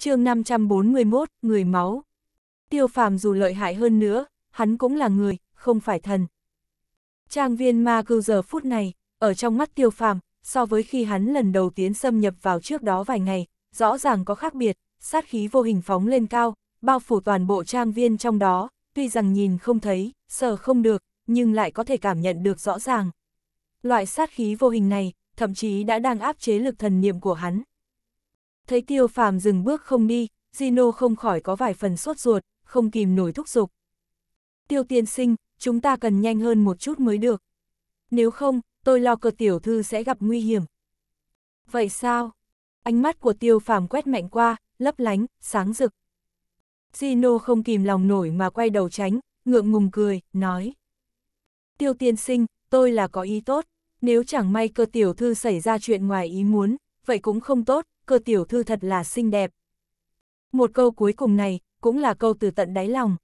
chương 541, người máu. Tiêu phàm dù lợi hại hơn nữa, hắn cũng là người, không phải thần. Trang viên ma cư giờ phút này, ở trong mắt tiêu phàm, so với khi hắn lần đầu tiến xâm nhập vào trước đó vài ngày, rõ ràng có khác biệt, sát khí vô hình phóng lên cao, bao phủ toàn bộ trang viên trong đó, tuy rằng nhìn không thấy, sờ không được, nhưng lại có thể cảm nhận được rõ ràng. Loại sát khí vô hình này, thậm chí đã đang áp chế lực thần niệm của hắn. Thấy tiêu phàm dừng bước không đi, Gino không khỏi có vài phần sốt ruột, không kìm nổi thúc giục. Tiêu tiên sinh, chúng ta cần nhanh hơn một chút mới được. Nếu không, tôi lo cờ tiểu thư sẽ gặp nguy hiểm. Vậy sao? Ánh mắt của tiêu phàm quét mạnh qua, lấp lánh, sáng rực. Gino không kìm lòng nổi mà quay đầu tránh, ngượng ngùng cười, nói. Tiêu tiên sinh, tôi là có ý tốt, nếu chẳng may cơ tiểu thư xảy ra chuyện ngoài ý muốn, vậy cũng không tốt, cơ tiểu thư thật là xinh đẹp. Một câu cuối cùng này, cũng là câu từ tận đáy lòng.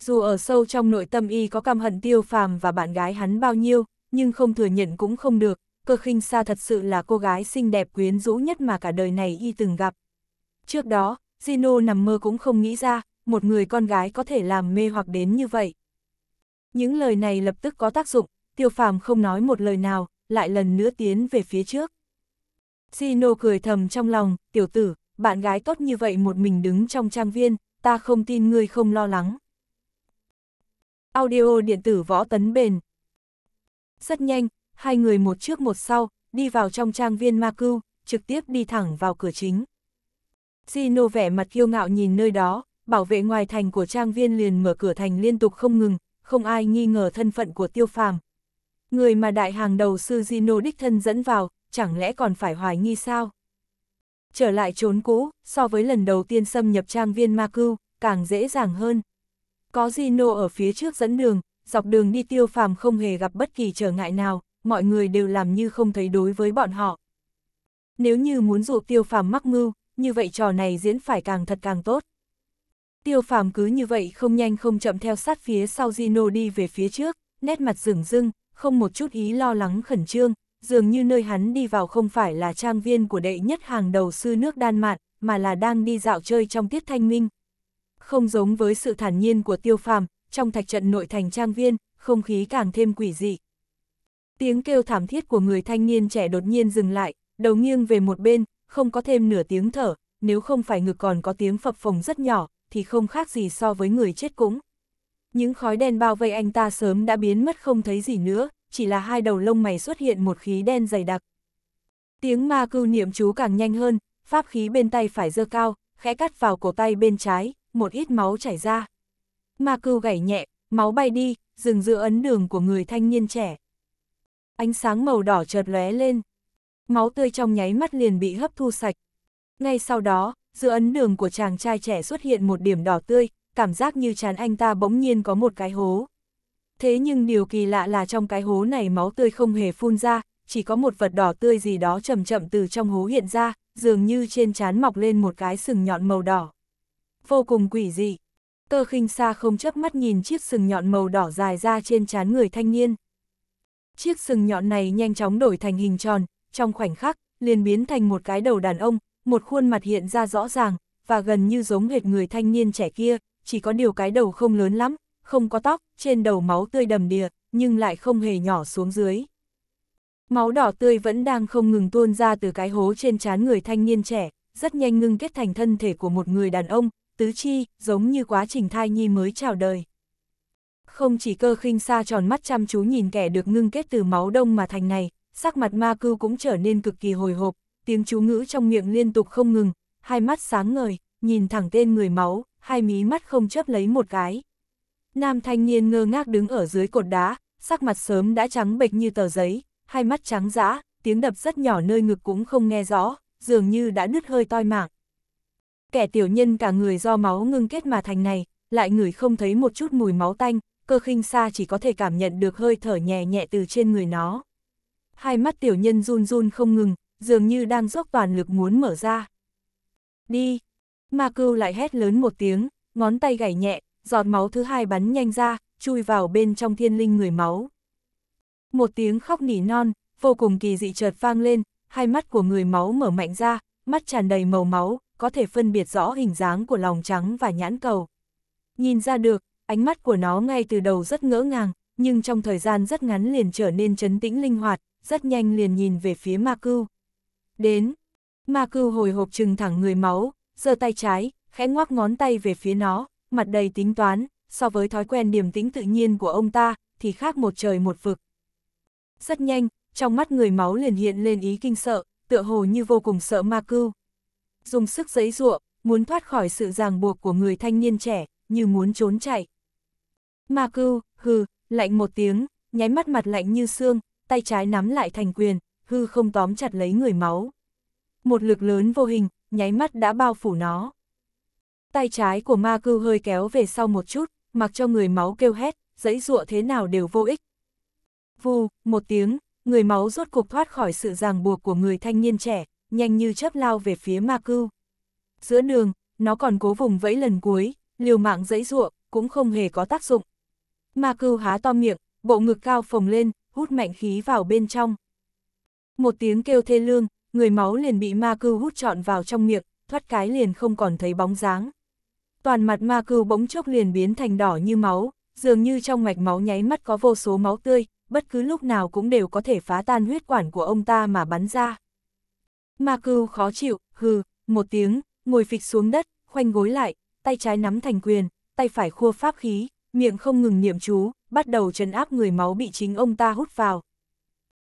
Dù ở sâu trong nội tâm y có căm hận tiêu phàm và bạn gái hắn bao nhiêu, nhưng không thừa nhận cũng không được, cơ khinh xa thật sự là cô gái xinh đẹp quyến rũ nhất mà cả đời này y từng gặp. Trước đó, zino nằm mơ cũng không nghĩ ra, một người con gái có thể làm mê hoặc đến như vậy. Những lời này lập tức có tác dụng, tiêu phàm không nói một lời nào, lại lần nữa tiến về phía trước. Sino cười thầm trong lòng, tiểu tử, bạn gái tốt như vậy một mình đứng trong trang viên, ta không tin ngươi không lo lắng. Audio điện tử võ tấn bền. Rất nhanh, hai người một trước một sau, đi vào trong trang viên ma cưu, trực tiếp đi thẳng vào cửa chính. Sino vẻ mặt kiêu ngạo nhìn nơi đó, bảo vệ ngoài thành của trang viên liền mở cửa thành liên tục không ngừng, không ai nghi ngờ thân phận của tiêu phàm. Người mà đại hàng đầu sư Zino đích thân dẫn vào, chẳng lẽ còn phải hoài nghi sao? Trở lại trốn cũ, so với lần đầu tiên xâm nhập trang viên ma cưu, càng dễ dàng hơn. Có Gino ở phía trước dẫn đường, dọc đường đi tiêu phàm không hề gặp bất kỳ trở ngại nào, mọi người đều làm như không thấy đối với bọn họ. Nếu như muốn dụ tiêu phàm mắc mưu, như vậy trò này diễn phải càng thật càng tốt. Tiêu phàm cứ như vậy không nhanh không chậm theo sát phía sau Gino đi về phía trước, nét mặt rừng rưng, không một chút ý lo lắng khẩn trương, dường như nơi hắn đi vào không phải là trang viên của đệ nhất hàng đầu sư nước Đan Mạn, mà là đang đi dạo chơi trong tiết thanh minh. Không giống với sự thản nhiên của tiêu phàm, trong thạch trận nội thành trang viên, không khí càng thêm quỷ dị. Tiếng kêu thảm thiết của người thanh niên trẻ đột nhiên dừng lại, đầu nghiêng về một bên, không có thêm nửa tiếng thở, nếu không phải ngực còn có tiếng phập phồng rất nhỏ, thì không khác gì so với người chết cũng. Những khói đen bao vây anh ta sớm đã biến mất không thấy gì nữa, chỉ là hai đầu lông mày xuất hiện một khí đen dày đặc. Tiếng ma cưu niệm chú càng nhanh hơn, pháp khí bên tay phải dơ cao, khẽ cắt vào cổ tay bên trái, một ít máu chảy ra. Ma cưu gảy nhẹ, máu bay đi, dừng giữa ấn đường của người thanh niên trẻ. Ánh sáng màu đỏ chợt lóe lên. Máu tươi trong nháy mắt liền bị hấp thu sạch. Ngay sau đó, giữa ấn đường của chàng trai trẻ xuất hiện một điểm đỏ tươi, cảm giác như chán anh ta bỗng nhiên có một cái hố. Thế nhưng điều kỳ lạ là trong cái hố này máu tươi không hề phun ra, chỉ có một vật đỏ tươi gì đó chậm chậm từ trong hố hiện ra, dường như trên trán mọc lên một cái sừng nhọn màu đỏ. Vô cùng quỷ dị. Cơ khinh xa không chấp mắt nhìn chiếc sừng nhọn màu đỏ dài ra trên trán người thanh niên. Chiếc sừng nhọn này nhanh chóng đổi thành hình tròn, trong khoảnh khắc, liền biến thành một cái đầu đàn ông, một khuôn mặt hiện ra rõ ràng, và gần như giống hệt người thanh niên trẻ kia, chỉ có điều cái đầu không lớn lắm, không có tóc, trên đầu máu tươi đầm đìa, nhưng lại không hề nhỏ xuống dưới. Máu đỏ tươi vẫn đang không ngừng tuôn ra từ cái hố trên trán người thanh niên trẻ, rất nhanh ngưng kết thành thân thể của một người đàn ông, tứ chi, giống như quá trình thai nhi mới chào đời. Không chỉ cơ khinh xa tròn mắt chăm chú nhìn kẻ được ngưng kết từ máu đông mà thành này, sắc mặt ma cưu cũng trở nên cực kỳ hồi hộp, tiếng chú ngữ trong miệng liên tục không ngừng, hai mắt sáng ngời, nhìn thẳng tên người máu, hai mí mắt không chớp lấy một cái. Nam thanh niên ngơ ngác đứng ở dưới cột đá, sắc mặt sớm đã trắng bệch như tờ giấy, hai mắt trắng dã, tiếng đập rất nhỏ nơi ngực cũng không nghe rõ, dường như đã nứt hơi toi mạng. Kẻ tiểu nhân cả người do máu ngưng kết mà thành này, lại người không thấy một chút mùi máu tanh, cơ khinh xa chỉ có thể cảm nhận được hơi thở nhẹ nhẹ từ trên người nó. Hai mắt tiểu nhân run run không ngừng, dường như đang dốc toàn lực muốn mở ra. Đi! Ma cưu lại hét lớn một tiếng, ngón tay gảy nhẹ, giọt máu thứ hai bắn nhanh ra, chui vào bên trong thiên linh người máu. Một tiếng khóc nỉ non, vô cùng kỳ dị chợt vang lên, hai mắt của người máu mở mạnh ra, mắt tràn đầy màu máu, có thể phân biệt rõ hình dáng của lòng trắng và nhãn cầu. Nhìn ra được, ánh mắt của nó ngay từ đầu rất ngỡ ngàng, nhưng trong thời gian rất ngắn liền trở nên chấn tĩnh linh hoạt, rất nhanh liền nhìn về phía ma cưu. Đến, ma cưu hồi hộp trừng thẳng người máu, giơ tay trái, khẽ ngoắc ngón tay về phía nó, mặt đầy tính toán, so với thói quen điềm tĩnh tự nhiên của ông ta, thì khác một trời một vực. Rất nhanh, trong mắt người máu liền hiện lên ý kinh sợ, tựa hồ như vô cùng sợ ma cưu. Dùng sức giấy ruộng, muốn thoát khỏi sự ràng buộc của người thanh niên trẻ, như muốn trốn chạy. Ma cưu, hừ, lạnh một tiếng, nháy mắt mặt lạnh như xương, tay trái nắm lại thành quyền, hư không tóm chặt lấy người máu. Một lực lớn vô hình, nháy mắt đã bao phủ nó. Tay trái của ma Cư hơi kéo về sau một chút, mặc cho người máu kêu hét, dẫy dụa thế nào đều vô ích. Vù, một tiếng, người máu rốt cục thoát khỏi sự ràng buộc của người thanh niên trẻ, nhanh như chớp lao về phía ma Cư. Giữa đường, nó còn cố vùng vẫy lần cuối, liều mạng dẫy dụa, cũng không hề có tác dụng. Ma Cư há to miệng, bộ ngực cao phồng lên, hút mạnh khí vào bên trong. Một tiếng kêu thê lương, người máu liền bị ma Cư hút trọn vào trong miệng, thoát cái liền không còn thấy bóng dáng toàn mặt ma cừu bỗng chốc liền biến thành đỏ như máu, dường như trong mạch máu nháy mắt có vô số máu tươi, bất cứ lúc nào cũng đều có thể phá tan huyết quản của ông ta mà bắn ra. Ma cừu khó chịu, hừ, một tiếng, ngồi phịch xuống đất, khoanh gối lại, tay trái nắm thành quyền, tay phải khua pháp khí, miệng không ngừng niệm chú, bắt đầu chấn áp người máu bị chính ông ta hút vào.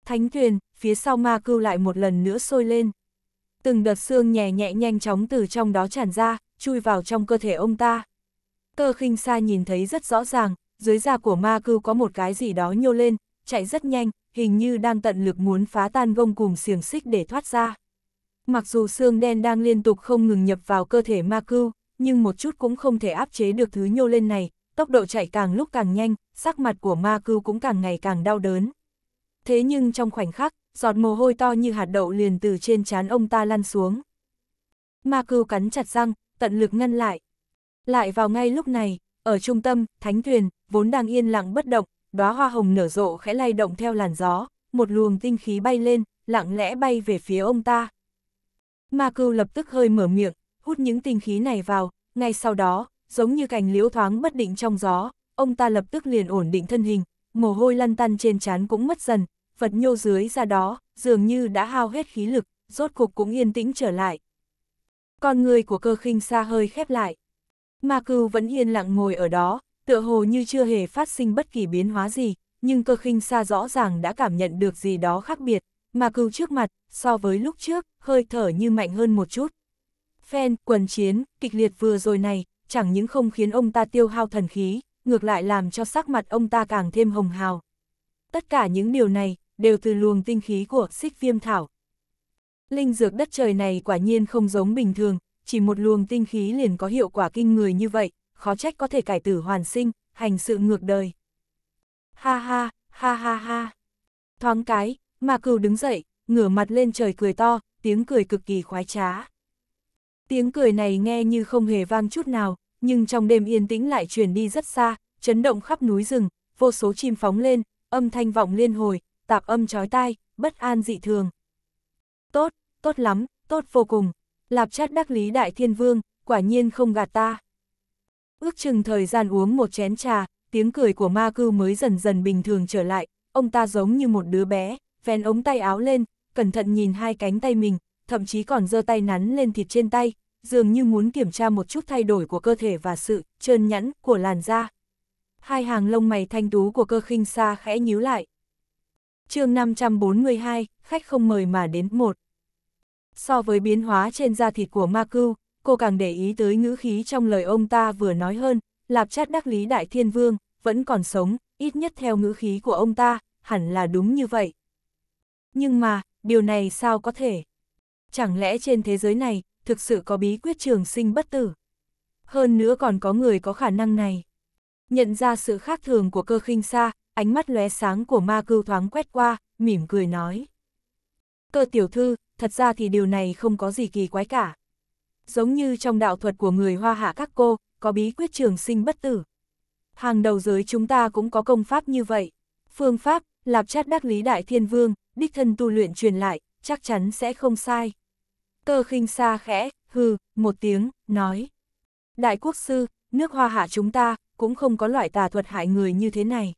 Thánh thuyền, phía sau ma cưu lại một lần nữa sôi lên. Từng đợt xương nhẹ nhẹ nhanh chóng từ trong đó tràn ra, chui vào trong cơ thể ông ta. Cơ khinh sa nhìn thấy rất rõ ràng, dưới da của ma cưu có một cái gì đó nhô lên, chạy rất nhanh, hình như đang tận lực muốn phá tan gông cùng xiềng xích để thoát ra. Mặc dù xương đen đang liên tục không ngừng nhập vào cơ thể ma cưu, nhưng một chút cũng không thể áp chế được thứ nhô lên này, tốc độ chạy càng lúc càng nhanh, sắc mặt của ma cưu cũng càng ngày càng đau đớn. Thế nhưng trong khoảnh khắc, giọt mồ hôi to như hạt đậu liền từ trên trán ông ta lăn xuống. Ma cưu cắn chặt răng, tận lực ngăn lại. Lại vào ngay lúc này, ở trung tâm, thánh thuyền, vốn đang yên lặng bất động, đóa hoa hồng nở rộ khẽ lay động theo làn gió, một luồng tinh khí bay lên, lặng lẽ bay về phía ông ta. Ma cưu lập tức hơi mở miệng, hút những tinh khí này vào, ngay sau đó, giống như cành liễu thoáng bất định trong gió, ông ta lập tức liền ổn định thân hình, mồ hôi lăn tăn trên trán cũng mất dần, vật nhô dưới ra đó, dường như đã hao hết khí lực, rốt cục cũng yên tĩnh trở lại, con người của cơ khinh xa hơi khép lại. Ma cưu vẫn yên lặng ngồi ở đó, tựa hồ như chưa hề phát sinh bất kỳ biến hóa gì, nhưng cơ khinh xa rõ ràng đã cảm nhận được gì đó khác biệt, mà cưu trước mặt, so với lúc trước, hơi thở như mạnh hơn một chút. Phen, quần chiến, kịch liệt vừa rồi này, chẳng những không khiến ông ta tiêu hao thần khí, ngược lại làm cho sắc mặt ông ta càng thêm hồng hào. Tất cả những điều này, đều từ luồng tinh khí của xích viêm thảo, Linh dược đất trời này quả nhiên không giống bình thường, chỉ một luồng tinh khí liền có hiệu quả kinh người như vậy, khó trách có thể cải tử hoàn sinh, hành sự ngược đời. Ha ha, ha ha ha. Thoáng cái, mà cừu đứng dậy, ngửa mặt lên trời cười to, tiếng cười cực kỳ khoái trá. Tiếng cười này nghe như không hề vang chút nào, nhưng trong đêm yên tĩnh lại truyền đi rất xa, chấn động khắp núi rừng, vô số chim phóng lên, âm thanh vọng liên hồi, tạp âm chói tai, bất an dị thường. Tốt, tốt lắm, tốt vô cùng, lạp chát đắc lý đại thiên vương, quả nhiên không gạt ta. Ước chừng thời gian uống một chén trà, tiếng cười của ma cư mới dần dần bình thường trở lại, ông ta giống như một đứa bé, vén ống tay áo lên, cẩn thận nhìn hai cánh tay mình, thậm chí còn giơ tay nắn lên thịt trên tay, dường như muốn kiểm tra một chút thay đổi của cơ thể và sự trơn nhẵn của làn da. Hai hàng lông mày thanh tú của cơ khinh xa khẽ nhíu lại. chương 542, khách không mời mà đến một. So với biến hóa trên da thịt của Ma Cưu, cô càng để ý tới ngữ khí trong lời ông ta vừa nói hơn, lạp chát đắc lý đại thiên vương, vẫn còn sống, ít nhất theo ngữ khí của ông ta, hẳn là đúng như vậy. Nhưng mà, điều này sao có thể? Chẳng lẽ trên thế giới này, thực sự có bí quyết trường sinh bất tử? Hơn nữa còn có người có khả năng này. Nhận ra sự khác thường của cơ khinh xa, ánh mắt lóe sáng của ma cưu thoáng quét qua, mỉm cười nói. Cơ tiểu thư, thật ra thì điều này không có gì kỳ quái cả. Giống như trong đạo thuật của người Hoa Hạ các cô, có bí quyết trường sinh bất tử. Hàng đầu giới chúng ta cũng có công pháp như vậy. Phương pháp, lạp chát đắc lý đại thiên vương, đích thân tu luyện truyền lại, chắc chắn sẽ không sai. Cơ khinh xa khẽ, hừ, một tiếng, nói. Đại quốc sư, nước hoa hạ chúng ta, cũng không có loại tà thuật hại người như thế này.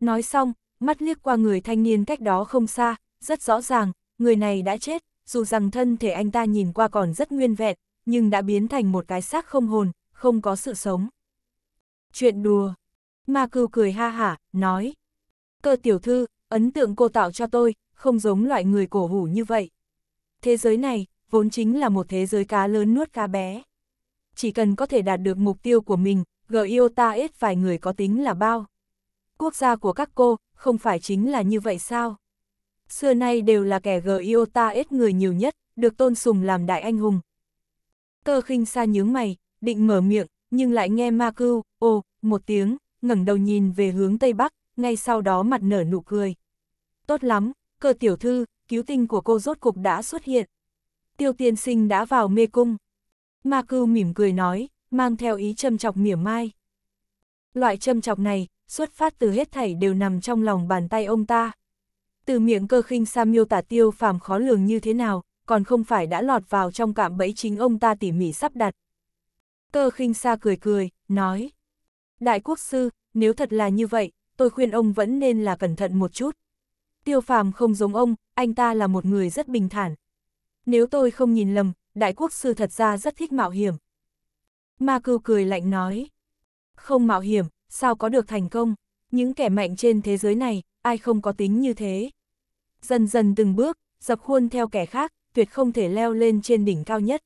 Nói xong, mắt liếc qua người thanh niên cách đó không xa, rất rõ ràng, người này đã chết, dù rằng thân thể anh ta nhìn qua còn rất nguyên vẹn, nhưng đã biến thành một cái xác không hồn, không có sự sống. Chuyện đùa. Ma cừu cười ha hả, nói. Cơ tiểu thư, ấn tượng cô tạo cho tôi, không giống loại người cổ hủ như vậy. Thế giới này, vốn chính là một thế giới cá lớn nuốt cá bé. Chỉ cần có thể đạt được mục tiêu của mình, yêu ta ít vài người có tính là bao. Quốc gia của các cô, không phải chính là như vậy sao? xưa nay đều là kẻ gờ Giota ít người nhiều nhất, được tôn sùng làm đại anh hùng. Cơ khinh xa nhướng mày, định mở miệng, nhưng lại nghe ma cưu, ô, một tiếng, ngẩng đầu nhìn về hướng Tây Bắc, ngay sau đó mặt nở nụ cười. Tốt lắm, cơ tiểu thư, cứu tinh của cô rốt cục đã xuất hiện. Tiêu tiên sinh đã vào mê cung. Ma cưu mỉm cười nói, mang theo ý châm chọc mỉa mai. Loại châm chọc này, xuất phát từ hết thảy đều nằm trong lòng bàn tay ông ta. Từ miệng cơ khinh sa miêu tả tiêu phàm khó lường như thế nào, còn không phải đã lọt vào trong cạm bẫy chính ông ta tỉ mỉ sắp đặt. Cơ khinh sa cười cười, nói. Đại quốc sư, nếu thật là như vậy, tôi khuyên ông vẫn nên là cẩn thận một chút. Tiêu phàm không giống ông, anh ta là một người rất bình thản. Nếu tôi không nhìn lầm, đại quốc sư thật ra rất thích mạo hiểm. Ma cư cười lạnh nói. Không mạo hiểm, sao có được thành công? Những kẻ mạnh trên thế giới này, ai không có tính như thế? Dần dần từng bước, dập khuôn theo kẻ khác, tuyệt không thể leo lên trên đỉnh cao nhất.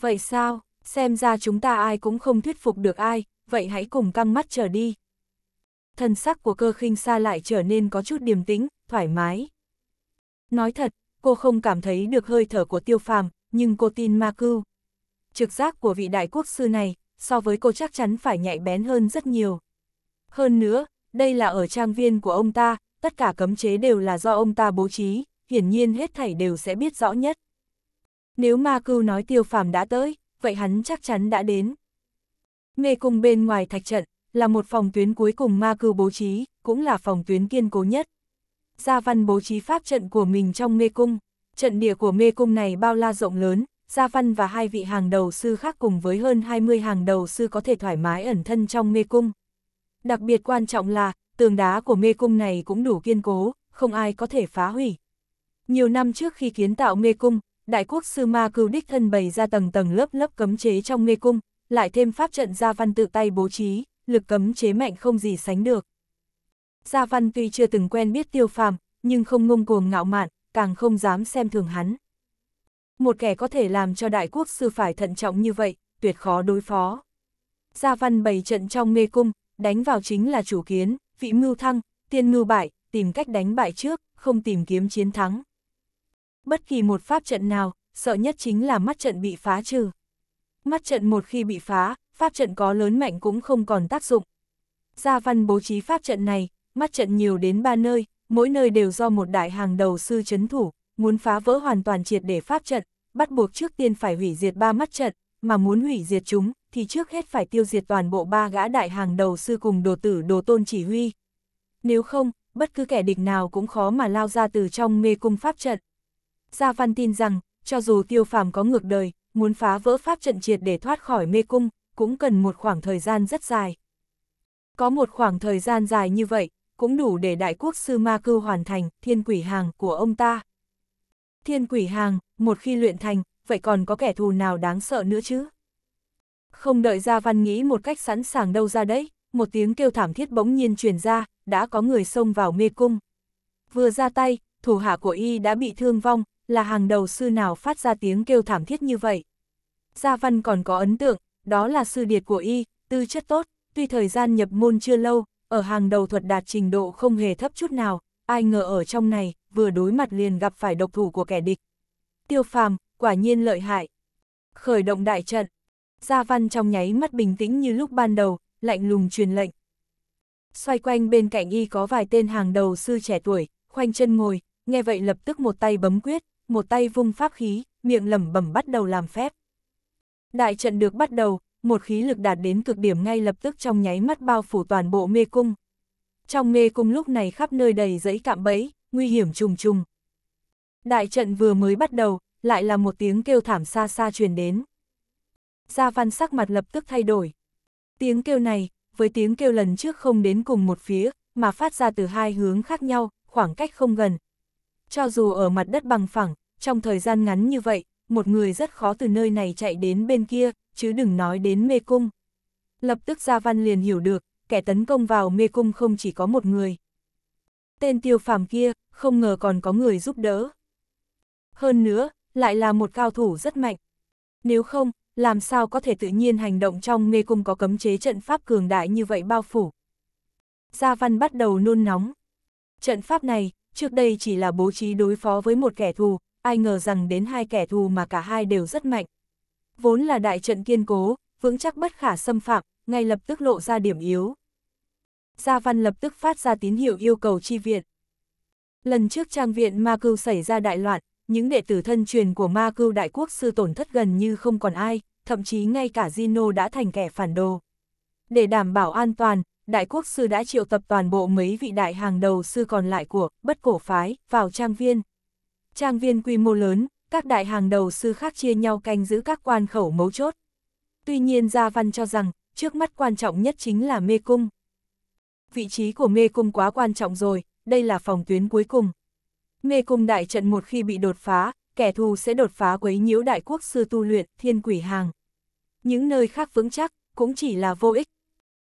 Vậy sao, xem ra chúng ta ai cũng không thuyết phục được ai, vậy hãy cùng căng mắt chờ đi. Thần sắc của cơ khinh xa lại trở nên có chút điềm tĩnh, thoải mái. Nói thật, cô không cảm thấy được hơi thở của tiêu phàm, nhưng cô tin ma cưu. Trực giác của vị đại quốc sư này, so với cô chắc chắn phải nhạy bén hơn rất nhiều. Hơn nữa, đây là ở trang viên của ông ta, tất cả cấm chế đều là do ông ta bố trí, hiển nhiên hết thảy đều sẽ biết rõ nhất. Nếu ma cưu nói tiêu phàm đã tới, vậy hắn chắc chắn đã đến. Mê cung bên ngoài thạch trận, là một phòng tuyến cuối cùng ma cưu bố trí, cũng là phòng tuyến kiên cố nhất. Gia văn bố trí pháp trận của mình trong mê cung, trận địa của mê cung này bao la rộng lớn, Gia Văn và hai vị hàng đầu sư khác cùng với hơn 20 hàng đầu sư có thể thoải mái ẩn thân trong mê cung. Đặc biệt quan trọng là, tường đá của mê cung này cũng đủ kiên cố, không ai có thể phá hủy. Nhiều năm trước khi kiến tạo mê cung, Đại quốc sư Ma Cưu Đích thân bày ra tầng tầng lớp lớp cấm chế trong mê cung, lại thêm pháp trận Gia Văn tự tay bố trí, lực cấm chế mạnh không gì sánh được. Gia Văn tuy chưa từng quen biết tiêu phàm, nhưng không ngông cuồng ngạo mạn, càng không dám xem thường hắn. Một kẻ có thể làm cho đại quốc sư phải thận trọng như vậy, tuyệt khó đối phó. Gia Văn bày trận trong mê cung, đánh vào chính là chủ kiến, vị mưu thăng, tiên mưu bại, tìm cách đánh bại trước, không tìm kiếm chiến thắng. Bất kỳ một pháp trận nào, sợ nhất chính là mắt trận bị phá trừ. Mắt trận một khi bị phá, pháp trận có lớn mạnh cũng không còn tác dụng. Gia văn bố trí pháp trận này, mắt trận nhiều đến ba nơi, mỗi nơi đều do một đại hàng đầu sư chấn thủ, muốn phá vỡ hoàn toàn triệt để pháp trận, bắt buộc trước tiên phải hủy diệt ba mắt trận, mà muốn hủy diệt chúng, thì trước hết phải tiêu diệt toàn bộ ba gã đại hàng đầu sư cùng đồ tử đồ tôn chỉ huy. Nếu không, bất cứ kẻ địch nào cũng khó mà lao ra từ trong mê cung pháp trận. Gia Văn tin rằng, cho dù tiêu phàm có ngược đời, muốn phá vỡ pháp trận triệt để thoát khỏi mê cung, cũng cần một khoảng thời gian rất dài. Có một khoảng thời gian dài như vậy, cũng đủ để đại quốc sư ma cư hoàn thành thiên quỷ hàng của ông ta. Thiên quỷ hàng, một khi luyện thành, vậy còn có kẻ thù nào đáng sợ nữa chứ? Không đợi Gia Văn nghĩ một cách sẵn sàng đâu ra đấy, một tiếng kêu thảm thiết bỗng nhiên truyền ra, đã có người xông vào mê cung. Vừa ra tay, thủ hạ của y đã bị thương vong, là hàng đầu sư nào phát ra tiếng kêu thảm thiết như vậy. Gia Văn còn có ấn tượng, đó là sư điệt của y, tư chất tốt, tuy thời gian nhập môn chưa lâu, ở hàng đầu thuật đạt trình độ không hề thấp chút nào, ai ngờ ở trong này, vừa đối mặt liền gặp phải độc thủ của kẻ địch. Tiêu phàm, quả nhiên lợi hại. Khởi động đại trận, Gia Văn trong nháy mắt bình tĩnh như lúc ban đầu, lạnh lùng truyền lệnh. Xoay quanh bên cạnh y có vài tên hàng đầu sư trẻ tuổi, khoanh chân ngồi, nghe vậy lập tức một tay bấm quyết, một tay vung pháp khí, miệng lẩm bẩm bắt đầu làm phép. Đại trận được bắt đầu, một khí lực đạt đến cực điểm ngay lập tức trong nháy mắt bao phủ toàn bộ mê cung. Trong mê cung lúc này khắp nơi đầy dãy cạm bẫy, nguy hiểm trùng trùng. Đại trận vừa mới bắt đầu, lại là một tiếng kêu thảm xa xa truyền đến. Gia Văn sắc mặt lập tức thay đổi. Tiếng kêu này, với tiếng kêu lần trước không đến cùng một phía, mà phát ra từ hai hướng khác nhau, khoảng cách không gần. Cho dù ở mặt đất bằng phẳng, trong thời gian ngắn như vậy, một người rất khó từ nơi này chạy đến bên kia, chứ đừng nói đến mê cung. Lập tức Gia Văn liền hiểu được, kẻ tấn công vào mê cung không chỉ có một người. Tên tiêu phàm kia, không ngờ còn có người giúp đỡ. Hơn nữa, lại là một cao thủ rất mạnh. Nếu không, làm sao có thể tự nhiên hành động trong mê cung có cấm chế trận pháp cường đại như vậy bao phủ. Gia Văn bắt đầu nôn nóng. Trận pháp này, trước đây chỉ là bố trí đối phó với một kẻ thù, ai ngờ rằng đến hai kẻ thù mà cả hai đều rất mạnh. Vốn là đại trận kiên cố, vững chắc bất khả xâm phạm, ngay lập tức lộ ra điểm yếu. Gia Văn lập tức phát ra tín hiệu yêu cầu chi viện. Lần trước trang viện Ma Cưu xảy ra đại loạn, những đệ tử thân truyền của ma cưu đại quốc sư tổn thất gần như không còn ai, thậm chí ngay cả zino đã thành kẻ phản đồ. Để đảm bảo an toàn, đại quốc sư đã triệu tập toàn bộ mấy vị đại hàng đầu sư còn lại của bất cổ phái vào trang viên. Trang viên quy mô lớn, các đại hàng đầu sư khác chia nhau canh giữ các quan khẩu mấu chốt. Tuy nhiên Gia Văn cho rằng, trước mắt quan trọng nhất chính là mê cung. Vị trí của mê cung quá quan trọng rồi, đây là phòng tuyến cuối cùng. Mê cung đại trận một khi bị đột phá, kẻ thù sẽ đột phá quấy nhiễu đại quốc sư tu luyện thiên quỷ hàng. Những nơi khác vững chắc, cũng chỉ là vô ích.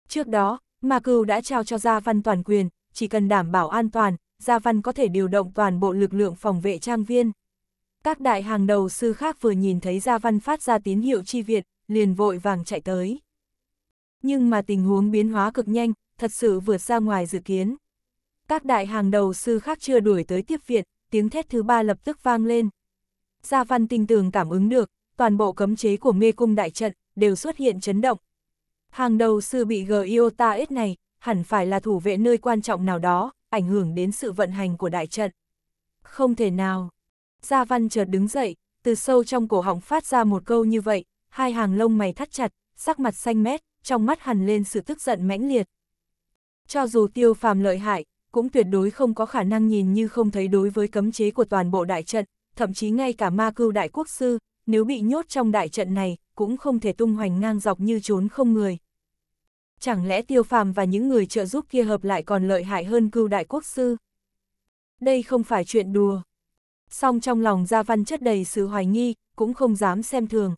Trước đó, Ma Cừu đã trao cho Gia Văn toàn quyền, chỉ cần đảm bảo an toàn, Gia Văn có thể điều động toàn bộ lực lượng phòng vệ trang viên. Các đại hàng đầu sư khác vừa nhìn thấy Gia Văn phát ra tín hiệu chi viện, liền vội vàng chạy tới. Nhưng mà tình huống biến hóa cực nhanh, thật sự vượt ra ngoài dự kiến. Các đại hàng đầu sư khác chưa đuổi tới tiếp viện, tiếng thét thứ ba lập tức vang lên. Gia Văn tinh tường cảm ứng được, toàn bộ cấm chế của mê cung đại trận đều xuất hiện chấn động. Hàng đầu sư bị Giota S này, hẳn phải là thủ vệ nơi quan trọng nào đó, ảnh hưởng đến sự vận hành của đại trận. Không thể nào. Gia Văn chợt đứng dậy, từ sâu trong cổ họng phát ra một câu như vậy, hai hàng lông mày thắt chặt, sắc mặt xanh mét, trong mắt hằn lên sự tức giận mãnh liệt. Cho dù tiêu phàm lợi hại, cũng tuyệt đối không có khả năng nhìn như không thấy đối với cấm chế của toàn bộ đại trận, thậm chí ngay cả ma cưu đại quốc sư, nếu bị nhốt trong đại trận này, cũng không thể tung hoành ngang dọc như trốn không người. Chẳng lẽ tiêu phàm và những người trợ giúp kia hợp lại còn lợi hại hơn cưu đại quốc sư? Đây không phải chuyện đùa. Song trong lòng Gia Văn chất đầy sự hoài nghi, cũng không dám xem thường.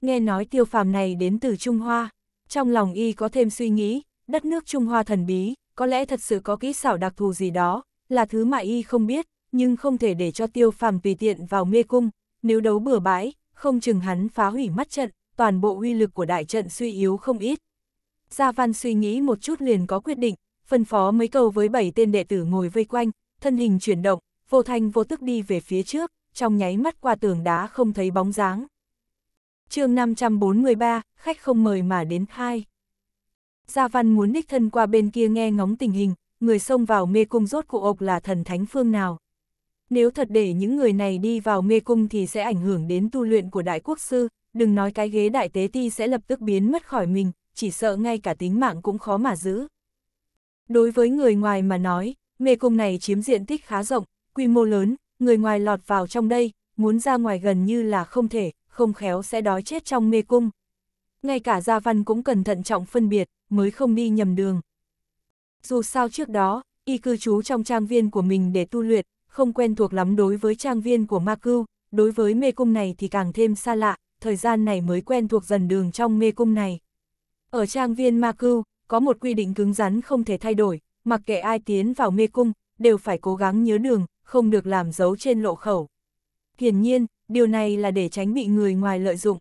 Nghe nói tiêu phàm này đến từ Trung Hoa, trong lòng y có thêm suy nghĩ, đất nước Trung Hoa thần bí, có lẽ thật sự có kỹ xảo đặc thù gì đó, là thứ mà y không biết, nhưng không thể để cho tiêu phàm tùy tiện vào mê cung, nếu đấu bừa bãi, không chừng hắn phá hủy mắt trận, toàn bộ uy lực của đại trận suy yếu không ít. Gia Văn suy nghĩ một chút liền có quyết định, phân phó mấy câu với bảy tên đệ tử ngồi vây quanh, thân hình chuyển động, vô thanh vô tức đi về phía trước, trong nháy mắt qua tường đá không thấy bóng dáng. chương 543, khách không mời mà đến hai. Gia Văn muốn đích thân qua bên kia nghe ngóng tình hình, người xông vào mê cung rốt cụ ộc là thần thánh phương nào. Nếu thật để những người này đi vào mê cung thì sẽ ảnh hưởng đến tu luyện của đại quốc sư, đừng nói cái ghế đại tế ti sẽ lập tức biến mất khỏi mình, chỉ sợ ngay cả tính mạng cũng khó mà giữ. Đối với người ngoài mà nói, mê cung này chiếm diện tích khá rộng, quy mô lớn, người ngoài lọt vào trong đây, muốn ra ngoài gần như là không thể, không khéo sẽ đói chết trong mê cung. Ngay cả Gia Văn cũng cần thận trọng phân biệt, mới không đi nhầm đường. Dù sao trước đó, y cư trú trong trang viên của mình để tu luyện, không quen thuộc lắm đối với trang viên của ma cưu, đối với mê cung này thì càng thêm xa lạ, thời gian này mới quen thuộc dần đường trong mê cung này. Ở trang viên ma cưu, có một quy định cứng rắn không thể thay đổi, mặc kệ ai tiến vào mê cung, đều phải cố gắng nhớ đường, không được làm dấu trên lộ khẩu. Hiển nhiên, điều này là để tránh bị người ngoài lợi dụng.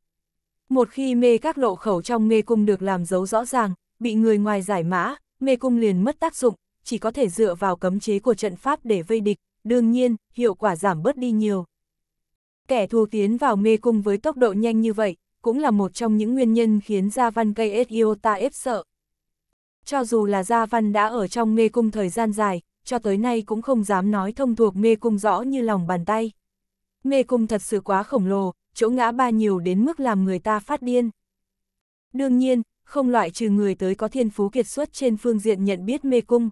Một khi mê các lộ khẩu trong mê cung được làm dấu rõ ràng, bị người ngoài giải mã, mê cung liền mất tác dụng, chỉ có thể dựa vào cấm chế của trận pháp để vây địch, đương nhiên, hiệu quả giảm bớt đi nhiều. Kẻ thù tiến vào mê cung với tốc độ nhanh như vậy, cũng là một trong những nguyên nhân khiến Gia Văn cây Iota ép sợ. Cho dù là Gia Văn đã ở trong mê cung thời gian dài, cho tới nay cũng không dám nói thông thuộc mê cung rõ như lòng bàn tay. Mê cung thật sự quá khổng lồ, chỗ ngã ba nhiều đến mức làm người ta phát điên. Đương nhiên, không loại trừ người tới có thiên phú kiệt xuất trên phương diện nhận biết mê cung.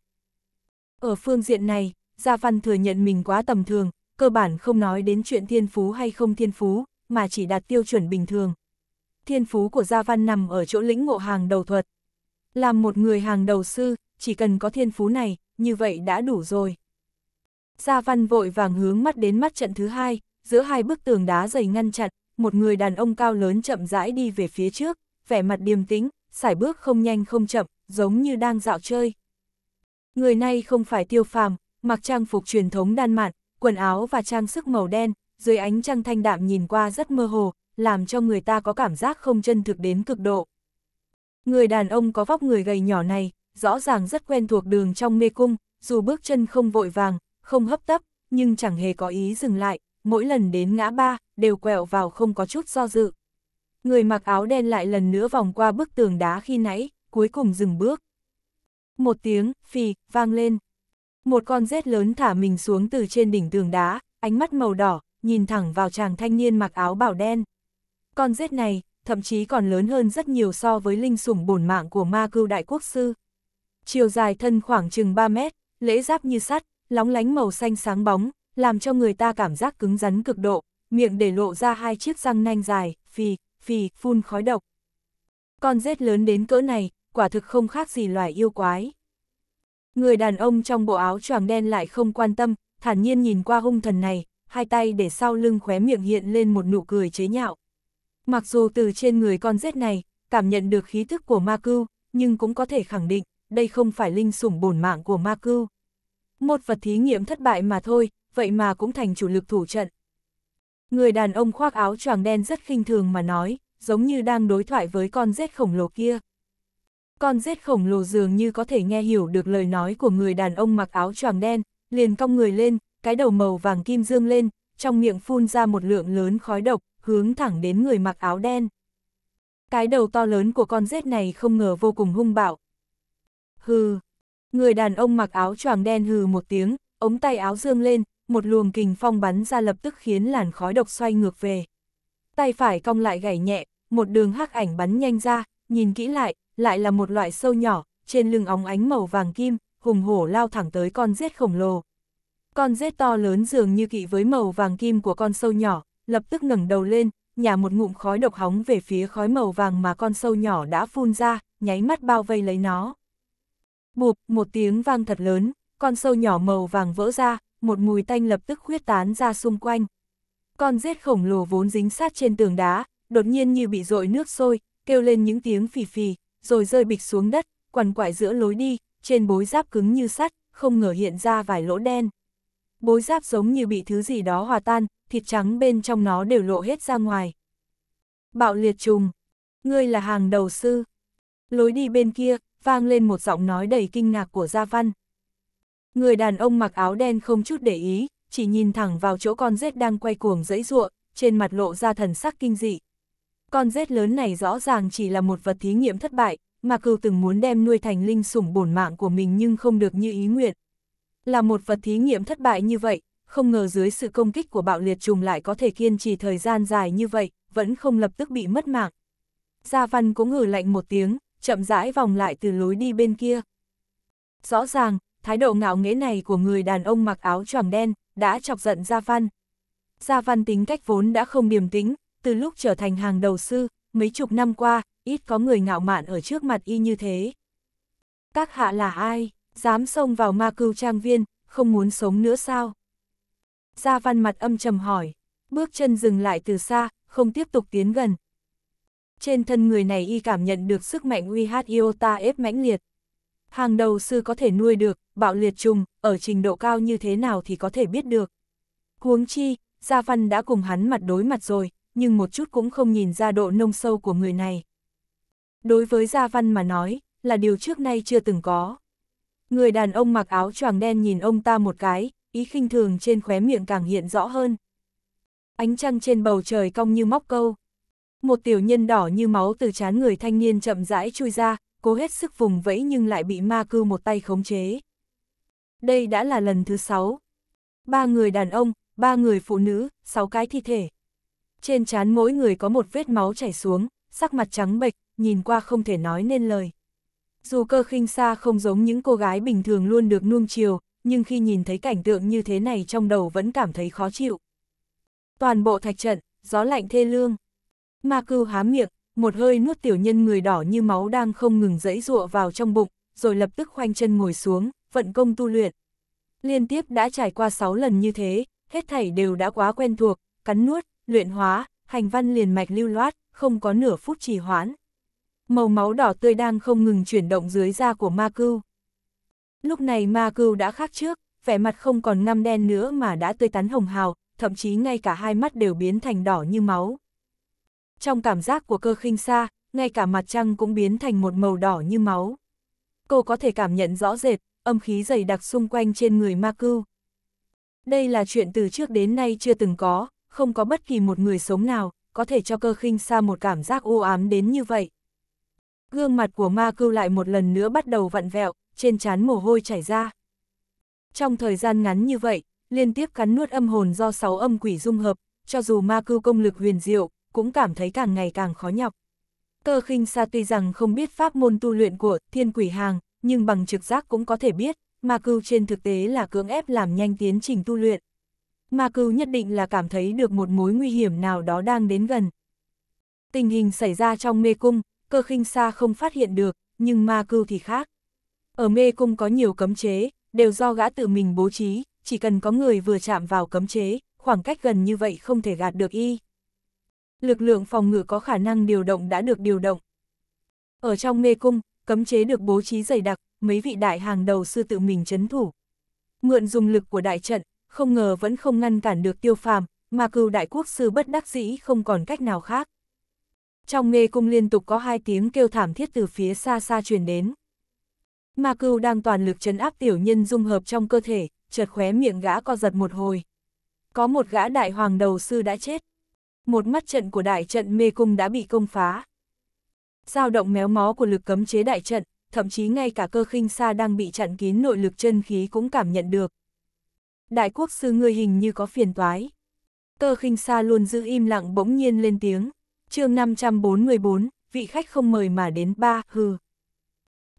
Ở phương diện này, Gia Văn thừa nhận mình quá tầm thường, cơ bản không nói đến chuyện thiên phú hay không thiên phú, mà chỉ đạt tiêu chuẩn bình thường. Thiên phú của Gia Văn nằm ở chỗ lĩnh ngộ hàng đầu thuật. Làm một người hàng đầu sư, chỉ cần có thiên phú này, như vậy đã đủ rồi. Gia Văn vội vàng hướng mắt đến mắt trận thứ hai, giữa hai bức tường đá dày ngăn chặn, một người đàn ông cao lớn chậm rãi đi về phía trước, vẻ mặt điềm tĩnh, sải bước không nhanh không chậm, giống như đang dạo chơi. Người này không phải tiêu phàm, mặc trang phục truyền thống đan mạn, quần áo và trang sức màu đen, dưới ánh trăng thanh đạm nhìn qua rất mơ hồ, làm cho người ta có cảm giác không chân thực đến cực độ. Người đàn ông có vóc người gầy nhỏ này, rõ ràng rất quen thuộc đường trong mê cung, dù bước chân không vội vàng, không hấp tấp, nhưng chẳng hề có ý dừng lại, mỗi lần đến ngã ba, đều quẹo vào không có chút do dự người mặc áo đen lại lần nữa vòng qua bức tường đá khi nãy, cuối cùng dừng bước. Một tiếng, phì, vang lên. Một con rết lớn thả mình xuống từ trên đỉnh tường đá, ánh mắt màu đỏ, nhìn thẳng vào chàng thanh niên mặc áo bảo đen. Con rết này, thậm chí còn lớn hơn rất nhiều so với linh sủng bổn mạng của ma cưu đại quốc sư. Chiều dài thân khoảng chừng 3 mét, lễ giáp như sắt, lóng lánh màu xanh sáng bóng, làm cho người ta cảm giác cứng rắn cực độ, miệng để lộ ra hai chiếc răng nanh dài, phì, phì, phun khói độc. Con rết lớn đến cỡ này, quả thực không khác gì loài yêu quái. Người đàn ông trong bộ áo choàng đen lại không quan tâm, thản nhiên nhìn qua hung thần này, hai tay để sau lưng khóe miệng hiện lên một nụ cười chế nhạo. Mặc dù từ trên người con rết này, cảm nhận được khí thức của ma cưu, nhưng cũng có thể khẳng định, đây không phải linh sủng bổn mạng của ma cưu. Một vật thí nghiệm thất bại mà thôi, vậy mà cũng thành chủ lực thủ trận. Người đàn ông khoác áo choàng đen rất khinh thường mà nói, giống như đang đối thoại với con rết khổng lồ kia. Con rết khổng lồ dường như có thể nghe hiểu được lời nói của người đàn ông mặc áo choàng đen, liền cong người lên, cái đầu màu vàng kim dương lên, trong miệng phun ra một lượng lớn khói độc, hướng thẳng đến người mặc áo đen. Cái đầu to lớn của con rết này không ngờ vô cùng hung bạo. Hừ, người đàn ông mặc áo choàng đen hừ một tiếng, ống tay áo dương lên, một luồng kình phong bắn ra lập tức khiến làn khói độc xoay ngược về. Tay phải cong lại gảy nhẹ, một đường hắc ảnh bắn nhanh ra, nhìn kỹ lại, lại là một loại sâu nhỏ, trên lưng óng ánh màu vàng kim, hùng hổ lao thẳng tới con rết khổng lồ. Con rết to lớn dường như kỵ với màu vàng kim của con sâu nhỏ, lập tức ngẩng đầu lên, nhả một ngụm khói độc hóng về phía khói màu vàng mà con sâu nhỏ đã phun ra, nháy mắt bao vây lấy nó. Bụp, một tiếng vang thật lớn, con sâu nhỏ màu vàng vỡ ra, một mùi tanh lập tức khuyết tán ra xung quanh. Con rết khổng lồ vốn dính sát trên tường đá, đột nhiên như bị rội nước sôi, kêu lên những tiếng phì phì, rồi rơi bịch xuống đất, quằn quại giữa lối đi, trên bối giáp cứng như sắt, không ngờ hiện ra vài lỗ đen. Bối giáp giống như bị thứ gì đó hòa tan, thịt trắng bên trong nó đều lộ hết ra ngoài. Bạo liệt trùng, ngươi là hàng đầu sư. Lối đi bên kia, vang lên một giọng nói đầy kinh ngạc của Gia Văn. Người đàn ông mặc áo đen không chút để ý, chỉ nhìn thẳng vào chỗ con rết đang quay cuồng dẫy ruộng, trên mặt lộ ra thần sắc kinh dị. Con rết lớn này rõ ràng chỉ là một vật thí nghiệm thất bại, mà cừu từng muốn đem nuôi thành linh sủng bổn mạng của mình nhưng không được như ý nguyện. Là một vật thí nghiệm thất bại như vậy, không ngờ dưới sự công kích của bạo liệt trùng lại có thể kiên trì thời gian dài như vậy, vẫn không lập tức bị mất mạng. Gia Văn cũng ngử lạnh một tiếng, chậm rãi vòng lại từ lối đi bên kia. Rõ ràng, thái độ ngạo nghễ này của người đàn ông mặc áo choàng đen đã chọc giận Gia Văn. Gia Văn tính cách vốn đã không điềm tĩnh, từ lúc trở thành hàng đầu sư, mấy chục năm qua, ít có người ngạo mạn ở trước mặt y như thế. Các hạ là ai, dám xông vào ma cưu trang viên, không muốn sống nữa sao? Gia Văn mặt âm trầm hỏi, bước chân dừng lại từ xa, không tiếp tục tiến gần. Trên thân người này y cảm nhận được sức mạnh uy hát ta ép mãnh liệt, Hàng đầu sư có thể nuôi được, bạo liệt trùng, ở trình độ cao như thế nào thì có thể biết được. Huống chi, Gia Văn đã cùng hắn mặt đối mặt rồi, nhưng một chút cũng không nhìn ra độ nông sâu của người này. Đối với Gia Văn mà nói, là điều trước nay chưa từng có. Người đàn ông mặc áo choàng đen nhìn ông ta một cái, ý khinh thường trên khóe miệng càng hiện rõ hơn. Ánh trăng trên bầu trời cong như móc câu. Một tiểu nhân đỏ như máu từ chán người thanh niên chậm rãi chui ra, cố hết sức vùng vẫy nhưng lại bị ma cư một tay khống chế. Đây đã là lần thứ sáu. Ba người đàn ông, ba người phụ nữ, sáu cái thi thể. Trên trán mỗi người có một vết máu chảy xuống, sắc mặt trắng bệch, nhìn qua không thể nói nên lời. Dù cơ khinh xa không giống những cô gái bình thường luôn được nuông chiều, nhưng khi nhìn thấy cảnh tượng như thế này trong đầu vẫn cảm thấy khó chịu. Toàn bộ thạch trận, gió lạnh thê lương. Ma cưu há miệng, một hơi nuốt tiểu nhân người đỏ như máu đang không ngừng dẫy dụa vào trong bụng, rồi lập tức khoanh chân ngồi xuống, vận công tu luyện. Liên tiếp đã trải qua 6 lần như thế, hết thảy đều đã quá quen thuộc, cắn nuốt, luyện hóa, hành văn liền mạch lưu loát, không có nửa phút trì hoãn. Màu máu đỏ tươi đang không ngừng chuyển động dưới da của ma cưu. Lúc này ma cưu đã khác trước, vẻ mặt không còn ngăm đen nữa mà đã tươi tắn hồng hào, thậm chí ngay cả hai mắt đều biến thành đỏ như máu trong cảm giác của cơ khinh xa, ngay cả mặt trăng cũng biến thành một màu đỏ như máu. Cô có thể cảm nhận rõ rệt, âm khí dày đặc xung quanh trên người ma cưu. Đây là chuyện từ trước đến nay chưa từng có, không có bất kỳ một người sống nào, có thể cho cơ khinh xa một cảm giác u ám đến như vậy. Gương mặt của ma cưu lại một lần nữa bắt đầu vặn vẹo, trên trán mồ hôi chảy ra. Trong thời gian ngắn như vậy, liên tiếp cắn nuốt âm hồn do sáu âm quỷ dung hợp, cho dù ma cưu công lực huyền diệu, cũng cảm thấy càng ngày càng khó nhọc. Cơ khinh xa tuy rằng không biết pháp môn tu luyện của thiên quỷ hàng, nhưng bằng trực giác cũng có thể biết, ma cưu trên thực tế là cưỡng ép làm nhanh tiến trình tu luyện. Ma cưu nhất định là cảm thấy được một mối nguy hiểm nào đó đang đến gần. Tình hình xảy ra trong mê cung, cơ khinh xa không phát hiện được, nhưng ma cưu thì khác. Ở mê cung có nhiều cấm chế, đều do gã tự mình bố trí, chỉ cần có người vừa chạm vào cấm chế, khoảng cách gần như vậy không thể gạt được y lực lượng phòng ngự có khả năng điều động đã được điều động. Ở trong mê cung, cấm chế được bố trí dày đặc, mấy vị đại hàng đầu sư tự mình chấn thủ. Mượn dùng lực của đại trận, không ngờ vẫn không ngăn cản được tiêu phàm, mà cừu đại quốc sư bất đắc dĩ không còn cách nào khác. Trong mê cung liên tục có hai tiếng kêu thảm thiết từ phía xa xa truyền đến. Ma cừu đang toàn lực chấn áp tiểu nhân dung hợp trong cơ thể, chợt khóe miệng gã co giật một hồi. Có một gã đại hoàng đầu sư đã chết, một mắt trận của đại trận mê cung đã bị công phá. dao động méo mó của lực cấm chế đại trận, thậm chí ngay cả cơ khinh xa đang bị chặn kín nội lực chân khí cũng cảm nhận được. Đại quốc sư ngươi hình như có phiền toái. Cơ khinh xa luôn giữ im lặng bỗng nhiên lên tiếng. chương 544, vị khách không mời mà đến ba, hừ.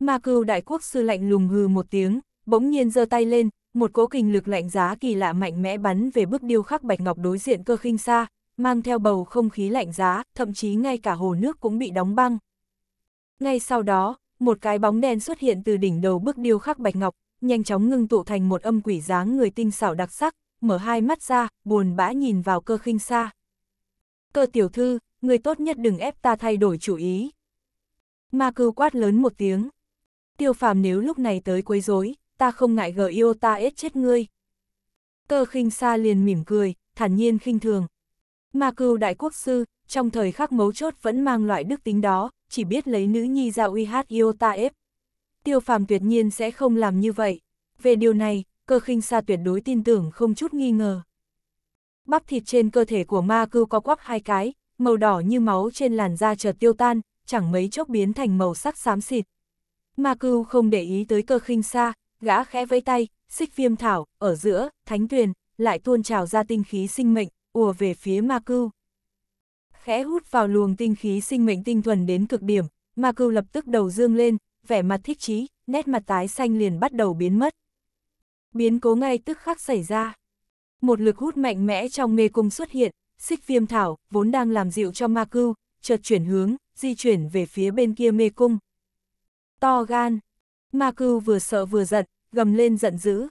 Ma cưu đại quốc sư lạnh lùng hừ một tiếng, bỗng nhiên giơ tay lên, một cỗ kình lực lạnh giá kỳ lạ mạnh mẽ bắn về bức điêu khắc bạch ngọc đối diện cơ khinh xa, mang theo bầu không khí lạnh giá, thậm chí ngay cả hồ nước cũng bị đóng băng. Ngay sau đó, một cái bóng đen xuất hiện từ đỉnh đầu bức điêu khắc bạch ngọc, nhanh chóng ngưng tụ thành một âm quỷ dáng người tinh xảo đặc sắc, mở hai mắt ra, buồn bã nhìn vào cơ khinh xa. Cơ tiểu thư, người tốt nhất đừng ép ta thay đổi chủ ý. Ma Cư quát lớn một tiếng. Tiêu phàm nếu lúc này tới quấy rối, ta không ngại gờ yêu ta ết chết ngươi. Cơ khinh xa liền mỉm cười, thản nhiên khinh thường, Ma cưu đại quốc sư, trong thời khắc mấu chốt vẫn mang loại đức tính đó, chỉ biết lấy nữ nhi ra uy hát yêu ta ép. Tiêu phàm tuyệt nhiên sẽ không làm như vậy. Về điều này, cơ khinh xa tuyệt đối tin tưởng không chút nghi ngờ. Bắp thịt trên cơ thể của ma cưu có quắp hai cái, màu đỏ như máu trên làn da chợt tiêu tan, chẳng mấy chốc biến thành màu sắc xám xịt. Ma cưu không để ý tới cơ khinh xa, gã khẽ vẫy tay, xích viêm thảo, ở giữa, thánh tuyền, lại tuôn trào ra tinh khí sinh mệnh, ùa về phía ma cưu. Khẽ hút vào luồng tinh khí sinh mệnh tinh thuần đến cực điểm, ma cưu lập tức đầu dương lên, vẻ mặt thích chí, nét mặt tái xanh liền bắt đầu biến mất. Biến cố ngay tức khắc xảy ra. Một lực hút mạnh mẽ trong mê cung xuất hiện, xích viêm thảo, vốn đang làm dịu cho ma cưu, chợt chuyển hướng, di chuyển về phía bên kia mê cung. To gan, ma cưu vừa sợ vừa giận, gầm lên giận dữ.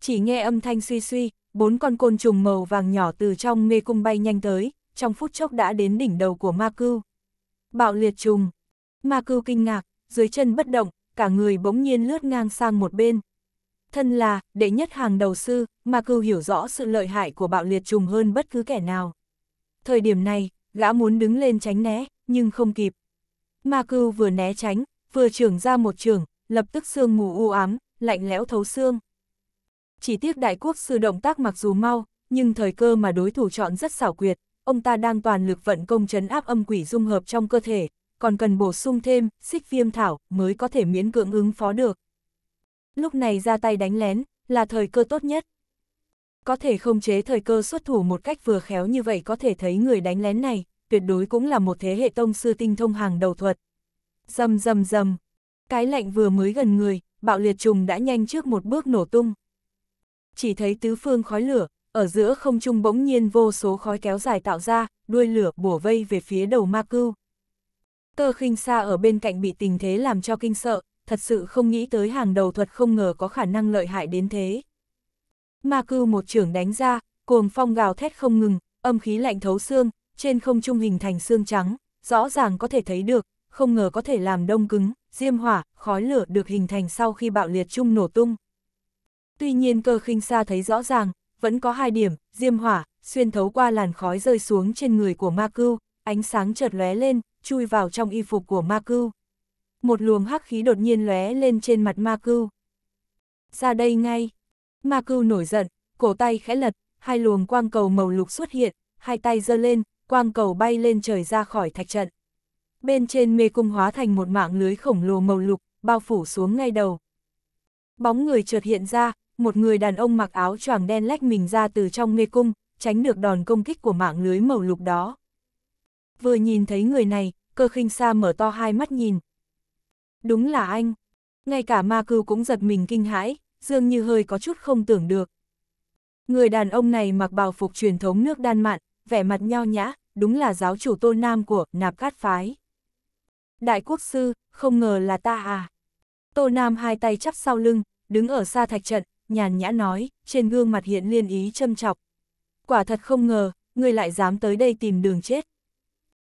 Chỉ nghe âm thanh suy suy, bốn con côn trùng màu vàng nhỏ từ trong mê cung bay nhanh tới, trong phút chốc đã đến đỉnh đầu của ma cưu. Bạo liệt trùng. Ma cưu kinh ngạc, dưới chân bất động, cả người bỗng nhiên lướt ngang sang một bên. Thân là, đệ nhất hàng đầu sư, ma cưu hiểu rõ sự lợi hại của bạo liệt trùng hơn bất cứ kẻ nào. Thời điểm này, gã muốn đứng lên tránh né, nhưng không kịp. Ma cưu vừa né tránh, vừa trưởng ra một trường, lập tức xương mù u ám, lạnh lẽo thấu xương chỉ tiếc đại quốc sư động tác mặc dù mau, nhưng thời cơ mà đối thủ chọn rất xảo quyệt, ông ta đang toàn lực vận công chấn áp âm quỷ dung hợp trong cơ thể, còn cần bổ sung thêm xích viêm thảo mới có thể miễn cưỡng ứng phó được. Lúc này ra tay đánh lén là thời cơ tốt nhất. Có thể không chế thời cơ xuất thủ một cách vừa khéo như vậy có thể thấy người đánh lén này, tuyệt đối cũng là một thế hệ tông sư tinh thông hàng đầu thuật. Dầm dầm dầm, cái lạnh vừa mới gần người, bạo liệt trùng đã nhanh trước một bước nổ tung chỉ thấy tứ phương khói lửa, ở giữa không trung bỗng nhiên vô số khói kéo dài tạo ra, đuôi lửa bổ vây về phía đầu ma cưu. Tơ khinh xa ở bên cạnh bị tình thế làm cho kinh sợ, thật sự không nghĩ tới hàng đầu thuật không ngờ có khả năng lợi hại đến thế. Ma cưu một trưởng đánh ra, cuồng phong gào thét không ngừng, âm khí lạnh thấu xương, trên không trung hình thành xương trắng, rõ ràng có thể thấy được, không ngờ có thể làm đông cứng, diêm hỏa, khói lửa được hình thành sau khi bạo liệt chung nổ tung. Tuy nhiên cơ khinh xa thấy rõ ràng, vẫn có hai điểm, diêm hỏa, xuyên thấu qua làn khói rơi xuống trên người của ma cưu, ánh sáng chợt lóe lên, chui vào trong y phục của ma cưu. Một luồng hắc khí đột nhiên lóe lên trên mặt ma cưu. Ra đây ngay. Ma cưu nổi giận, cổ tay khẽ lật, hai luồng quang cầu màu lục xuất hiện, hai tay giơ lên, quang cầu bay lên trời ra khỏi thạch trận. Bên trên mê cung hóa thành một mạng lưới khổng lồ màu lục, bao phủ xuống ngay đầu. Bóng người chợt hiện ra, một người đàn ông mặc áo choàng đen lách mình ra từ trong mê cung, tránh được đòn công kích của mạng lưới màu lục đó. Vừa nhìn thấy người này, cơ khinh sa mở to hai mắt nhìn. Đúng là anh. Ngay cả ma cưu cũng giật mình kinh hãi, dường như hơi có chút không tưởng được. Người đàn ông này mặc bào phục truyền thống nước đan mạn, vẻ mặt nho nhã, đúng là giáo chủ tôn nam của nạp cát phái. Đại quốc sư, không ngờ là ta à. Tô Nam hai tay chắp sau lưng, đứng ở xa thạch trận, nhàn nhã nói, trên gương mặt hiện liên ý châm chọc. Quả thật không ngờ, ngươi lại dám tới đây tìm đường chết.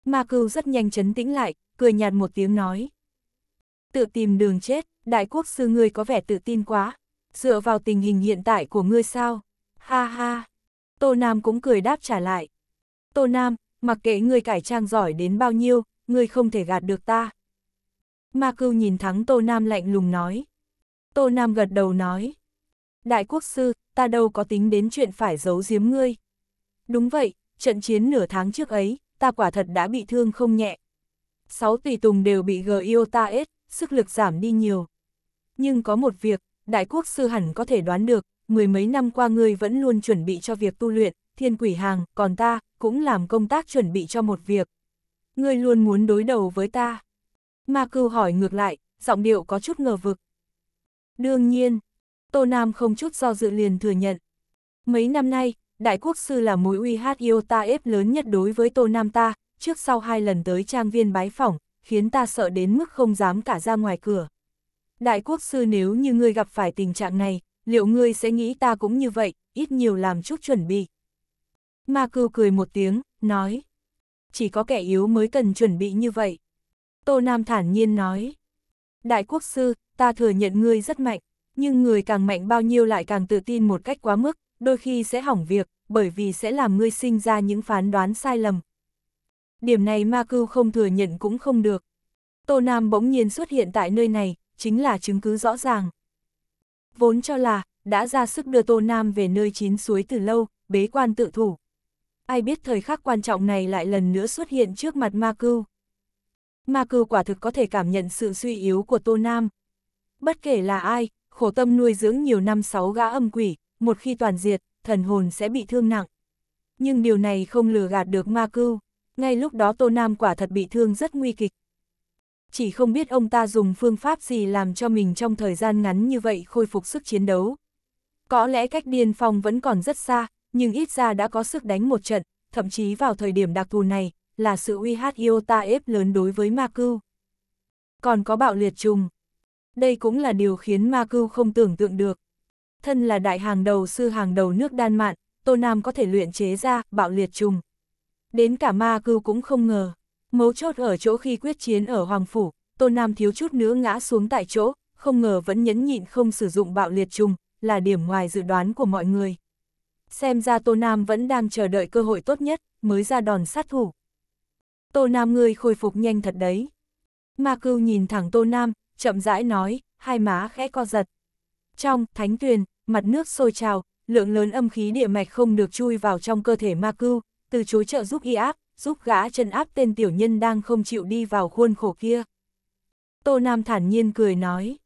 Ma cưu rất nhanh chấn tĩnh lại, cười nhạt một tiếng nói. Tự tìm đường chết, đại quốc sư ngươi có vẻ tự tin quá, dựa vào tình hình hiện tại của ngươi sao? Ha ha! Tô Nam cũng cười đáp trả lại. Tô Nam, mặc kệ ngươi cải trang giỏi đến bao nhiêu, ngươi không thể gạt được ta. Ma cưu nhìn thắng Tô Nam lạnh lùng nói. Tô Nam gật đầu nói. Đại quốc sư, ta đâu có tính đến chuyện phải giấu giếm ngươi. Đúng vậy, trận chiến nửa tháng trước ấy, ta quả thật đã bị thương không nhẹ. Sáu tùy tùng đều bị gờ ta ết, sức lực giảm đi nhiều. Nhưng có một việc, đại quốc sư hẳn có thể đoán được, mười mấy năm qua ngươi vẫn luôn chuẩn bị cho việc tu luyện, thiên quỷ hàng, còn ta, cũng làm công tác chuẩn bị cho một việc. Ngươi luôn muốn đối đầu với ta. Ma cưu hỏi ngược lại, giọng điệu có chút ngờ vực. Đương nhiên, Tô Nam không chút do dự liền thừa nhận. Mấy năm nay, Đại Quốc Sư là mối uy hát yêu ta ép lớn nhất đối với Tô Nam ta, trước sau hai lần tới trang viên bái phỏng, khiến ta sợ đến mức không dám cả ra ngoài cửa. Đại Quốc Sư nếu như ngươi gặp phải tình trạng này, liệu ngươi sẽ nghĩ ta cũng như vậy, ít nhiều làm chút chuẩn bị. Ma cưu cười một tiếng, nói. Chỉ có kẻ yếu mới cần chuẩn bị như vậy. Tô Nam thản nhiên nói. Đại quốc sư, ta thừa nhận ngươi rất mạnh, nhưng người càng mạnh bao nhiêu lại càng tự tin một cách quá mức, đôi khi sẽ hỏng việc, bởi vì sẽ làm ngươi sinh ra những phán đoán sai lầm. Điểm này ma cưu không thừa nhận cũng không được. Tô Nam bỗng nhiên xuất hiện tại nơi này, chính là chứng cứ rõ ràng. Vốn cho là, đã ra sức đưa Tô Nam về nơi chín suối từ lâu, bế quan tự thủ. Ai biết thời khắc quan trọng này lại lần nữa xuất hiện trước mặt ma cưu. Ma cưu quả thực có thể cảm nhận sự suy yếu của Tô Nam. Bất kể là ai, khổ tâm nuôi dưỡng nhiều năm sáu gã âm quỷ, một khi toàn diệt, thần hồn sẽ bị thương nặng. Nhưng điều này không lừa gạt được ma cưu, ngay lúc đó Tô Nam quả thật bị thương rất nguy kịch. Chỉ không biết ông ta dùng phương pháp gì làm cho mình trong thời gian ngắn như vậy khôi phục sức chiến đấu. Có lẽ cách điên phong vẫn còn rất xa, nhưng ít ra đã có sức đánh một trận, thậm chí vào thời điểm đặc thù này, là sự uy hát ta ép lớn đối với ma cưu. Còn có bạo liệt trùng, đây cũng là điều khiến ma cưu không tưởng tượng được. Thân là đại hàng đầu sư hàng đầu nước Đan Mạn, Tô Nam có thể luyện chế ra, bạo liệt trùng. Đến cả ma cưu cũng không ngờ, mấu chốt ở chỗ khi quyết chiến ở Hoàng Phủ, Tô Nam thiếu chút nữa ngã xuống tại chỗ, không ngờ vẫn nhẫn nhịn không sử dụng bạo liệt trùng, là điểm ngoài dự đoán của mọi người. Xem ra Tô Nam vẫn đang chờ đợi cơ hội tốt nhất, mới ra đòn sát thủ. Tô Nam ngươi khôi phục nhanh thật đấy. Ma cưu nhìn thẳng Tô Nam, chậm rãi nói, hai má khẽ co giật. Trong, thánh tuyền, mặt nước sôi trào, lượng lớn âm khí địa mạch không được chui vào trong cơ thể ma cưu, từ chối trợ giúp y áp, giúp gã chân áp tên tiểu nhân đang không chịu đi vào khuôn khổ kia. Tô Nam thản nhiên cười nói,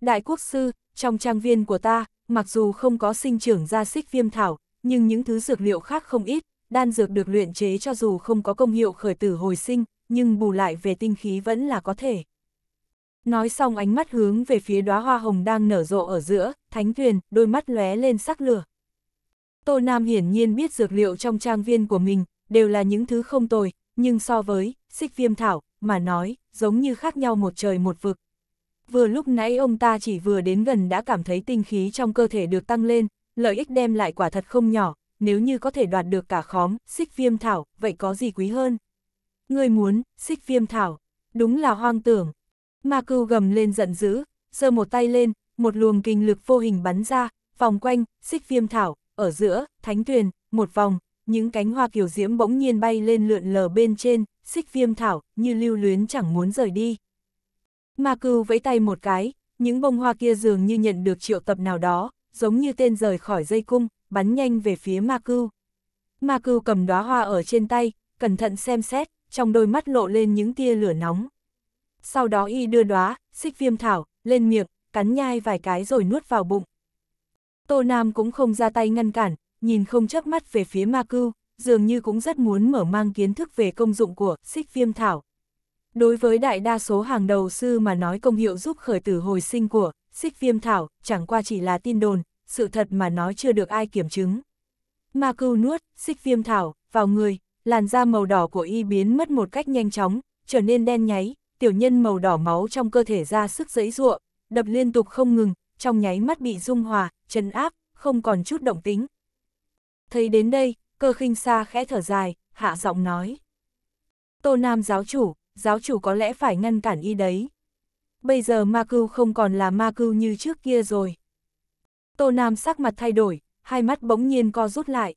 Đại quốc sư, trong trang viên của ta, mặc dù không có sinh trưởng ra xích viêm thảo, nhưng những thứ dược liệu khác không ít, đan dược được luyện chế cho dù không có công hiệu khởi tử hồi sinh, nhưng bù lại về tinh khí vẫn là có thể. Nói xong ánh mắt hướng về phía đóa hoa hồng đang nở rộ ở giữa, thánh thuyền, đôi mắt lóe lên sắc lửa. Tô Nam hiển nhiên biết dược liệu trong trang viên của mình, đều là những thứ không tồi, nhưng so với, xích viêm thảo, mà nói, giống như khác nhau một trời một vực. Vừa lúc nãy ông ta chỉ vừa đến gần đã cảm thấy tinh khí trong cơ thể được tăng lên, lợi ích đem lại quả thật không nhỏ, nếu như có thể đoạt được cả khóm, xích viêm thảo, vậy có gì quý hơn? Người muốn, xích viêm thảo, đúng là hoang tưởng, Ma cưu gầm lên giận dữ, giơ một tay lên, một luồng kinh lực vô hình bắn ra, vòng quanh, xích viêm thảo, ở giữa, thánh tuyền, một vòng, những cánh hoa kiều diễm bỗng nhiên bay lên lượn lờ bên trên, xích viêm thảo, như lưu luyến chẳng muốn rời đi. Ma cưu vẫy tay một cái, những bông hoa kia dường như nhận được triệu tập nào đó, giống như tên rời khỏi dây cung, bắn nhanh về phía ma cưu. Ma cưu cầm đóa hoa ở trên tay, cẩn thận xem xét, trong đôi mắt lộ lên những tia lửa nóng. Sau đó y đưa đóa, xích viêm thảo, lên miệng, cắn nhai vài cái rồi nuốt vào bụng. Tô Nam cũng không ra tay ngăn cản, nhìn không chớp mắt về phía ma cưu, dường như cũng rất muốn mở mang kiến thức về công dụng của xích viêm thảo. Đối với đại đa số hàng đầu sư mà nói công hiệu giúp khởi tử hồi sinh của xích viêm thảo chẳng qua chỉ là tin đồn, sự thật mà nói chưa được ai kiểm chứng. Ma cưu nuốt xích viêm thảo vào người, làn da màu đỏ của y biến mất một cách nhanh chóng, trở nên đen nháy, tiểu nhân màu đỏ máu trong cơ thể ra sức giãy ruộng đập liên tục không ngừng, trong nháy mắt bị dung hòa, chân áp, không còn chút động tính. Thấy đến đây, cơ khinh xa khẽ thở dài, hạ giọng nói. Tô Nam giáo chủ, giáo chủ có lẽ phải ngăn cản y đấy. Bây giờ ma cưu không còn là ma cưu như trước kia rồi. Tô Nam sắc mặt thay đổi, hai mắt bỗng nhiên co rút lại.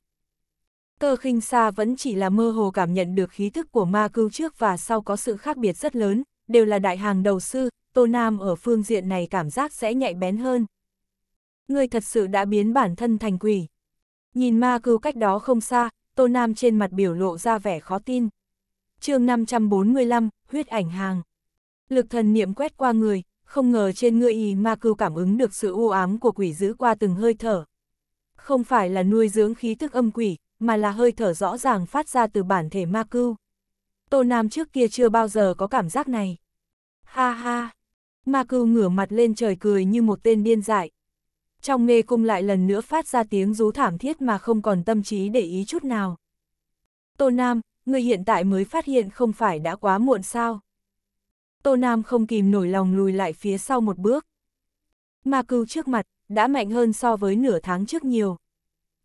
Cơ khinh xa vẫn chỉ là mơ hồ cảm nhận được khí thức của ma cưu trước và sau có sự khác biệt rất lớn, đều là đại hàng đầu sư, Tô Nam ở phương diện này cảm giác sẽ nhạy bén hơn. Ngươi thật sự đã biến bản thân thành quỷ. Nhìn ma cưu cách đó không xa, Tô Nam trên mặt biểu lộ ra vẻ khó tin. chương 545, huyết ảnh hàng. Lực thần niệm quét qua người, không ngờ trên ngươi y ma cưu cảm ứng được sự u ám của quỷ giữ qua từng hơi thở. Không phải là nuôi dưỡng khí thức âm quỷ, mà là hơi thở rõ ràng phát ra từ bản thể ma cưu. Tô Nam trước kia chưa bao giờ có cảm giác này. Ha ha! Ma cưu ngửa mặt lên trời cười như một tên điên dại. Trong mê cung lại lần nữa phát ra tiếng rú thảm thiết mà không còn tâm trí để ý chút nào. Tô Nam, người hiện tại mới phát hiện không phải đã quá muộn sao. Tô Nam không kìm nổi lòng lùi lại phía sau một bước. Ma cưu trước mặt, đã mạnh hơn so với nửa tháng trước nhiều.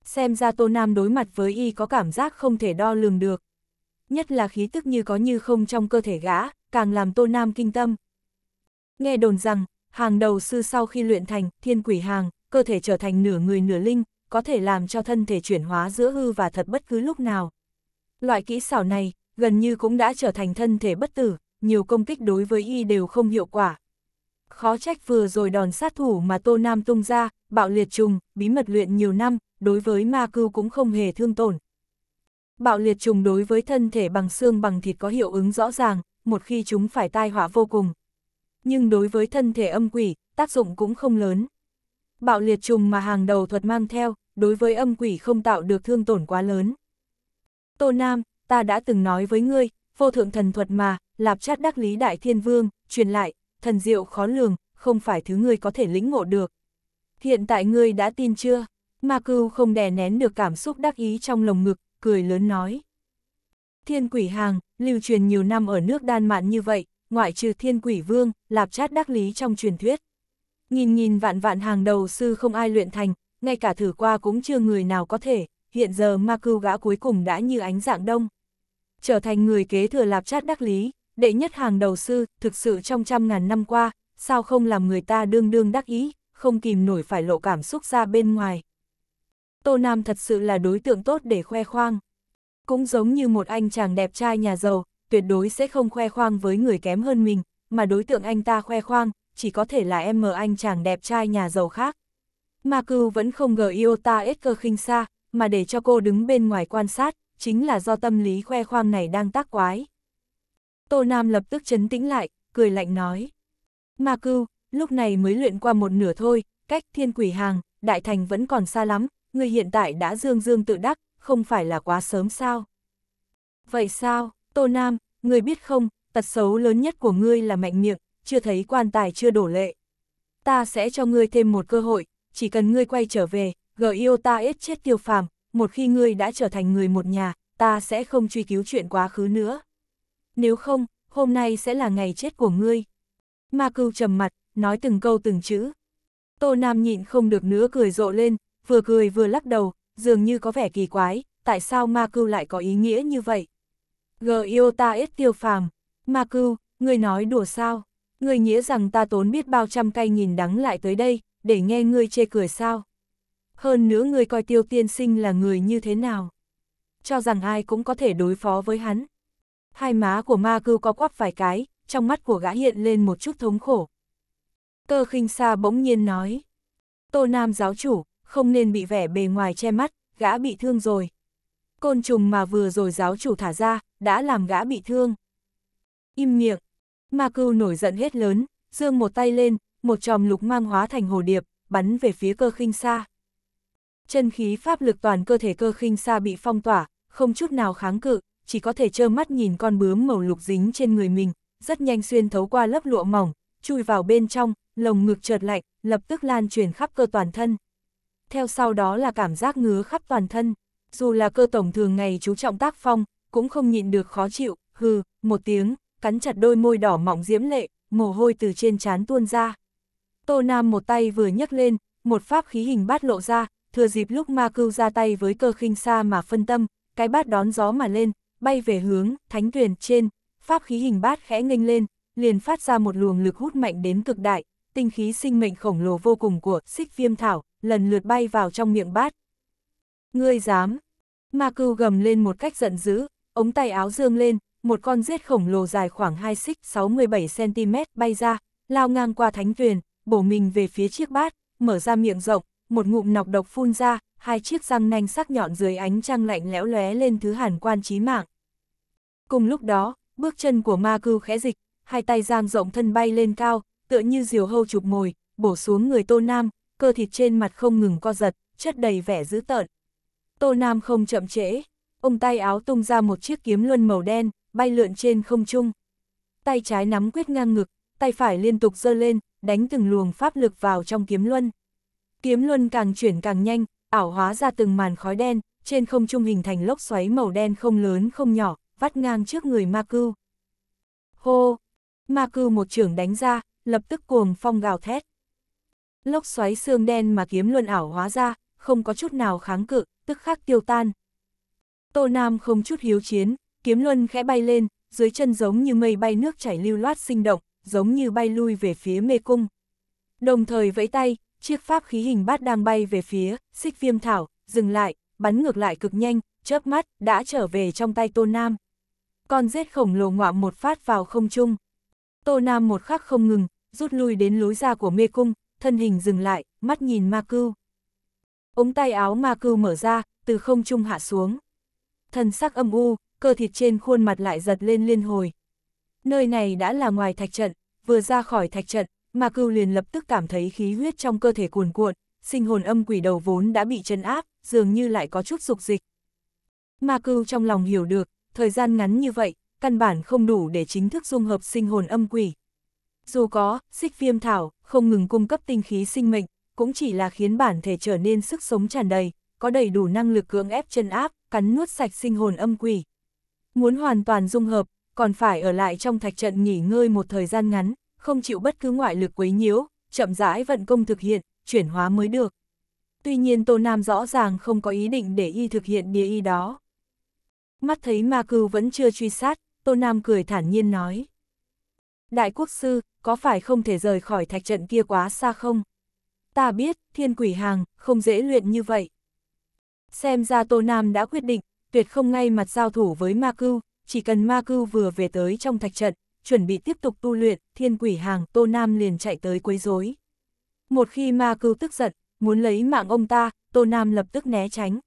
Xem ra Tô Nam đối mặt với y có cảm giác không thể đo lường được nhất là khí tức như có như không trong cơ thể gã, càng làm Tô Nam kinh tâm. Nghe đồn rằng, hàng đầu sư sau khi luyện thành thiên quỷ hàng, cơ thể trở thành nửa người nửa linh, có thể làm cho thân thể chuyển hóa giữa hư và thật bất cứ lúc nào. Loại kỹ xảo này, gần như cũng đã trở thành thân thể bất tử, nhiều công kích đối với y đều không hiệu quả. Khó trách vừa rồi đòn sát thủ mà Tô Nam tung ra, bạo liệt trùng, bí mật luyện nhiều năm, đối với ma cưu cũng không hề thương tổn. Bạo liệt trùng đối với thân thể bằng xương bằng thịt có hiệu ứng rõ ràng, một khi chúng phải tai họa vô cùng. Nhưng đối với thân thể âm quỷ, tác dụng cũng không lớn. Bạo liệt trùng mà hàng đầu thuật mang theo, đối với âm quỷ không tạo được thương tổn quá lớn. Tô Nam, ta đã từng nói với ngươi, vô thượng thần thuật mà, lạp chát đắc lý đại thiên vương, truyền lại, thần diệu khó lường, không phải thứ ngươi có thể lĩnh ngộ được. Hiện tại ngươi đã tin chưa? Ma cưu không đè nén được cảm xúc đắc ý trong lồng ngực, cười lớn nói. Thiên quỷ hàng, lưu truyền nhiều năm ở nước đan mạn như vậy, ngoại trừ thiên quỷ vương, lạp chát đắc lý trong truyền thuyết. Nghìn nghìn vạn vạn hàng đầu sư không ai luyện thành, ngay cả thử qua cũng chưa người nào có thể, hiện giờ ma cưu gã cuối cùng đã như ánh dạng đông. Trở thành người kế thừa lạp chát đắc lý, đệ nhất hàng đầu sư, thực sự trong trăm ngàn năm qua, sao không làm người ta đương đương đắc ý, không kìm nổi phải lộ cảm xúc ra bên ngoài. Tô Nam thật sự là đối tượng tốt để khoe khoang. Cũng giống như một anh chàng đẹp trai nhà giàu, tuyệt đối sẽ không khoe khoang với người kém hơn mình, mà đối tượng anh ta khoe khoang, chỉ có thể là em mờ anh chàng đẹp trai nhà giàu khác. Ma Cư vẫn không ngờ Iota Esker khinh xa, mà để cho cô đứng bên ngoài quan sát, chính là do tâm lý khoe khoang này đang tác quái. Tô Nam lập tức chấn tĩnh lại, cười lạnh nói. Ma Cư, lúc này mới luyện qua một nửa thôi, cách thiên quỷ hàng, đại thành vẫn còn xa lắm, người hiện tại đã dương dương tự đắc, không phải là quá sớm sao? Vậy sao, Tô Nam, người biết không, tật xấu lớn nhất của ngươi là mạnh miệng, chưa thấy quan tài chưa đổ lệ. Ta sẽ cho ngươi thêm một cơ hội, chỉ cần ngươi quay trở về, gờ yêu ta ít chết tiêu phàm, một khi ngươi đã trở thành người một nhà, ta sẽ không truy cứu chuyện quá khứ nữa. Nếu không, hôm nay sẽ là ngày chết của ngươi. Ma cưu trầm mặt, nói từng câu từng chữ. Tô Nam nhịn không được nữa cười rộ lên, vừa cười vừa lắc đầu, dường như có vẻ kỳ quái, tại sao ma cưu lại có ý nghĩa như vậy? G yêu ta ít tiêu phàm, ma cưu, ngươi nói đùa sao? Ngươi nghĩa rằng ta tốn biết bao trăm cây nghìn đắng lại tới đây, để nghe ngươi chê cười sao? Hơn nữa ngươi coi tiêu tiên sinh là người như thế nào? Cho rằng ai cũng có thể đối phó với hắn. Hai má của ma cưu có quắp vài cái, trong mắt của gã hiện lên một chút thống khổ. Cơ khinh xa bỗng nhiên nói. Tô Nam giáo chủ, không nên bị vẻ bề ngoài che mắt, gã bị thương rồi. Côn trùng mà vừa rồi giáo chủ thả ra, đã làm gã bị thương. Im miệng, ma cưu nổi giận hết lớn, dương một tay lên, một tròm lục mang hóa thành hồ điệp, bắn về phía cơ khinh xa. Chân khí pháp lực toàn cơ thể cơ khinh xa bị phong tỏa, không chút nào kháng cự, chỉ có thể trơ mắt nhìn con bướm màu lục dính trên người mình, rất nhanh xuyên thấu qua lớp lụa mỏng, chui vào bên trong, lồng ngực chợt lạnh, lập tức lan truyền khắp cơ toàn thân theo sau đó là cảm giác ngứa khắp toàn thân. Dù là cơ tổng thường ngày chú trọng tác phong, cũng không nhịn được khó chịu, hừ, một tiếng, cắn chặt đôi môi đỏ mọng diễm lệ, mồ hôi từ trên trán tuôn ra. Tô Nam một tay vừa nhấc lên, một pháp khí hình bát lộ ra, thừa dịp lúc ma cưu ra tay với cơ khinh xa mà phân tâm, cái bát đón gió mà lên, bay về hướng, thánh tuyển trên, pháp khí hình bát khẽ nghênh lên, liền phát ra một luồng lực hút mạnh đến cực đại, tinh khí sinh mệnh khổng lồ vô cùng của xích viêm thảo, lần lượt bay vào trong miệng bát. Ngươi dám! Ma cưu gầm lên một cách giận dữ, ống tay áo dương lên, một con giết khổng lồ dài khoảng 2 xích 67cm bay ra, lao ngang qua thánh thuyền, bổ mình về phía chiếc bát, mở ra miệng rộng, một ngụm nọc độc phun ra, hai chiếc răng nanh sắc nhọn dưới ánh trăng lạnh lẽo lóe lên thứ hàn quan chí mạng. Cùng lúc đó, bước chân của ma cưu khẽ dịch, hai tay giang rộng thân bay lên cao, tựa như diều hâu chụp mồi, bổ xuống người tô nam, cơ thịt trên mặt không ngừng co giật, chất đầy vẻ dữ tợn. Tô Nam không chậm trễ, ông tay áo tung ra một chiếc kiếm luân màu đen, bay lượn trên không trung. Tay trái nắm quyết ngang ngực, tay phải liên tục giơ lên, đánh từng luồng pháp lực vào trong kiếm luân. Kiếm luân càng chuyển càng nhanh, ảo hóa ra từng màn khói đen, trên không trung hình thành lốc xoáy màu đen không lớn không nhỏ, vắt ngang trước người Ma Cưu. Hô! Ma Cưu một trường đánh ra, lập tức cuồng phong gào thét lốc xoáy xương đen mà kiếm luân ảo hóa ra, không có chút nào kháng cự, tức khắc tiêu tan. Tô Nam không chút hiếu chiến, kiếm luân khẽ bay lên, dưới chân giống như mây bay nước chảy lưu loát sinh động, giống như bay lui về phía mê cung. Đồng thời vẫy tay, chiếc pháp khí hình bát đang bay về phía, xích viêm thảo, dừng lại, bắn ngược lại cực nhanh, chớp mắt, đã trở về trong tay Tô Nam. Con rết khổng lồ ngoạm một phát vào không trung. Tô Nam một khắc không ngừng, rút lui đến lối ra của mê cung, thân hình dừng lại, mắt nhìn ma cưu. Ống tay áo ma cưu mở ra, từ không trung hạ xuống. Thần sắc âm u, cơ thịt trên khuôn mặt lại giật lên liên hồi. Nơi này đã là ngoài thạch trận, vừa ra khỏi thạch trận, ma cưu liền lập tức cảm thấy khí huyết trong cơ thể cuồn cuộn, sinh hồn âm quỷ đầu vốn đã bị chân áp, dường như lại có chút dục dịch. Ma cưu trong lòng hiểu được, thời gian ngắn như vậy, căn bản không đủ để chính thức dung hợp sinh hồn âm quỷ. Dù có, xích viêm thảo, không ngừng cung cấp tinh khí sinh mệnh, cũng chỉ là khiến bản thể trở nên sức sống tràn đầy, có đầy đủ năng lực cưỡng ép chân áp, cắn nuốt sạch sinh hồn âm quỷ. Muốn hoàn toàn dung hợp, còn phải ở lại trong thạch trận nghỉ ngơi một thời gian ngắn, không chịu bất cứ ngoại lực quấy nhiễu, chậm rãi vận công thực hiện, chuyển hóa mới được. Tuy nhiên Tô Nam rõ ràng không có ý định để y thực hiện địa y đó. Mắt thấy ma cư vẫn chưa truy sát, Tô Nam cười thản nhiên nói. Đại quốc sư, có phải không thể rời khỏi thạch trận kia quá xa không? Ta biết, thiên quỷ hàng, không dễ luyện như vậy. Xem ra Tô Nam đã quyết định, tuyệt không ngay mặt giao thủ với ma cưu, chỉ cần ma cưu vừa về tới trong thạch trận, chuẩn bị tiếp tục tu luyện, thiên quỷ hàng Tô Nam liền chạy tới quấy rối. Một khi ma cưu tức giận, muốn lấy mạng ông ta, Tô Nam lập tức né tránh.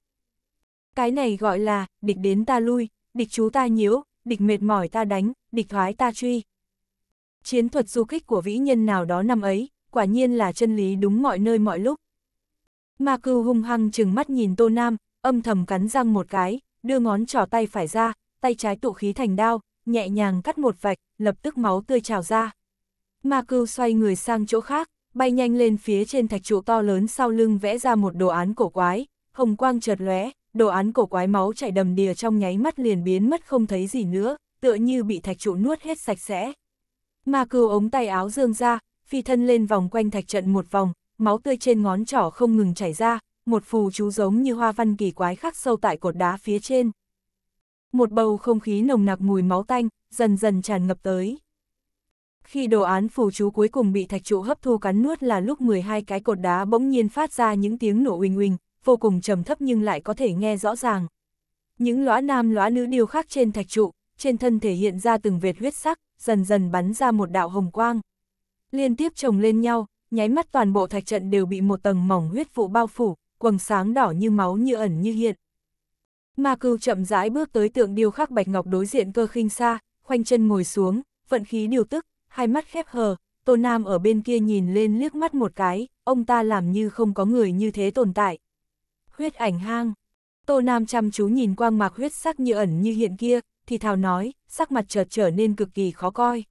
Cái này gọi là, địch đến ta lui, địch chú ta nhiễu, địch mệt mỏi ta đánh, địch thoái ta truy. Chiến thuật du kích của vĩ nhân nào đó năm ấy, quả nhiên là chân lý đúng mọi nơi mọi lúc. Ma cưu hung hăng chừng mắt nhìn Tô Nam, âm thầm cắn răng một cái, đưa ngón trỏ tay phải ra, tay trái tụ khí thành đao, nhẹ nhàng cắt một vạch, lập tức máu tươi trào ra. Ma cưu xoay người sang chỗ khác, bay nhanh lên phía trên thạch trụ to lớn sau lưng vẽ ra một đồ án cổ quái, hồng quang chợt lóe, đồ án cổ quái máu chảy đầm đìa trong nháy mắt liền biến mất không thấy gì nữa, tựa như bị thạch trụ nuốt hết sạch sẽ. Ma cừu ống tay áo dương ra, phi thân lên vòng quanh thạch trận một vòng, máu tươi trên ngón trỏ không ngừng chảy ra, một phù chú giống như hoa văn kỳ quái khắc sâu tại cột đá phía trên. Một bầu không khí nồng nặc mùi máu tanh, dần dần tràn ngập tới. Khi đồ án phù chú cuối cùng bị thạch trụ hấp thu cắn nuốt là lúc 12 cái cột đá bỗng nhiên phát ra những tiếng nổ uỳnh uỳnh, vô cùng trầm thấp nhưng lại có thể nghe rõ ràng. Những lõa nam lõa nữ điêu khắc trên thạch trụ, trên thân thể hiện ra từng vệt huyết sắc, dần dần bắn ra một đạo hồng quang. Liên tiếp chồng lên nhau, nháy mắt toàn bộ thạch trận đều bị một tầng mỏng huyết vụ bao phủ, quầng sáng đỏ như máu như ẩn như hiện. Ma cưu chậm rãi bước tới tượng điêu khắc bạch ngọc đối diện cơ khinh xa, khoanh chân ngồi xuống, vận khí điều tức, hai mắt khép hờ, Tô Nam ở bên kia nhìn lên liếc mắt một cái, ông ta làm như không có người như thế tồn tại. Huyết ảnh hang. Tô Nam chăm chú nhìn quang mạc huyết sắc như ẩn như hiện kia, thì thào nói, sắc mặt chợt trở nên cực kỳ khó coi.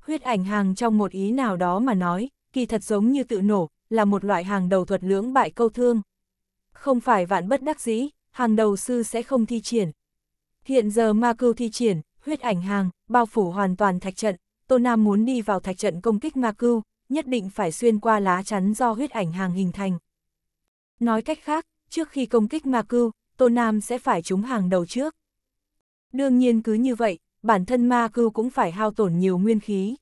Huyết ảnh hàng trong một ý nào đó mà nói, kỳ thật giống như tự nổ, là một loại hàng đầu thuật lưỡng bại câu thương. Không phải vạn bất đắc dĩ, hàng đầu sư sẽ không thi triển. Hiện giờ ma cưu thi triển, huyết ảnh hàng, bao phủ hoàn toàn thạch trận, Tô Nam muốn đi vào thạch trận công kích ma cưu, nhất định phải xuyên qua lá chắn do huyết ảnh hàng hình thành. Nói cách khác, trước khi công kích ma cưu, Tô Nam sẽ phải trúng hàng đầu trước. Đương nhiên cứ như vậy, bản thân ma cưu cũng phải hao tổn nhiều nguyên khí.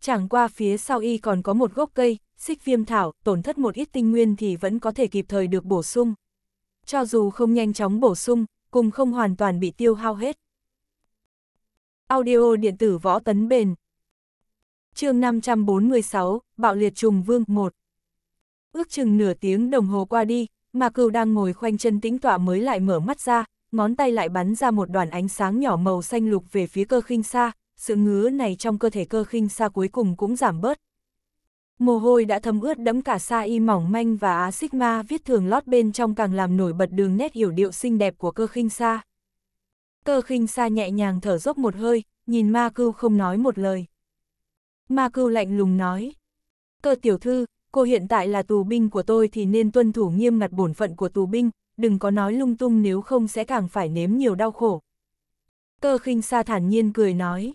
Chẳng qua phía sau y còn có một gốc cây, xích viêm thảo, tổn thất một ít tinh nguyên thì vẫn có thể kịp thời được bổ sung. Cho dù không nhanh chóng bổ sung, cùng không hoàn toàn bị tiêu hao hết. Audio điện tử võ tấn bền chương 546, Bạo liệt trùng vương 1 Ước chừng nửa tiếng đồng hồ qua đi, mà cừu đang ngồi khoanh chân tĩnh tọa mới lại mở mắt ra, ngón tay lại bắn ra một đoàn ánh sáng nhỏ màu xanh lục về phía cơ khinh xa, sự ngứa này trong cơ thể cơ khinh xa cuối cùng cũng giảm bớt. Mồ hôi đã thấm ướt đẫm cả sa y mỏng manh và á ma viết thường lót bên trong càng làm nổi bật đường nét hiểu điệu xinh đẹp của cơ khinh sa. Cơ khinh sa nhẹ nhàng thở dốc một hơi, nhìn ma cưu không nói một lời. Ma cưu lạnh lùng nói. Cơ tiểu thư, cô hiện tại là tù binh của tôi thì nên tuân thủ nghiêm ngặt bổn phận của tù binh, đừng có nói lung tung nếu không sẽ càng phải nếm nhiều đau khổ. Cơ khinh sa thản nhiên cười nói.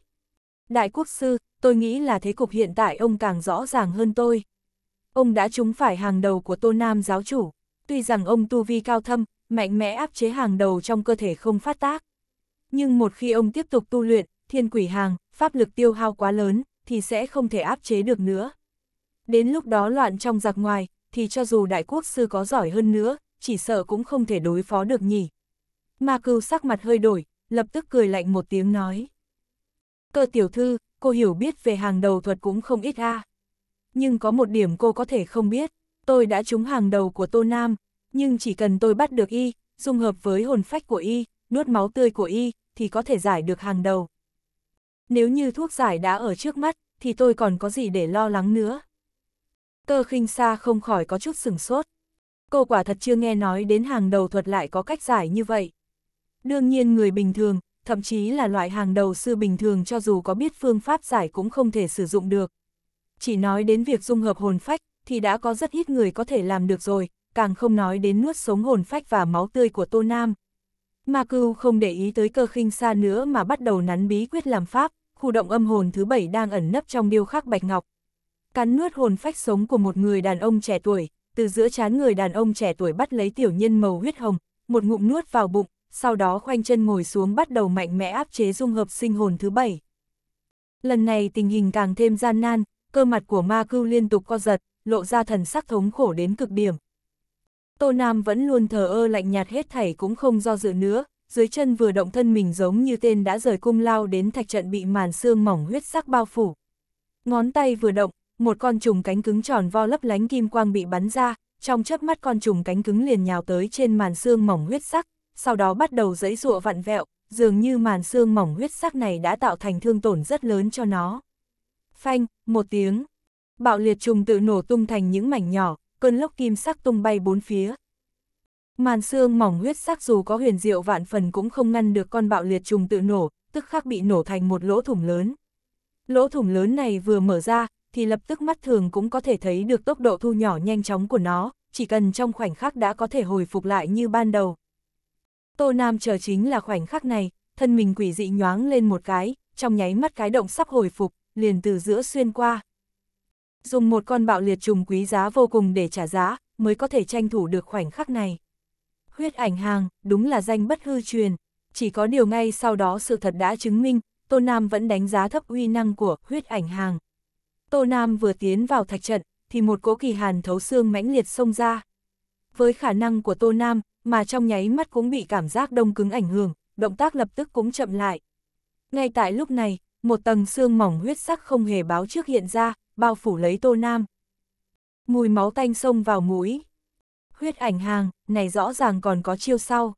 Đại quốc sư, tôi nghĩ là thế cục hiện tại ông càng rõ ràng hơn tôi. Ông đã trúng phải hàng đầu của Tô Nam giáo chủ, tuy rằng ông tu vi cao thâm, mạnh mẽ áp chế hàng đầu trong cơ thể không phát tác. Nhưng một khi ông tiếp tục tu luyện, thiên quỷ hàng, pháp lực tiêu hao quá lớn, thì sẽ không thể áp chế được nữa. Đến lúc đó loạn trong giặc ngoài, thì cho dù đại quốc sư có giỏi hơn nữa, chỉ sợ cũng không thể đối phó được nhỉ. Ma cưu sắc mặt hơi đổi, lập tức cười lạnh một tiếng nói. Cơ tiểu thư, cô hiểu biết về hàng đầu thuật cũng không ít ha. Nhưng có một điểm cô có thể không biết, tôi đã trúng hàng đầu của Tô Nam, nhưng chỉ cần tôi bắt được y, dung hợp với hồn phách của y, nuốt máu tươi của y, thì có thể giải được hàng đầu. Nếu như thuốc giải đã ở trước mắt, thì tôi còn có gì để lo lắng nữa. Cơ khinh xa không khỏi có chút sửng sốt cô quả thật chưa nghe nói đến hàng đầu thuật lại có cách giải như vậy. Đương nhiên người bình thường, thậm chí là loại hàng đầu sư bình thường cho dù có biết phương pháp giải cũng không thể sử dụng được. Chỉ nói đến việc dung hợp hồn phách, thì đã có rất ít người có thể làm được rồi, càng không nói đến nuốt sống hồn phách và máu tươi của Tô Nam. Ma Cưu không để ý tới cơ khinh xa nữa mà bắt đầu nắn bí quyết làm pháp, khu động âm hồn thứ bảy đang ẩn nấp trong điêu khắc bạch ngọc. Cắn nuốt hồn phách sống của một người đàn ông trẻ tuổi, từ giữa chán người đàn ông trẻ tuổi bắt lấy tiểu nhân màu huyết hồng, một ngụm nuốt vào bụng, sau đó khoanh chân ngồi xuống bắt đầu mạnh mẽ áp chế dung hợp sinh hồn thứ bảy. Lần này tình hình càng thêm gian nan, cơ mặt của ma cưu liên tục co giật, lộ ra thần sắc thống khổ đến cực điểm. Tô Nam vẫn luôn thờ ơ lạnh nhạt hết thảy cũng không do dự nữa, dưới chân vừa động thân mình giống như tên đã rời cung lao đến thạch trận bị màn xương mỏng huyết sắc bao phủ. Ngón tay vừa động, một con trùng cánh cứng tròn vo lấp lánh kim quang bị bắn ra, trong chớp mắt con trùng cánh cứng liền nhào tới trên màn xương mỏng huyết sắc, sau đó bắt đầu dẫy dụa vặn vẹo, dường như màn xương mỏng huyết sắc này đã tạo thành thương tổn rất lớn cho nó. Phanh, một tiếng, bạo liệt trùng tự nổ tung thành những mảnh nhỏ, cơn lốc kim sắc tung bay bốn phía. Màn xương mỏng huyết sắc dù có huyền diệu vạn phần cũng không ngăn được con bạo liệt trùng tự nổ, tức khắc bị nổ thành một lỗ thủng lớn. Lỗ thủng lớn này vừa mở ra, thì lập tức mắt thường cũng có thể thấy được tốc độ thu nhỏ nhanh chóng của nó, chỉ cần trong khoảnh khắc đã có thể hồi phục lại như ban đầu. Tô Nam chờ chính là khoảnh khắc này, thân mình quỷ dị nhoáng lên một cái, trong nháy mắt cái động sắp hồi phục, liền từ giữa xuyên qua. Dùng một con bạo liệt trùng quý giá vô cùng để trả giá, mới có thể tranh thủ được khoảnh khắc này. Huyết ảnh hàng, đúng là danh bất hư truyền. Chỉ có điều ngay sau đó sự thật đã chứng minh, Tô Nam vẫn đánh giá thấp uy năng của huyết ảnh hàng. Tô Nam vừa tiến vào thạch trận, thì một cỗ kỳ hàn thấu xương mãnh liệt xông ra. Với khả năng của Tô Nam, mà trong nháy mắt cũng bị cảm giác đông cứng ảnh hưởng, động tác lập tức cũng chậm lại. Ngay tại lúc này, một tầng xương mỏng huyết sắc không hề báo trước hiện ra, bao phủ lấy Tô Nam. Mùi máu tanh xông vào mũi. Huyết ảnh hàng, này rõ ràng còn có chiêu sau.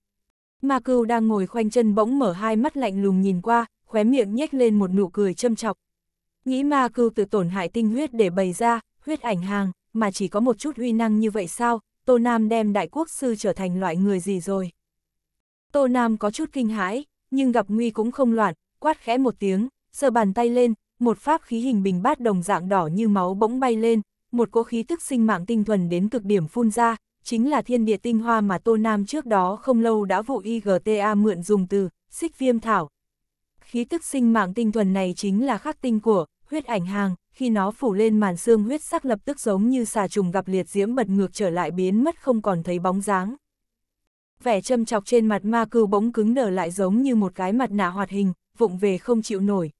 Ma cưu đang ngồi khoanh chân bỗng mở hai mắt lạnh lùng nhìn qua, khóe miệng nhếch lên một nụ cười châm chọc, Nghĩ ma cưu tự tổn hại tinh huyết để bày ra, huyết ảnh hàng, mà chỉ có một chút uy năng như vậy sao, Tô Nam đem đại quốc sư trở thành loại người gì rồi. Tô Nam có chút kinh hãi, nhưng gặp nguy cũng không loạn, quát khẽ một tiếng, sờ bàn tay lên, một pháp khí hình bình bát đồng dạng đỏ như máu bỗng bay lên, một cỗ khí tức sinh mạng tinh thuần đến cực điểm phun ra, chính là thiên địa tinh hoa mà Tô Nam trước đó không lâu đã vụ IGTA mượn dùng từ, xích viêm thảo. Khí tức sinh mạng tinh thuần này chính là khắc tinh của huyết ảnh hàng, khi nó phủ lên màn xương huyết sắc lập tức giống như xà trùng gặp liệt diễm bật ngược trở lại biến mất không còn thấy bóng dáng. Vẻ châm chọc trên mặt ma cừu bỗng cứng nở lại giống như một cái mặt nạ hoạt hình, vụng về không chịu nổi.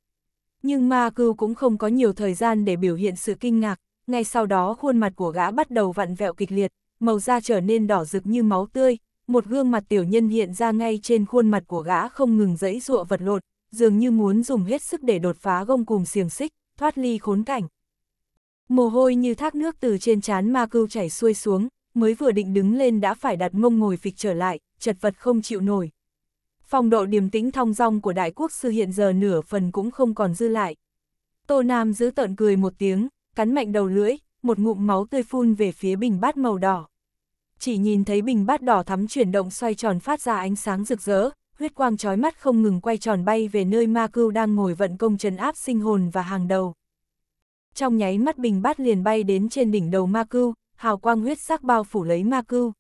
Nhưng ma cừu cũng không có nhiều thời gian để biểu hiện sự kinh ngạc, ngay sau đó khuôn mặt của gã bắt đầu vặn vẹo kịch liệt, màu da trở nên đỏ rực như máu tươi, một gương mặt tiểu nhân hiện ra ngay trên khuôn mặt của gã không ngừng dẫy dụa vật lộn, dường như muốn dùng hết sức để đột phá gông cùng xiềng xích, thoát ly khốn cảnh. Mồ hôi như thác nước từ trên trán ma cưu chảy xuôi xuống, mới vừa định đứng lên đã phải đặt mông ngồi phịch trở lại, chật vật không chịu nổi. Phong độ điềm tĩnh thong dong của đại quốc sư hiện giờ nửa phần cũng không còn dư lại. Tô Nam giữ tợn cười một tiếng, cắn mạnh đầu lưỡi, một ngụm máu tươi phun về phía bình bát màu đỏ. Chỉ nhìn thấy bình bát đỏ thắm chuyển động xoay tròn phát ra ánh sáng rực rỡ, huyết quang trói mắt không ngừng quay tròn bay về nơi ma cưu đang ngồi vận công trấn áp sinh hồn và hàng đầu. Trong nháy mắt bình bát liền bay đến trên đỉnh đầu ma cưu, hào quang huyết sắc bao phủ lấy ma cưu.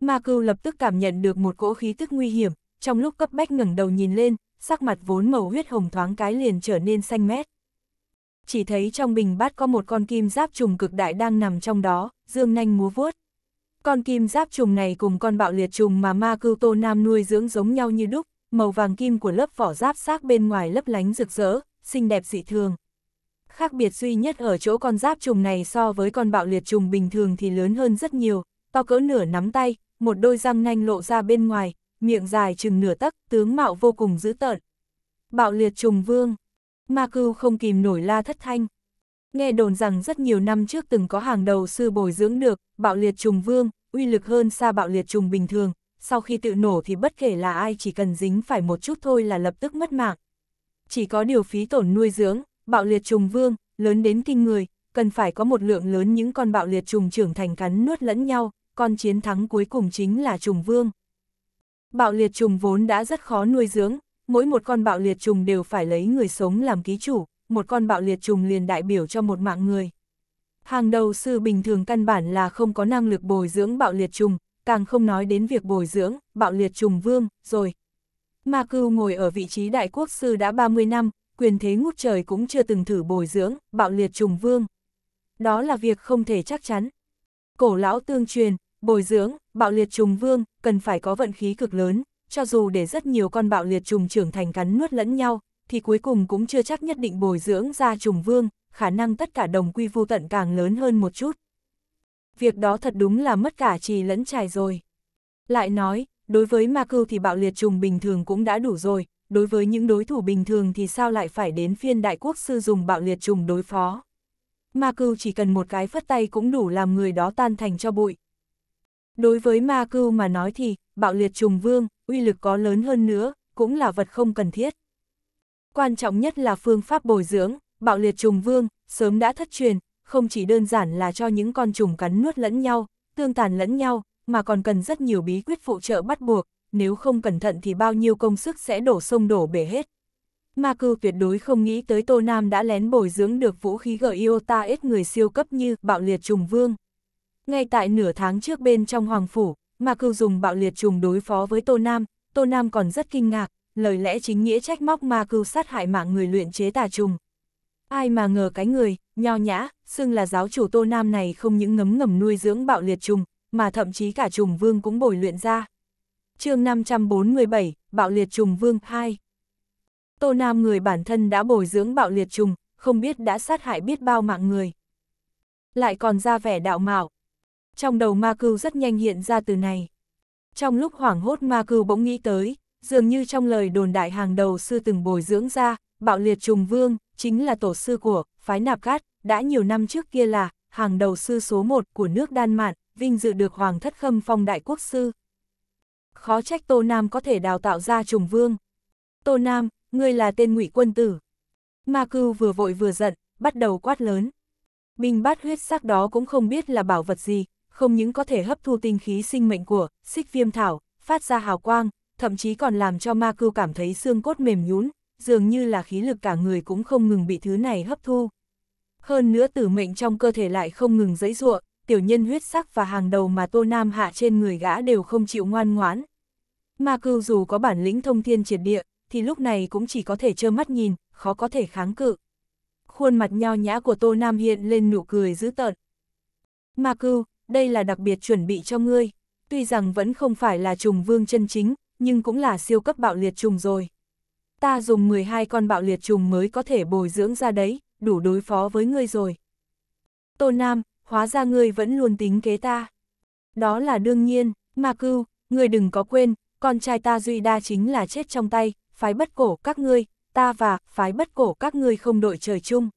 Ma cưu lập tức cảm nhận được một cỗ khí tức nguy hiểm, trong lúc cấp bách ngẩng đầu nhìn lên, sắc mặt vốn màu huyết hồng thoáng cái liền trở nên xanh mét. Chỉ thấy trong bình bát có một con kim giáp trùng cực đại đang nằm trong đó, dương nanh múa vuốt. Con kim giáp trùng này cùng con bạo liệt trùng mà ma cư tô nam nuôi dưỡng giống nhau như đúc, màu vàng kim của lớp vỏ giáp xác bên ngoài lấp lánh rực rỡ, xinh đẹp dị thường. Khác biệt duy nhất ở chỗ con giáp trùng này so với con bạo liệt trùng bình thường thì lớn hơn rất nhiều, to cỡ nửa nắm tay, một đôi răng nanh lộ ra bên ngoài, miệng dài chừng nửa tấc, tướng mạo vô cùng dữ tợn. Bạo liệt trùng vương, ma cư không kìm nổi la thất thanh. Nghe đồn rằng rất nhiều năm trước từng có hàng đầu sư bồi dưỡng được, bạo liệt trùng vương, uy lực hơn xa bạo liệt trùng bình thường, sau khi tự nổ thì bất kể là ai chỉ cần dính phải một chút thôi là lập tức mất mạng. Chỉ có điều phí tổn nuôi dưỡng, bạo liệt trùng vương, lớn đến kinh người, cần phải có một lượng lớn những con bạo liệt trùng trưởng thành cắn nuốt lẫn nhau, con chiến thắng cuối cùng chính là trùng vương. Bạo liệt trùng vốn đã rất khó nuôi dưỡng, mỗi một con bạo liệt trùng đều phải lấy người sống làm ký chủ, một con bạo liệt trùng liền đại biểu cho một mạng người. Hàng đầu sư bình thường căn bản là không có năng lực bồi dưỡng bạo liệt trùng, càng không nói đến việc bồi dưỡng, bạo liệt trùng vương, rồi. Ma cưu ngồi ở vị trí đại quốc sư đã 30 năm, quyền thế ngút trời cũng chưa từng thử bồi dưỡng, bạo liệt trùng vương. Đó là việc không thể chắc chắn. Cổ lão tương truyền, bồi dưỡng, bạo liệt trùng vương, cần phải có vận khí cực lớn, cho dù để rất nhiều con bạo liệt trùng trưởng thành cắn nuốt lẫn nhau, thì cuối cùng cũng chưa chắc nhất định bồi dưỡng ra trùng vương, khả năng tất cả đồng quy vô tận càng lớn hơn một chút. Việc đó thật đúng là mất cả trì lẫn trài rồi. Lại nói, đối với ma cưu thì bạo liệt trùng bình thường cũng đã đủ rồi, đối với những đối thủ bình thường thì sao lại phải đến phiên đại quốc sư dùng bạo liệt trùng đối phó. Ma cưu chỉ cần một cái phất tay cũng đủ làm người đó tan thành cho bụi. Đối với ma cưu mà nói thì, bạo liệt trùng vương, uy lực có lớn hơn nữa, cũng là vật không cần thiết quan trọng nhất là phương pháp bồi dưỡng, bạo liệt trùng vương, sớm đã thất truyền, không chỉ đơn giản là cho những con trùng cắn nuốt lẫn nhau, tương tàn lẫn nhau, mà còn cần rất nhiều bí quyết phụ trợ bắt buộc, nếu không cẩn thận thì bao nhiêu công sức sẽ đổ sông đổ bể hết. Ma cư tuyệt đối không nghĩ tới Tô Nam đã lén bồi dưỡng được vũ khí Giota ít người siêu cấp như bạo liệt trùng vương. Ngay tại nửa tháng trước bên trong Hoàng Phủ, Ma cư dùng bạo liệt trùng đối phó với Tô Nam, Tô Nam còn rất kinh ngạc, lời lẽ chính nghĩa trách móc ma cưu sát hại mạng người luyện chế tà trùng. Ai mà ngờ cái người, nho nhã, xưng là giáo chủ Tô Nam này không những ngấm ngầm nuôi dưỡng bạo liệt trùng, mà thậm chí cả trùng vương cũng bồi luyện ra. chương 547, Bạo liệt trùng vương 2 Tô Nam người bản thân đã bồi dưỡng bạo liệt trùng, không biết đã sát hại biết bao mạng người. Lại còn ra vẻ đạo mạo. Trong đầu ma cưu rất nhanh hiện ra từ này. Trong lúc hoảng hốt ma cưu bỗng nghĩ tới, dường như trong lời đồn đại hàng đầu sư từng bồi dưỡng ra, bạo liệt trùng vương, chính là tổ sư của, phái nạp cát, đã nhiều năm trước kia là, hàng đầu sư số 1 của nước Đan Mạn, vinh dự được Hoàng thất khâm phong đại quốc sư. Khó trách Tô Nam có thể đào tạo ra trùng vương. Tô Nam, ngươi là tên ngụy quân tử. Ma cưu vừa vội vừa giận, bắt đầu quát lớn. Bình bát huyết sắc đó cũng không biết là bảo vật gì, không những có thể hấp thu tinh khí sinh mệnh của, xích viêm thảo, phát ra hào quang, thậm chí còn làm cho ma cưu cảm thấy xương cốt mềm nhún, dường như là khí lực cả người cũng không ngừng bị thứ này hấp thu. Hơn nữa tử mệnh trong cơ thể lại không ngừng dẫy ruộng, tiểu nhân huyết sắc và hàng đầu mà tô nam hạ trên người gã đều không chịu ngoan ngoãn. Ma cưu dù có bản lĩnh thông thiên triệt địa, thì lúc này cũng chỉ có thể trơ mắt nhìn, khó có thể kháng cự. Khuôn mặt nho nhã của tô nam hiện lên nụ cười dữ tợn. Ma cưu, đây là đặc biệt chuẩn bị cho ngươi. Tuy rằng vẫn không phải là trùng vương chân chính, nhưng cũng là siêu cấp bạo liệt trùng rồi. Ta dùng 12 con bạo liệt trùng mới có thể bồi dưỡng ra đấy, đủ đối phó với ngươi rồi. Tô Nam, hóa ra ngươi vẫn luôn tính kế ta. Đó là đương nhiên, Ma cưu, ngươi đừng có quên, con trai ta duy đa chính là chết trong tay, phái bất cổ các ngươi, ta và phái bất cổ các ngươi không đội trời chung.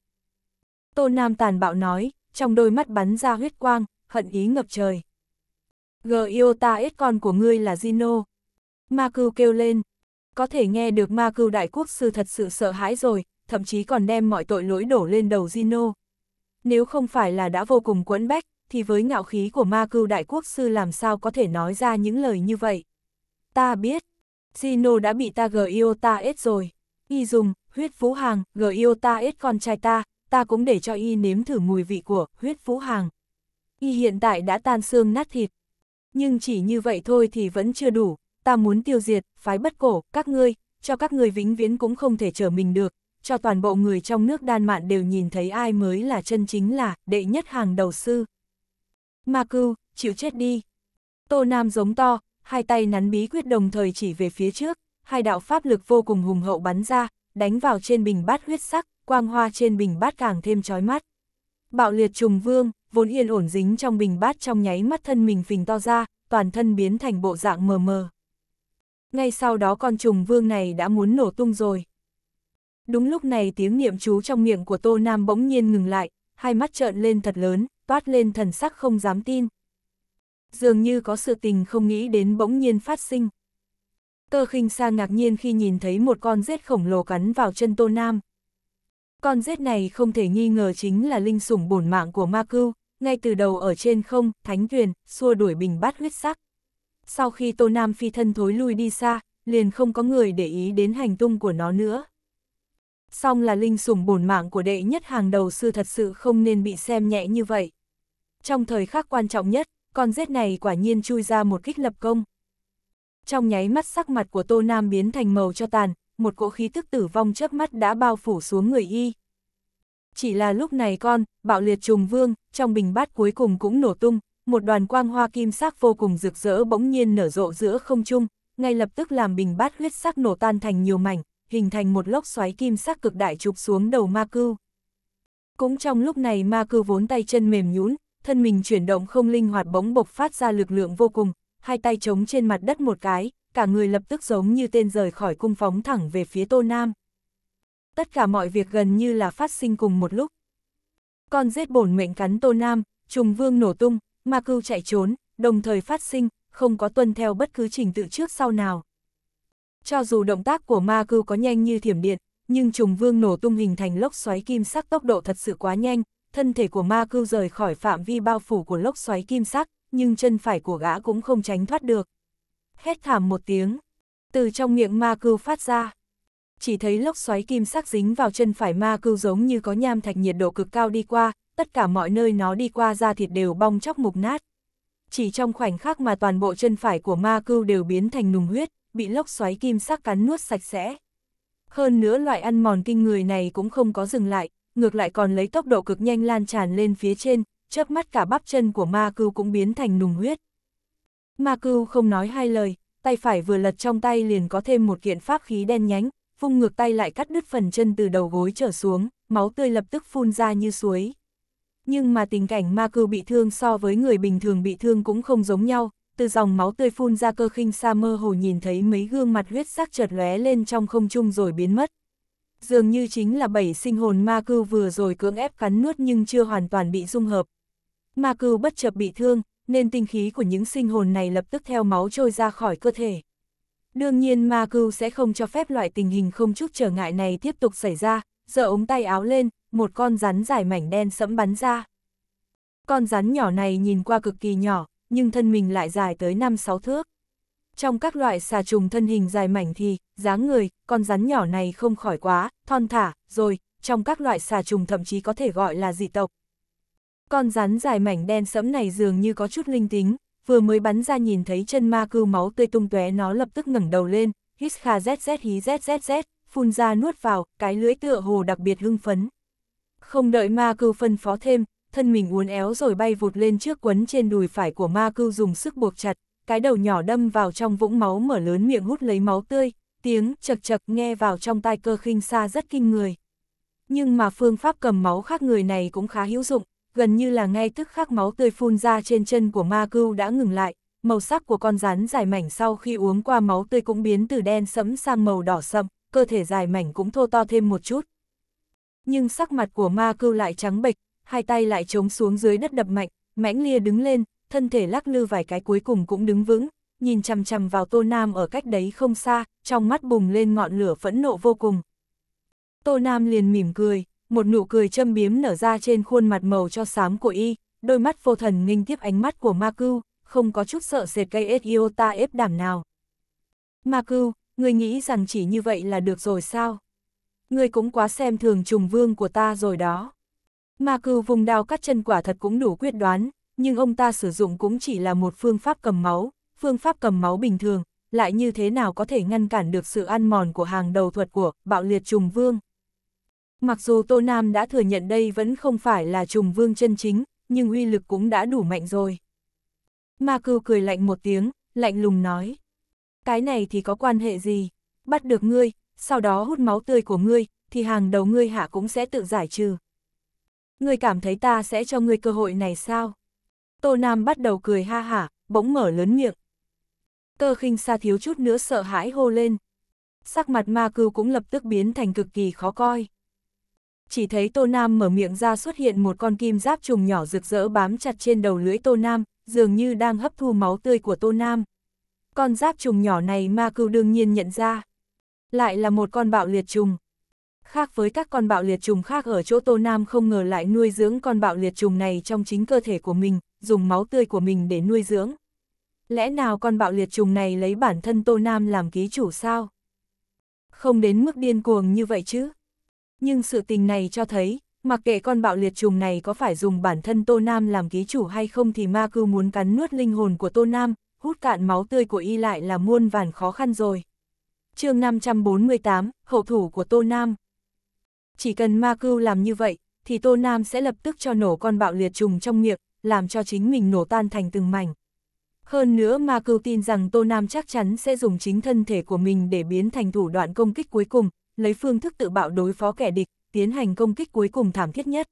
Tô Nam tàn bạo nói, trong đôi mắt bắn ra huyết quang, hận ý ngập trời. G yêu ta ít con của ngươi là Zino. Ma Cưu kêu lên. Có thể nghe được Ma Cưu Đại Quốc Sư thật sự sợ hãi rồi, thậm chí còn đem mọi tội lỗi đổ lên đầu Zino. Nếu không phải là đã vô cùng quẫn bách, thì với ngạo khí của Ma Cưu Đại Quốc Sư làm sao có thể nói ra những lời như vậy. Ta biết, Zino đã bị ta Giota ết rồi. Y dùng, huyết phú hàng, Giota ết con trai ta, ta cũng để cho y nếm thử mùi vị của huyết phú hàng. Y hiện tại đã tan xương nát thịt. Nhưng chỉ như vậy thôi thì vẫn chưa đủ, ta muốn tiêu diệt, phái bất cổ, các ngươi, cho các ngươi vĩnh viễn cũng không thể trở mình được, cho toàn bộ người trong nước đan mạn đều nhìn thấy ai mới là chân chính là đệ nhất hàng đầu sư. Ma cưu, chịu chết đi. Tô Nam giống to, hai tay nắn bí quyết đồng thời chỉ về phía trước, hai đạo pháp lực vô cùng hùng hậu bắn ra, đánh vào trên bình bát huyết sắc, quang hoa trên bình bát càng thêm chói mắt. Bạo liệt trùng vương, vốn yên ổn dính trong bình bát trong nháy mắt thân mình phình to ra, toàn thân biến thành bộ dạng mờ mờ ngay sau đó con trùng vương này đã muốn nổ tung rồi. Đúng lúc này tiếng niệm chú trong miệng của Tô Nam bỗng nhiên ngừng lại, hai mắt trợn lên thật lớn, toát lên thần sắc không dám tin. Dường như có sự tình không nghĩ đến bỗng nhiên phát sinh. Cơ khinh xa ngạc nhiên khi nhìn thấy một con rết khổng lồ cắn vào chân Tô Nam. Con rết này không thể nghi ngờ chính là linh sủng bổn mạng của Ma Cưu, ngay từ đầu ở trên không, thánh thuyền, xua đuổi bình bát huyết sắc sau khi Tô Nam phi thân thối lui đi xa, liền không có người để ý đến hành tung của nó nữa. Song là linh sủng bổn mạng của đệ nhất hàng đầu sư thật sự không nên bị xem nhẹ như vậy. Trong thời khắc quan trọng nhất, con rết này quả nhiên chui ra một kích lập công. Trong nháy mắt sắc mặt của Tô Nam biến thành màu cho tàn, một cỗ khí tức tử vong chớp mắt đã bao phủ xuống người y. Chỉ là lúc này con, bạo liệt trùng vương, trong bình bát cuối cùng cũng nổ tung, một đoàn quang hoa kim sắc vô cùng rực rỡ bỗng nhiên nở rộ giữa không trung, ngay lập tức làm bình bát huyết sắc nổ tan thành nhiều mảnh, hình thành một lốc xoáy kim sắc cực đại trục xuống đầu ma Cư. Cũng trong lúc này ma cư vốn tay chân mềm nhũn, thân mình chuyển động không linh hoạt bỗng bộc phát ra lực lượng vô cùng, hai tay chống trên mặt đất một cái, cả người lập tức giống như tên rời khỏi cung phóng thẳng về phía Tô Nam. Tất cả mọi việc gần như là phát sinh cùng một lúc. Con rết bổn mệnh cắn Tô Nam, trùng vương nổ tung, ma cưu chạy trốn, đồng thời phát sinh, không có tuân theo bất cứ trình tự trước sau nào. Cho dù động tác của ma cưu có nhanh như thiểm điện, nhưng trùng vương nổ tung hình thành lốc xoáy kim sắc tốc độ thật sự quá nhanh, thân thể của ma cưu rời khỏi phạm vi bao phủ của lốc xoáy kim sắc, nhưng chân phải của gã cũng không tránh thoát được. Hét thảm một tiếng, từ trong miệng ma cưu phát ra. Chỉ thấy lốc xoáy kim sắc dính vào chân phải ma cưu giống như có nham thạch nhiệt độ cực cao đi qua, tất cả mọi nơi nó đi qua da thịt đều bong chóc mục nát. Chỉ trong khoảnh khắc mà toàn bộ chân phải của ma cưu đều biến thành nùng huyết, bị lốc xoáy kim sắc cắn nuốt sạch sẽ. Hơn nữa loại ăn mòn kinh người này cũng không có dừng lại, ngược lại còn lấy tốc độ cực nhanh lan tràn lên phía trên, chớp mắt cả bắp chân của ma cưu cũng biến thành nùng huyết. Ma cưu không nói hai lời, tay phải vừa lật trong tay liền có thêm một kiện pháp khí đen nhánh, vung ngược tay lại cắt đứt phần chân từ đầu gối trở xuống, máu tươi lập tức phun ra như suối. Nhưng mà tình cảnh ma cư bị thương so với người bình thường bị thương cũng không giống nhau, từ dòng máu tươi phun ra cơ khinh sa mơ hồ nhìn thấy mấy gương mặt huyết sắc chợt lóe lên trong không trung rồi biến mất. Dường như chính là bảy sinh hồn ma cư vừa rồi cưỡng ép cắn nuốt nhưng chưa hoàn toàn bị dung hợp. Ma cư bất chợt bị thương, nên tinh khí của những sinh hồn này lập tức theo máu trôi ra khỏi cơ thể. Đương nhiên ma cư sẽ không cho phép loại tình hình không chút trở ngại này tiếp tục xảy ra, giờ ống tay áo lên, một con rắn dài mảnh đen sẫm bắn ra. Con rắn nhỏ này nhìn qua cực kỳ nhỏ, nhưng thân mình lại dài tới 5-6 thước. Trong các loại xà trùng thân hình dài mảnh thì, dáng người, con rắn nhỏ này không khỏi quá, thon thả, rồi, trong các loại xà trùng thậm chí có thể gọi là dị tộc. Con rắn dài mảnh đen sẫm này dường như có chút linh tính, vừa mới bắn ra nhìn thấy chân ma cưu máu tươi tung tóe nó lập tức ngẩng đầu lên, hít kha zz hí zzz, phun ra nuốt vào, cái lưỡi tựa hồ đặc biệt hưng phấn, không đợi ma cưu phân phó thêm, thân mình uốn éo rồi bay vụt lên trước quấn trên đùi phải của ma cưu dùng sức buộc chặt, cái đầu nhỏ đâm vào trong vũng máu mở lớn miệng hút lấy máu tươi, tiếng chật chật nghe vào trong tai cơ khinh xa rất kinh người. Nhưng mà phương pháp cầm máu khác người này cũng khá hữu dụng, gần như là ngay tức khắc máu tươi phun ra trên chân của ma cưu đã ngừng lại, màu sắc của con rắn dài mảnh sau khi uống qua máu tươi cũng biến từ đen sẫm sang màu đỏ sậm, cơ thể dài mảnh cũng thô to thêm một chút, nhưng sắc mặt của ma cưu lại trắng bệch, hai tay lại chống xuống dưới đất đập mạnh, mãnh lia đứng lên, thân thể lắc lư vài cái cuối cùng cũng đứng vững, nhìn chằm chằm vào Tô Nam ở cách đấy không xa, trong mắt bùng lên ngọn lửa phẫn nộ vô cùng. Tô Nam liền mỉm cười, một nụ cười châm biếm nở ra trên khuôn mặt màu cho xám của y, đôi mắt vô thần nghinh tiếp ánh mắt của Ma Cưu, không có chút sợ sệt gây cây Esiota ép đảm nào. Ma Cưu, người nghĩ rằng chỉ như vậy là được rồi sao? ngươi cũng quá xem thường trùng vương của ta rồi đó. Ma cừu vùng đao cắt chân quả thật cũng đủ quyết đoán, nhưng ông ta sử dụng cũng chỉ là một phương pháp cầm máu, phương pháp cầm máu bình thường, lại như thế nào có thể ngăn cản được sự ăn mòn của hàng đầu thuật của bạo liệt trùng vương. Mặc dù Tô Nam đã thừa nhận đây vẫn không phải là trùng vương chân chính, nhưng uy lực cũng đã đủ mạnh rồi. Ma cưu cười lạnh một tiếng, lạnh lùng nói. Cái này thì có quan hệ gì? Bắt được ngươi, sau đó hút máu tươi của ngươi, thì hàng đầu ngươi hạ cũng sẽ tự giải trừ. Ngươi cảm thấy ta sẽ cho ngươi cơ hội này sao? Tô Nam bắt đầu cười ha hả, bỗng mở lớn miệng. Cơ khinh xa thiếu chút nữa sợ hãi hô lên. Sắc mặt ma cưu cũng lập tức biến thành cực kỳ khó coi. Chỉ thấy Tô Nam mở miệng ra xuất hiện một con kim giáp trùng nhỏ rực rỡ bám chặt trên đầu lưỡi Tô Nam, dường như đang hấp thu máu tươi của Tô Nam. Con giáp trùng nhỏ này ma cưu đương nhiên nhận ra lại là một con bạo liệt trùng. Khác với các con bạo liệt trùng khác ở chỗ Tô Nam không ngờ lại nuôi dưỡng con bạo liệt trùng này trong chính cơ thể của mình, dùng máu tươi của mình để nuôi dưỡng. Lẽ nào con bạo liệt trùng này lấy bản thân Tô Nam làm ký chủ sao? Không đến mức điên cuồng như vậy chứ. Nhưng sự tình này cho thấy, mặc kệ con bạo liệt trùng này có phải dùng bản thân Tô Nam làm ký chủ hay không thì ma cư muốn cắn nuốt linh hồn của Tô Nam, hút cạn máu tươi của y lại là muôn vàn khó khăn rồi chương 548, hậu thủ của Tô Nam. Chỉ cần Ma Cưu làm như vậy, thì Tô Nam sẽ lập tức cho nổ con bạo liệt trùng trong miệng, làm cho chính mình nổ tan thành từng mảnh. Hơn nữa Ma Cưu tin rằng Tô Nam chắc chắn sẽ dùng chính thân thể của mình để biến thành thủ đoạn công kích cuối cùng, lấy phương thức tự bạo đối phó kẻ địch, tiến hành công kích cuối cùng thảm thiết nhất.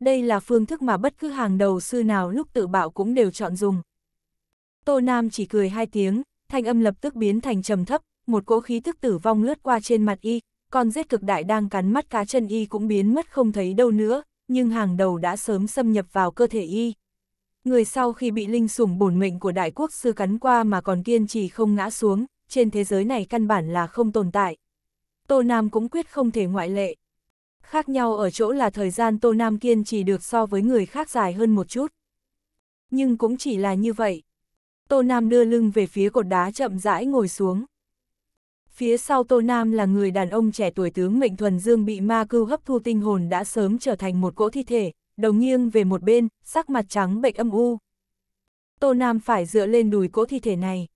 Đây là phương thức mà bất cứ hàng đầu sư nào lúc tự bạo cũng đều chọn dùng. Tô Nam chỉ cười hai tiếng, thanh âm lập tức biến thành trầm thấp, một cỗ khí thức tử vong lướt qua trên mặt y, con giết cực đại đang cắn mắt cá chân y cũng biến mất không thấy đâu nữa, nhưng hàng đầu đã sớm xâm nhập vào cơ thể y. Người sau khi bị linh sủng bổn mệnh của đại quốc sư cắn qua mà còn kiên trì không ngã xuống, trên thế giới này căn bản là không tồn tại. Tô Nam cũng quyết không thể ngoại lệ. Khác nhau ở chỗ là thời gian Tô Nam kiên trì được so với người khác dài hơn một chút. Nhưng cũng chỉ là như vậy. Tô Nam đưa lưng về phía cột đá chậm rãi ngồi xuống. Phía sau Tô Nam là người đàn ông trẻ tuổi tướng Mệnh Thuần Dương bị ma cưu hấp thu tinh hồn đã sớm trở thành một cỗ thi thể, đầu nghiêng về một bên, sắc mặt trắng bệnh âm u. Tô Nam phải dựa lên đùi cỗ thi thể này.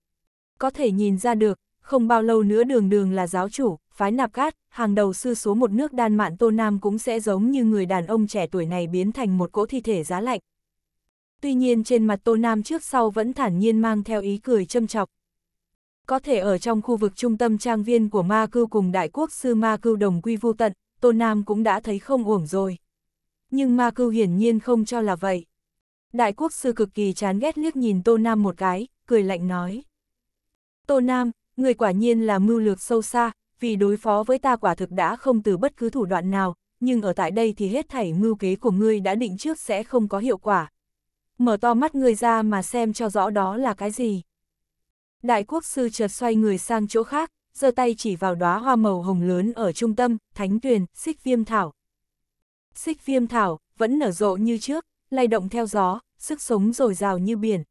Có thể nhìn ra được, không bao lâu nữa đường đường là giáo chủ, phái nạp cát, hàng đầu sư số một nước đan mạn Tô Nam cũng sẽ giống như người đàn ông trẻ tuổi này biến thành một cỗ thi thể giá lạnh. Tuy nhiên trên mặt Tô Nam trước sau vẫn thản nhiên mang theo ý cười châm chọc, có thể ở trong khu vực trung tâm trang viên của ma Cư cùng đại quốc sư ma Cư đồng quy vô tận, Tô Nam cũng đã thấy không uổng rồi. Nhưng ma Cư hiển nhiên không cho là vậy. Đại quốc sư cực kỳ chán ghét liếc nhìn Tô Nam một cái, cười lạnh nói. Tô Nam, người quả nhiên là mưu lược sâu xa, vì đối phó với ta quả thực đã không từ bất cứ thủ đoạn nào, nhưng ở tại đây thì hết thảy mưu kế của ngươi đã định trước sẽ không có hiệu quả. Mở to mắt ngươi ra mà xem cho rõ đó là cái gì. Đại quốc sư chợt xoay người sang chỗ khác, giơ tay chỉ vào đóa hoa màu hồng lớn ở trung tâm, thánh tuyền, xích viêm thảo. Xích viêm thảo, vẫn nở rộ như trước, lay động theo gió, sức sống dồi dào như biển.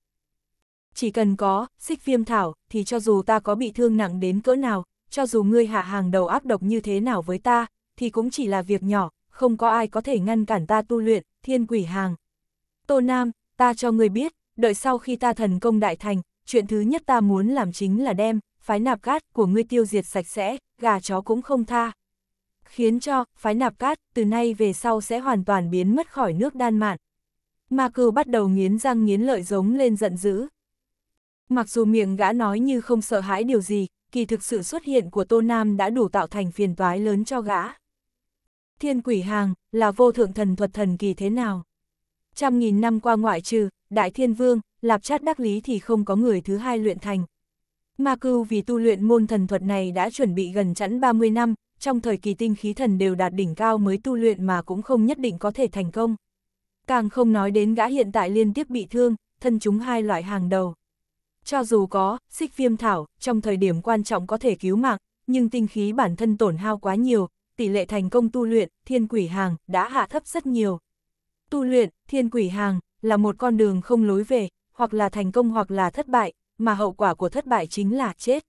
Chỉ cần có, xích viêm thảo, thì cho dù ta có bị thương nặng đến cỡ nào, cho dù ngươi hạ hàng đầu áp độc như thế nào với ta, thì cũng chỉ là việc nhỏ, không có ai có thể ngăn cản ta tu luyện, thiên quỷ hàng. Tô Nam, ta cho ngươi biết, đợi sau khi ta thần công đại thành, chuyện thứ nhất ta muốn làm chính là đem, phái nạp cát của ngươi tiêu diệt sạch sẽ, gà chó cũng không tha. Khiến cho, phái nạp cát, từ nay về sau sẽ hoàn toàn biến mất khỏi nước đan mạn. Ma cừu bắt đầu nghiến răng nghiến lợi giống lên giận dữ. Mặc dù miệng gã nói như không sợ hãi điều gì, kỳ thực sự xuất hiện của Tô Nam đã đủ tạo thành phiền toái lớn cho gã. Thiên quỷ hàng, là vô thượng thần thuật thần kỳ thế nào? Trăm nghìn năm qua ngoại trừ, Đại Thiên Vương, lạp chát đắc lý thì không có người thứ hai luyện thành. Ma cưu vì tu luyện môn thần thuật này đã chuẩn bị gần chẵn 30 năm, trong thời kỳ tinh khí thần đều đạt đỉnh cao mới tu luyện mà cũng không nhất định có thể thành công. Càng không nói đến gã hiện tại liên tiếp bị thương, thân chúng hai loại hàng đầu. Cho dù có, xích viêm thảo, trong thời điểm quan trọng có thể cứu mạng, nhưng tinh khí bản thân tổn hao quá nhiều, tỷ lệ thành công tu luyện, thiên quỷ hàng, đã hạ thấp rất nhiều. Tu luyện, thiên quỷ hàng, là một con đường không lối về, hoặc là thành công hoặc là thất bại, mà hậu quả của thất bại chính là chết.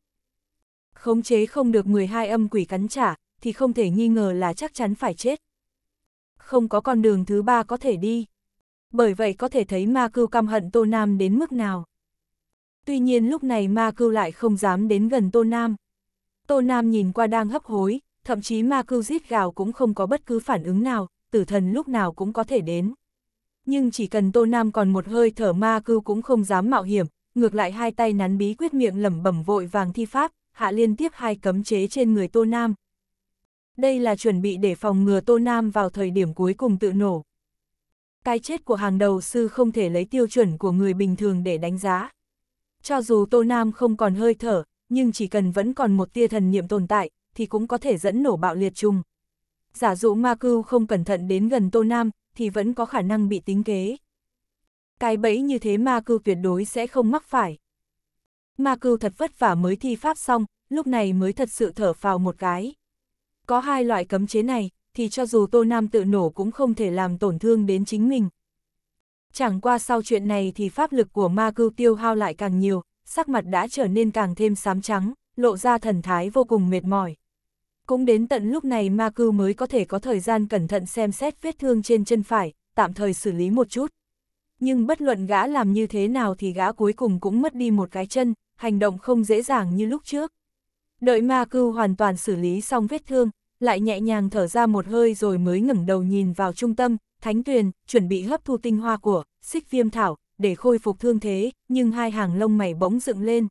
Khống chế không được 12 âm quỷ cắn trả, thì không thể nghi ngờ là chắc chắn phải chết. Không có con đường thứ ba có thể đi. Bởi vậy có thể thấy ma cưu căm hận Tô Nam đến mức nào. Tuy nhiên lúc này ma cưu lại không dám đến gần Tô Nam. Tô Nam nhìn qua đang hấp hối, thậm chí ma cưu giết gào cũng không có bất cứ phản ứng nào, tử thần lúc nào cũng có thể đến nhưng chỉ cần Tô Nam còn một hơi thở ma cư cũng không dám mạo hiểm, ngược lại hai tay nắn bí quyết miệng lẩm bẩm vội vàng thi pháp, hạ liên tiếp hai cấm chế trên người Tô Nam. Đây là chuẩn bị để phòng ngừa Tô Nam vào thời điểm cuối cùng tự nổ. Cái chết của hàng đầu sư không thể lấy tiêu chuẩn của người bình thường để đánh giá. Cho dù Tô Nam không còn hơi thở, nhưng chỉ cần vẫn còn một tia thần niệm tồn tại, thì cũng có thể dẫn nổ bạo liệt chung. Giả dụ Ma Cưu không cẩn thận đến gần Tô Nam, thì vẫn có khả năng bị tính kế. Cái bẫy như thế ma cư tuyệt đối sẽ không mắc phải. Ma cư thật vất vả mới thi pháp xong, lúc này mới thật sự thở phào một cái. Có hai loại cấm chế này, thì cho dù Tô Nam tự nổ cũng không thể làm tổn thương đến chính mình. Chẳng qua sau chuyện này thì pháp lực của ma cư tiêu hao lại càng nhiều, sắc mặt đã trở nên càng thêm xám trắng, lộ ra thần thái vô cùng mệt mỏi. Cũng đến tận lúc này ma cư mới có thể có thời gian cẩn thận xem xét vết thương trên chân phải, tạm thời xử lý một chút. Nhưng bất luận gã làm như thế nào thì gã cuối cùng cũng mất đi một cái chân, hành động không dễ dàng như lúc trước. Đợi ma cư hoàn toàn xử lý xong vết thương, lại nhẹ nhàng thở ra một hơi rồi mới ngẩng đầu nhìn vào trung tâm, thánh tuyền, chuẩn bị hấp thu tinh hoa của, xích viêm thảo, để khôi phục thương thế, nhưng hai hàng lông mày bỗng dựng lên,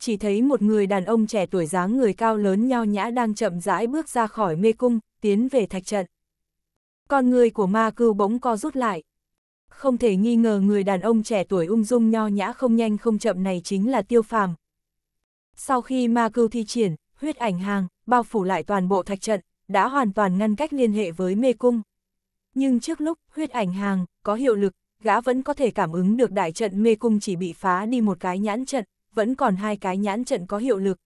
chỉ thấy một người đàn ông trẻ tuổi dáng người cao lớn nho nhã đang chậm rãi bước ra khỏi mê cung, tiến về thạch trận. Con người của ma cưu bỗng co rút lại. Không thể nghi ngờ người đàn ông trẻ tuổi ung dung nho nhã không nhanh không chậm này chính là tiêu phàm. Sau khi ma cưu thi triển, huyết ảnh hàng, bao phủ lại toàn bộ thạch trận, đã hoàn toàn ngăn cách liên hệ với mê cung. Nhưng trước lúc huyết ảnh hàng có hiệu lực, gã vẫn có thể cảm ứng được đại trận mê cung chỉ bị phá đi một cái nhãn trận, vẫn còn hai cái nhãn trận có hiệu lực.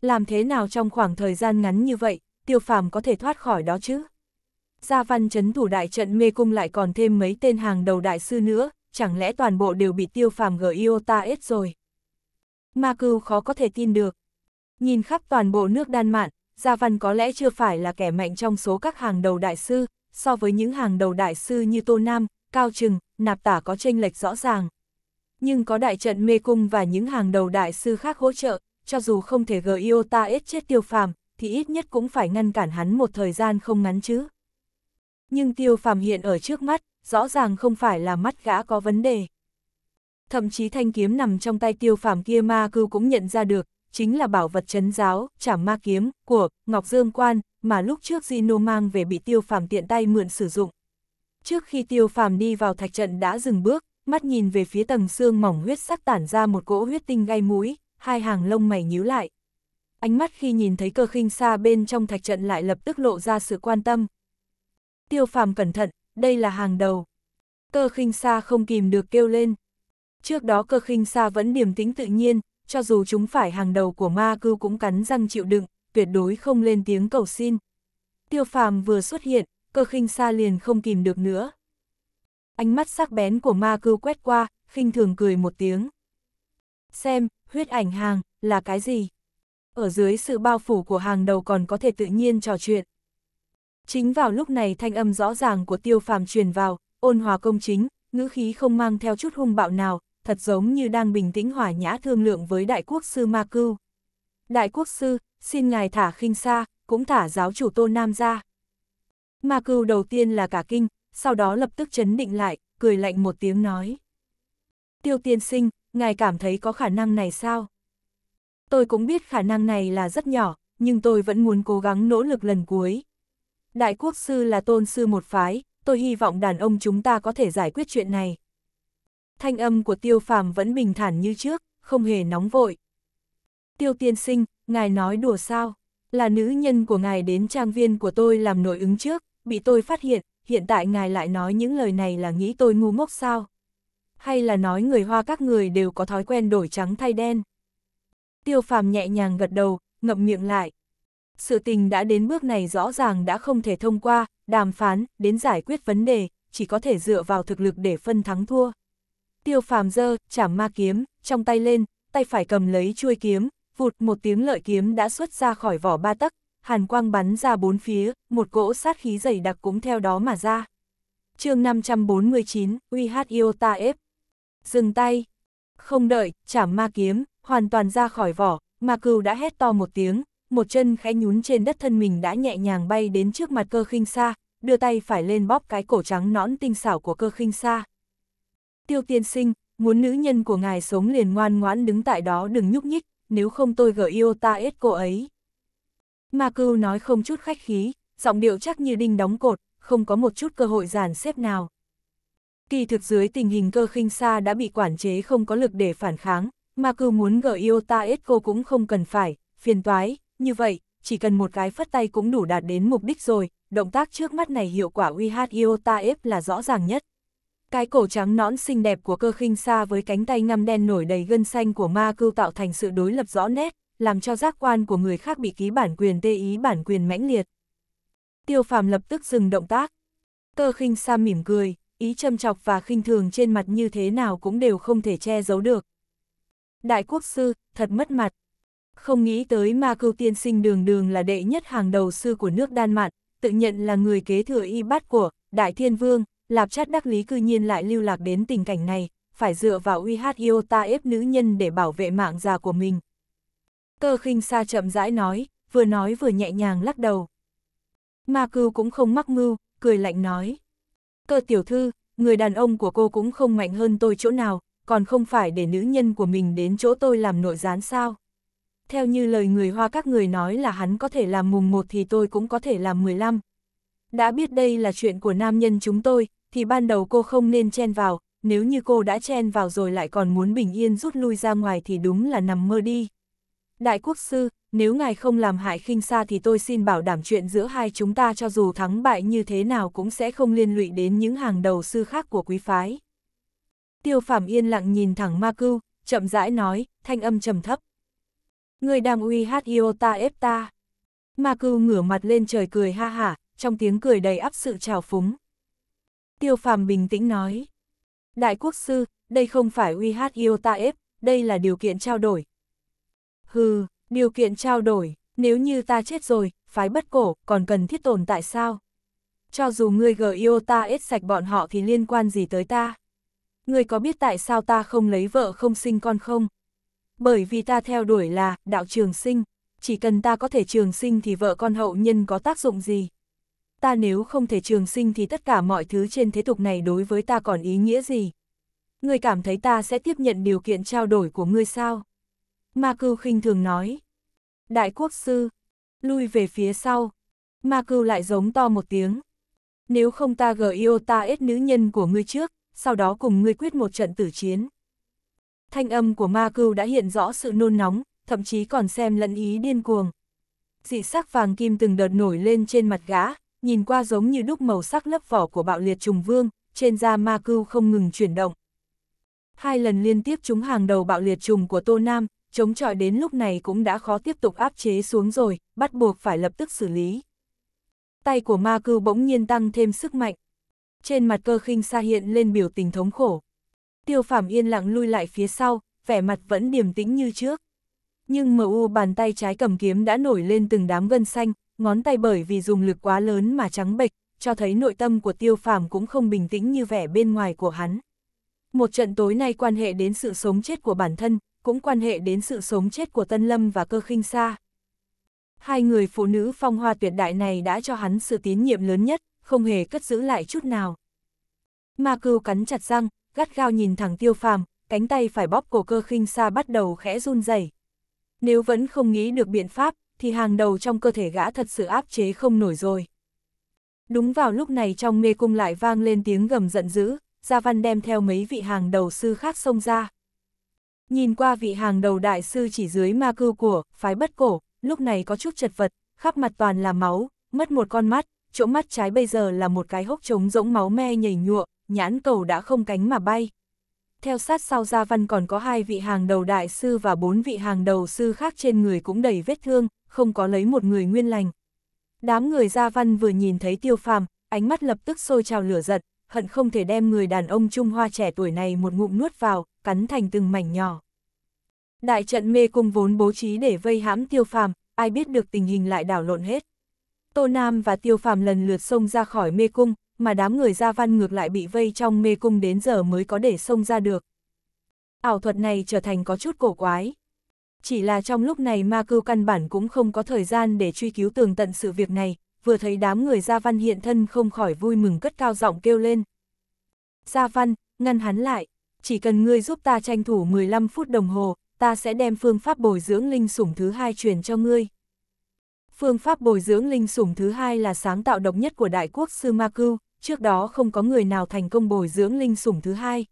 Làm thế nào trong khoảng thời gian ngắn như vậy, tiêu phàm có thể thoát khỏi đó chứ? Gia văn chấn thủ đại trận mê cung lại còn thêm mấy tên hàng đầu đại sư nữa, chẳng lẽ toàn bộ đều bị tiêu phàm gở Iota hết rồi? Ma cưu khó có thể tin được. Nhìn khắp toàn bộ nước đan mạn, Gia Văn có lẽ chưa phải là kẻ mạnh trong số các hàng đầu đại sư, so với những hàng đầu đại sư như Tô Nam, Cao Trừng, Nạp Tả có tranh lệch rõ ràng, nhưng có đại trận mê cung và những hàng đầu đại sư khác hỗ trợ, cho dù không thể gỡ Iota ít chết tiêu phàm, thì ít nhất cũng phải ngăn cản hắn một thời gian không ngắn chứ. Nhưng tiêu phàm hiện ở trước mắt, rõ ràng không phải là mắt gã có vấn đề. Thậm chí thanh kiếm nằm trong tay tiêu phàm kia ma cư cũng nhận ra được, chính là bảo vật chấn giáo, chảm ma kiếm, của Ngọc Dương Quan, mà lúc trước Gino mang về bị tiêu phàm tiện tay mượn sử dụng. Trước khi tiêu phàm đi vào thạch trận đã dừng bước, mắt nhìn về phía tầng xương mỏng huyết sắc tản ra một cỗ huyết tinh gây mũi, hai hàng lông mày nhíu lại. Ánh mắt khi nhìn thấy cơ khinh xa bên trong thạch trận lại lập tức lộ ra sự quan tâm. Tiêu phàm cẩn thận, đây là hàng đầu. Cơ khinh xa không kìm được kêu lên. Trước đó cơ khinh xa vẫn điềm tĩnh tự nhiên, cho dù chúng phải hàng đầu của ma cư cũng cắn răng chịu đựng, tuyệt đối không lên tiếng cầu xin. Tiêu phàm vừa xuất hiện, cơ khinh xa liền không kìm được nữa. Ánh mắt sắc bén của ma cưu quét qua, khinh thường cười một tiếng. Xem, huyết ảnh hàng, là cái gì? Ở dưới sự bao phủ của hàng đầu còn có thể tự nhiên trò chuyện. Chính vào lúc này thanh âm rõ ràng của tiêu phàm truyền vào, ôn hòa công chính, ngữ khí không mang theo chút hung bạo nào, thật giống như đang bình tĩnh hòa nhã thương lượng với đại quốc sư Ma Cưu. Đại quốc sư, xin ngài thả khinh xa, cũng thả giáo chủ Tô Nam ra. Ma Cưu đầu tiên là cả kinh, sau đó lập tức chấn định lại, cười lạnh một tiếng nói. Tiêu tiên sinh, ngài cảm thấy có khả năng này sao? Tôi cũng biết khả năng này là rất nhỏ, nhưng tôi vẫn muốn cố gắng nỗ lực lần cuối. Đại quốc sư là tôn sư một phái, tôi hy vọng đàn ông chúng ta có thể giải quyết chuyện này. Thanh âm của tiêu phàm vẫn bình thản như trước, không hề nóng vội. Tiêu tiên sinh, ngài nói đùa sao? Là nữ nhân của ngài đến trang viên của tôi làm nội ứng trước, bị tôi phát hiện, hiện tại ngài lại nói những lời này là nghĩ tôi ngu ngốc sao? Hay là nói người hoa các người đều có thói quen đổi trắng thay đen? Tiêu phàm nhẹ nhàng gật đầu, ngậm miệng lại. Sự tình đã đến bước này rõ ràng đã không thể thông qua, đàm phán, đến giải quyết vấn đề, chỉ có thể dựa vào thực lực để phân thắng thua. Tiêu phàm dơ, chảm ma kiếm, trong tay lên, tay phải cầm lấy chuôi kiếm, vụt một tiếng lợi kiếm đã xuất ra khỏi vỏ ba tấc, hàn quang bắn ra bốn phía, một cỗ sát khí dày đặc cũng theo đó mà ra. chương 549, UH Iota ép Dừng tay. Không đợi, chảm ma kiếm, hoàn toàn ra khỏi vỏ, ma cừu đã hét to một tiếng, một chân khẽ nhún trên đất thân mình đã nhẹ nhàng bay đến trước mặt cơ khinh xa, đưa tay phải lên bóp cái cổ trắng nõn tinh xảo của cơ khinh xa. Tiêu tiên sinh, muốn nữ nhân của ngài sống liền ngoan ngoãn đứng tại đó đừng nhúc nhích, nếu không tôi gợi yêu ta ết cô ấy. Ma Cưu nói không chút khách khí, giọng điệu chắc như đinh đóng cột, không có một chút cơ hội giản xếp nào. Kỳ thực dưới tình hình cơ khinh xa đã bị quản chế không có lực để phản kháng, Ma Cưu muốn gỡ Ta Iota Esco cũng không cần phải, phiền toái, như vậy, chỉ cần một cái phất tay cũng đủ đạt đến mục đích rồi, động tác trước mắt này hiệu quả uy UH Ta F là rõ ràng nhất. Cái cổ trắng nõn xinh đẹp của cơ khinh xa với cánh tay ngăm đen nổi đầy gân xanh của ma cưu tạo thành sự đối lập rõ nét, làm cho giác quan của người khác bị ký bản quyền tê ý bản quyền mãnh liệt. Tiêu phàm lập tức dừng động tác. Cơ khinh Sam mỉm cười, ý châm chọc và khinh thường trên mặt như thế nào cũng đều không thể che giấu được. Đại quốc sư, thật mất mặt. Không nghĩ tới ma cưu tiên sinh đường đường là đệ nhất hàng đầu sư của nước Đan Mạn, tự nhận là người kế thừa y bát của Đại Thiên Vương, lạp chát đắc lý cư nhiên lại lưu lạc đến tình cảnh này, phải dựa vào uy hát yêu ta ép nữ nhân để bảo vệ mạng già của mình, Cơ khinh xa chậm rãi nói, vừa nói vừa nhẹ nhàng lắc đầu. Ma cưu cũng không mắc mưu, cười lạnh nói. Cơ tiểu thư, người đàn ông của cô cũng không mạnh hơn tôi chỗ nào, còn không phải để nữ nhân của mình đến chỗ tôi làm nội gián sao. Theo như lời người hoa các người nói là hắn có thể làm mùng một thì tôi cũng có thể làm mười lăm. Đã biết đây là chuyện của nam nhân chúng tôi, thì ban đầu cô không nên chen vào, nếu như cô đã chen vào rồi lại còn muốn bình yên rút lui ra ngoài thì đúng là nằm mơ đi. Đại quốc sư, nếu ngài không làm hại khinh xa thì tôi xin bảo đảm chuyện giữa hai chúng ta cho dù thắng bại như thế nào cũng sẽ không liên lụy đến những hàng đầu sư khác của quý phái. Tiêu Phạm yên lặng nhìn thẳng Ma Cưu, chậm rãi nói, thanh âm trầm thấp. Người đàm uy hát yêu ta ép ta. Ma Cưu ngửa mặt lên trời cười ha hả, trong tiếng cười đầy áp sự trào phúng. Tiêu Phạm bình tĩnh nói. Đại quốc sư, đây không phải uy hát yêu ta ép, đây là điều kiện trao đổi, Hừ, điều kiện trao đổi, nếu như ta chết rồi, phái bất cổ, còn cần thiết tồn tại sao? Cho dù ngươi gờ yêu ta ít sạch bọn họ thì liên quan gì tới ta? Ngươi có biết tại sao ta không lấy vợ không sinh con không? Bởi vì ta theo đuổi là, đạo trường sinh, chỉ cần ta có thể trường sinh thì vợ con hậu nhân có tác dụng gì? Ta nếu không thể trường sinh thì tất cả mọi thứ trên thế tục này đối với ta còn ý nghĩa gì? Ngươi cảm thấy ta sẽ tiếp nhận điều kiện trao đổi của ngươi sao? Ma Cưu khinh thường nói. Đại quốc sư, lui về phía sau. Ma Cưu lại giống to một tiếng. Nếu không ta gờ yêu ta ết nữ nhân của ngươi trước, sau đó cùng ngươi quyết một trận tử chiến. Thanh âm của Ma Cưu đã hiện rõ sự nôn nóng, thậm chí còn xem lẫn ý điên cuồng. Dị sắc vàng kim từng đợt nổi lên trên mặt gã, nhìn qua giống như đúc màu sắc lớp vỏ của bạo liệt trùng vương, trên da ma cưu không ngừng chuyển động. Hai lần liên tiếp trúng hàng đầu bạo liệt trùng của Tô Nam, chống chọi đến lúc này cũng đã khó tiếp tục áp chế xuống rồi, bắt buộc phải lập tức xử lý. Tay của ma cư bỗng nhiên tăng thêm sức mạnh. Trên mặt cơ khinh xa hiện lên biểu tình thống khổ. Tiêu phàm yên lặng lui lại phía sau, vẻ mặt vẫn điềm tĩnh như trước. Nhưng MU bàn tay trái cầm kiếm đã nổi lên từng đám gân xanh, ngón tay bởi vì dùng lực quá lớn mà trắng bệch, cho thấy nội tâm của tiêu phàm cũng không bình tĩnh như vẻ bên ngoài của hắn. Một trận tối nay quan hệ đến sự sống chết của bản thân, cũng quan hệ đến sự sống chết của Tân Lâm và cơ khinh xa. Hai người phụ nữ phong hoa tuyệt đại này đã cho hắn sự tín nhiệm lớn nhất, không hề cất giữ lại chút nào. Ma cưu cắn chặt răng, gắt gao nhìn thẳng tiêu phàm, cánh tay phải bóp cổ cơ khinh xa bắt đầu khẽ run rẩy. Nếu vẫn không nghĩ được biện pháp, thì hàng đầu trong cơ thể gã thật sự áp chế không nổi rồi. Đúng vào lúc này trong mê cung lại vang lên tiếng gầm giận dữ, Gia Văn đem theo mấy vị hàng đầu sư khác xông ra. Nhìn qua vị hàng đầu đại sư chỉ dưới ma cư của, phái bất cổ, lúc này có chút chật vật, khắp mặt toàn là máu, mất một con mắt, chỗ mắt trái bây giờ là một cái hốc trống rỗng máu me nhảy nhụa, nhãn cầu đã không cánh mà bay. Theo sát sau Gia Văn còn có hai vị hàng đầu đại sư và bốn vị hàng đầu sư khác trên người cũng đầy vết thương, không có lấy một người nguyên lành. Đám người Gia Văn vừa nhìn thấy tiêu phàm, ánh mắt lập tức sôi trào lửa giật, hận không thể đem người đàn ông Trung Hoa trẻ tuổi này một ngụm nuốt vào, cắn thành từng mảnh nhỏ. Đại trận mê cung vốn bố trí để vây hãm tiêu phàm, ai biết được tình hình lại đảo lộn hết. Tô Nam và tiêu phàm lần lượt xông ra khỏi mê cung, mà đám người gia văn ngược lại bị vây trong mê cung đến giờ mới có để xông ra được. Ảo thuật này trở thành có chút cổ quái. Chỉ là trong lúc này ma cưu căn bản cũng không có thời gian để truy cứu tường tận sự việc này, vừa thấy đám người gia văn hiện thân không khỏi vui mừng cất cao giọng kêu lên. Gia văn, ngăn hắn lại chỉ cần ngươi giúp ta tranh thủ 15 phút đồng hồ, ta sẽ đem phương pháp bồi dưỡng linh sủng thứ hai truyền cho ngươi. Phương pháp bồi dưỡng linh sủng thứ hai là sáng tạo độc nhất của đại quốc sư Ma Cưu, trước đó không có người nào thành công bồi dưỡng linh sủng thứ hai.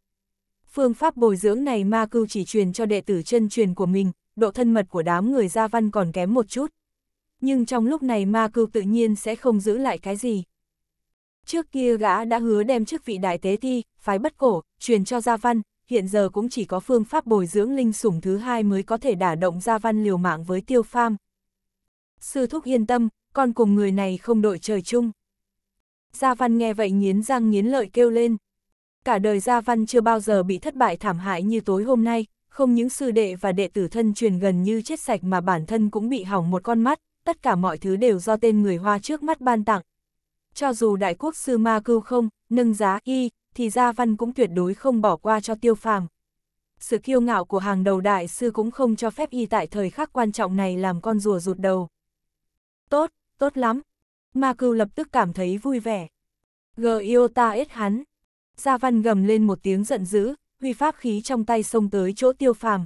Phương pháp bồi dưỡng này Ma Cưu chỉ truyền cho đệ tử chân truyền của mình, độ thân mật của đám người gia văn còn kém một chút. Nhưng trong lúc này Ma Cưu tự nhiên sẽ không giữ lại cái gì. Trước kia gã đã hứa đem chức vị đại tế thi, phái bất cổ, truyền cho Gia Văn, hiện giờ cũng chỉ có phương pháp bồi dưỡng linh sủng thứ hai mới có thể đả động Gia Văn liều mạng với tiêu pham. Sư thúc yên tâm, con cùng người này không đội trời chung. Gia Văn nghe vậy nghiến răng nghiến lợi kêu lên. Cả đời Gia Văn chưa bao giờ bị thất bại thảm hại như tối hôm nay, không những sư đệ và đệ tử thân truyền gần như chết sạch mà bản thân cũng bị hỏng một con mắt, tất cả mọi thứ đều do tên người Hoa trước mắt ban tặng, cho dù đại quốc sư ma cưu không, nâng giá y, thì Gia Văn cũng tuyệt đối không bỏ qua cho tiêu phàm. Sự kiêu ngạo của hàng đầu đại sư cũng không cho phép y tại thời khắc quan trọng này làm con rùa rụt đầu. Tốt, tốt lắm. Ma cưu lập tức cảm thấy vui vẻ. G yêu ta ít hắn. Gia Văn gầm lên một tiếng giận dữ, huy pháp khí trong tay xông tới chỗ tiêu phàm.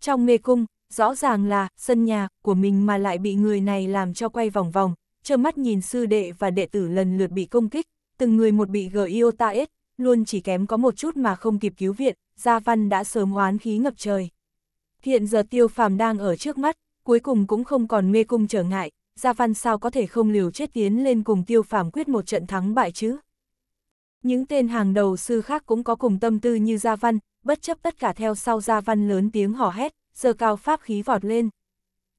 Trong mê cung, rõ ràng là sân nhà của mình mà lại bị người này làm cho quay vòng vòng, trơ mắt nhìn sư đệ và đệ tử lần lượt bị công kích, từng người một bị s, luôn chỉ kém có một chút mà không kịp cứu viện, Gia Văn đã sớm hoán khí ngập trời. Hiện giờ tiêu phàm đang ở trước mắt, cuối cùng cũng không còn mê cung trở ngại, Gia Văn sao có thể không liều chết tiến lên cùng tiêu phàm quyết một trận thắng bại chứ. Những tên hàng đầu sư khác cũng có cùng tâm tư như Gia Văn, bất chấp tất cả theo sau Gia Văn lớn tiếng hò hét, giờ cao pháp khí vọt lên.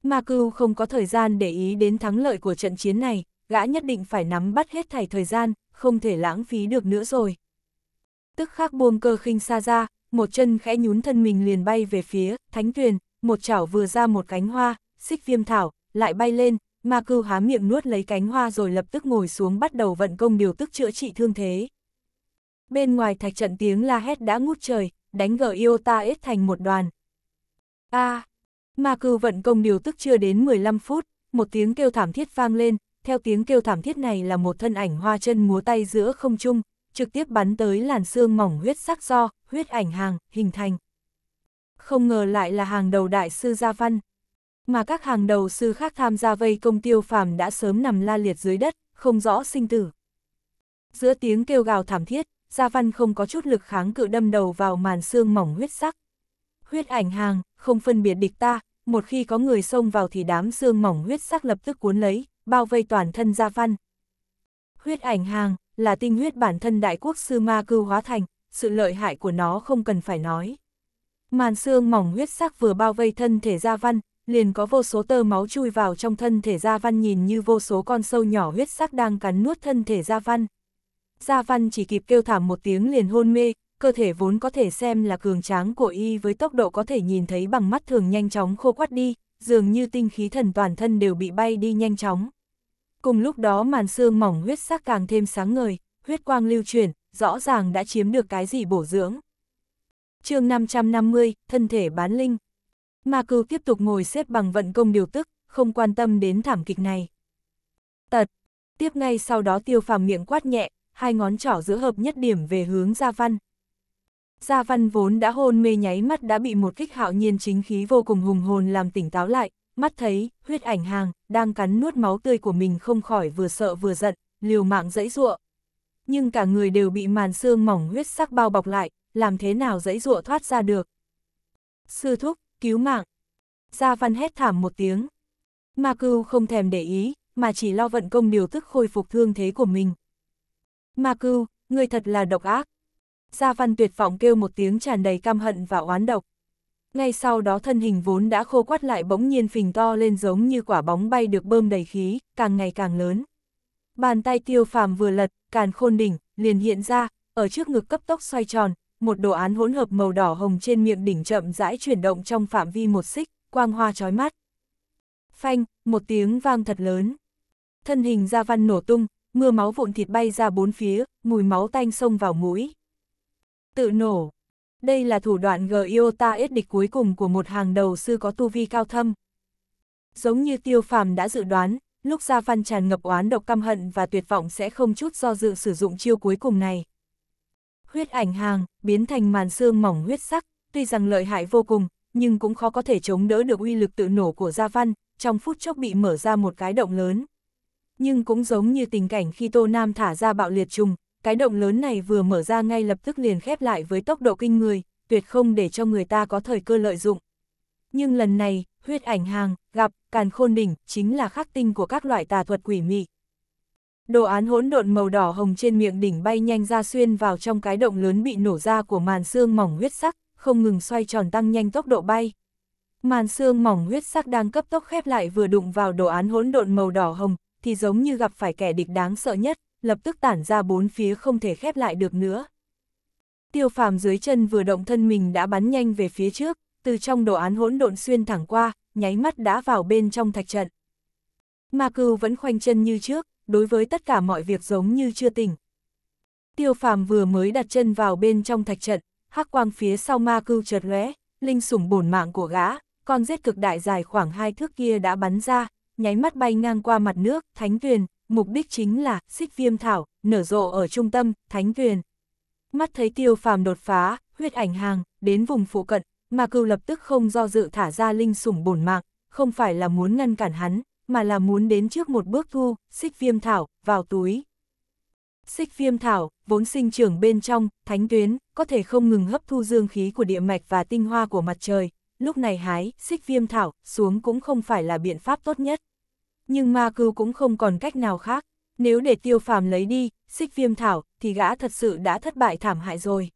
Ma Cưu không có thời gian để ý đến thắng lợi của trận chiến này, gã nhất định phải nắm bắt hết thảy thời gian, không thể lãng phí được nữa rồi. Tức khắc buông cơ khinh xa ra, một chân khẽ nhún thân mình liền bay về phía, thánh tuyền, một chảo vừa ra một cánh hoa, xích viêm thảo, lại bay lên, ma cưu há miệng nuốt lấy cánh hoa rồi lập tức ngồi xuống bắt đầu vận công điều tức chữa trị thương thế. Bên ngoài thạch trận tiếng la hét đã ngút trời, đánh gờ yêu ta ít thành một đoàn. a à, Ma cưu vận công điều tức chưa đến 15 phút, một tiếng kêu thảm thiết vang lên, theo tiếng kêu thảm thiết này là một thân ảnh hoa chân múa tay giữa không trung, trực tiếp bắn tới làn xương mỏng huyết sắc do, huyết ảnh hàng, hình thành. Không ngờ lại là hàng đầu đại sư Gia Văn. Mà các hàng đầu sư khác tham gia vây công tiêu phàm đã sớm nằm la liệt dưới đất, không rõ sinh tử. Giữa tiếng kêu gào thảm thiết, Gia Văn không có chút lực kháng cự đâm đầu vào màn xương mỏng huyết sắc huyết ảnh hàng, không phân biệt địch ta, một khi có người xông vào thì đám xương mỏng huyết sắc lập tức cuốn lấy, bao vây toàn thân Gia Văn. Huyết ảnh hàng, là tinh huyết bản thân đại quốc sư ma cư hóa thành, sự lợi hại của nó không cần phải nói. Màn xương mỏng huyết sắc vừa bao vây thân thể Gia Văn, liền có vô số tơ máu chui vào trong thân thể Gia Văn nhìn như vô số con sâu nhỏ huyết sắc đang cắn nuốt thân thể Gia Văn. Gia Văn chỉ kịp kêu thảm một tiếng liền hôn mê, cơ thể vốn có thể xem là cường tráng của y với tốc độ có thể nhìn thấy bằng mắt thường nhanh chóng khô quắt đi, dường như tinh khí thần toàn thân đều bị bay đi nhanh chóng. Cùng lúc đó màn xương mỏng huyết sắc càng thêm sáng ngời, huyết quang lưu chuyển, rõ ràng đã chiếm được cái gì bổ dưỡng. chương 550, thân thể bán linh. Ma cư tiếp tục ngồi xếp bằng vận công điều tức, không quan tâm đến thảm kịch này. Tật. Tiếp ngay sau đó tiêu phàm miệng quát nhẹ, hai ngón trỏ giữa hợp nhất điểm về hướng Gia Văn, Gia Văn vốn đã hôn mê nháy mắt đã bị một kích hạo nhiên chính khí vô cùng hùng hồn làm tỉnh táo lại, mắt thấy, huyết ảnh hàng, đang cắn nuốt máu tươi của mình không khỏi vừa sợ vừa giận, liều mạng dãy ruộng. Nhưng cả người đều bị màn xương mỏng huyết sắc bao bọc lại, làm thế nào dãy ruộng thoát ra được. Sư thúc, cứu mạng. Gia Văn hét thảm một tiếng. Ma cưu không thèm để ý, mà chỉ lo vận công điều tức khôi phục thương thế của mình. Ma cưu, người thật là độc ác, Gia Văn tuyệt vọng kêu một tiếng tràn đầy căm hận và oán độc. Ngay sau đó thân hình vốn đã khô quắt lại bỗng nhiên phình to lên giống như quả bóng bay được bơm đầy khí, càng ngày càng lớn. Bàn tay tiêu phàm vừa lật, càn khôn đỉnh, liền hiện ra, ở trước ngực cấp tốc xoay tròn, một đồ án hỗn hợp màu đỏ hồng trên miệng đỉnh chậm rãi chuyển động trong phạm vi một xích, quang hoa chói mắt. Phanh, một tiếng vang thật lớn. Thân hình Gia Văn nổ tung, mưa máu vụn thịt bay ra bốn phía, mùi máu tanh xông vào mũi tự nổ. Đây là thủ đoạn g i ết địch cuối cùng của một hàng đầu sư có tu vi cao thâm. Giống như tiêu phàm đã dự đoán, lúc Gia Văn tràn ngập oán độc căm hận và tuyệt vọng sẽ không chút do dự sử dụng chiêu cuối cùng này. Huyết ảnh hàng, biến thành màn xương mỏng huyết sắc, tuy rằng lợi hại vô cùng, nhưng cũng khó có thể chống đỡ được uy lực tự nổ của Gia Văn, trong phút chốc bị mở ra một cái động lớn. Nhưng cũng giống như tình cảnh khi Tô Nam thả ra bạo liệt trùng, cái động lớn này vừa mở ra ngay lập tức liền khép lại với tốc độ kinh người, tuyệt không để cho người ta có thời cơ lợi dụng. Nhưng lần này, huyết ảnh hàng, gặp, càn khôn đỉnh, chính là khắc tinh của các loại tà thuật quỷ mị. Đồ án hỗn độn màu đỏ hồng trên miệng đỉnh bay nhanh ra xuyên vào trong cái động lớn bị nổ ra của màn xương mỏng huyết sắc, không ngừng xoay tròn tăng nhanh tốc độ bay. Màn xương mỏng huyết sắc đang cấp tốc khép lại vừa đụng vào đồ án hỗn độn màu đỏ hồng, thì giống như gặp phải kẻ địch đáng sợ nhất, lập tức tản ra bốn phía không thể khép lại được nữa. Tiêu phàm dưới chân vừa động thân mình đã bắn nhanh về phía trước, từ trong đồ án hỗn độn xuyên thẳng qua, nháy mắt đã vào bên trong thạch trận. Ma Cư vẫn khoanh chân như trước, đối với tất cả mọi việc giống như chưa tỉnh. Tiêu phàm vừa mới đặt chân vào bên trong thạch trận, hắc quang phía sau ma Cư chợt lóe, linh sủng bổn mạng của gã, con rết cực đại dài khoảng hai thước kia đã bắn ra, nháy mắt bay ngang qua mặt nước, thánh tuyền, mục đích chính là xích viêm thảo, nở rộ ở trung tâm, thánh tuyền. Mắt thấy tiêu phàm đột phá, huyết ảnh hàng, đến vùng phụ cận, mà cưu lập tức không do dự thả ra linh sủng bổn mạng, không phải là muốn ngăn cản hắn, mà là muốn đến trước một bước thu, xích viêm thảo, vào túi. Xích viêm thảo, vốn sinh trưởng bên trong, thánh tuyến, có thể không ngừng hấp thu dương khí của địa mạch và tinh hoa của mặt trời, lúc này hái, xích viêm thảo, xuống cũng không phải là biện pháp tốt nhất nhưng ma cưu cũng không còn cách nào khác. Nếu để tiêu phàm lấy đi, xích viêm thảo, thì gã thật sự đã thất bại thảm hại rồi.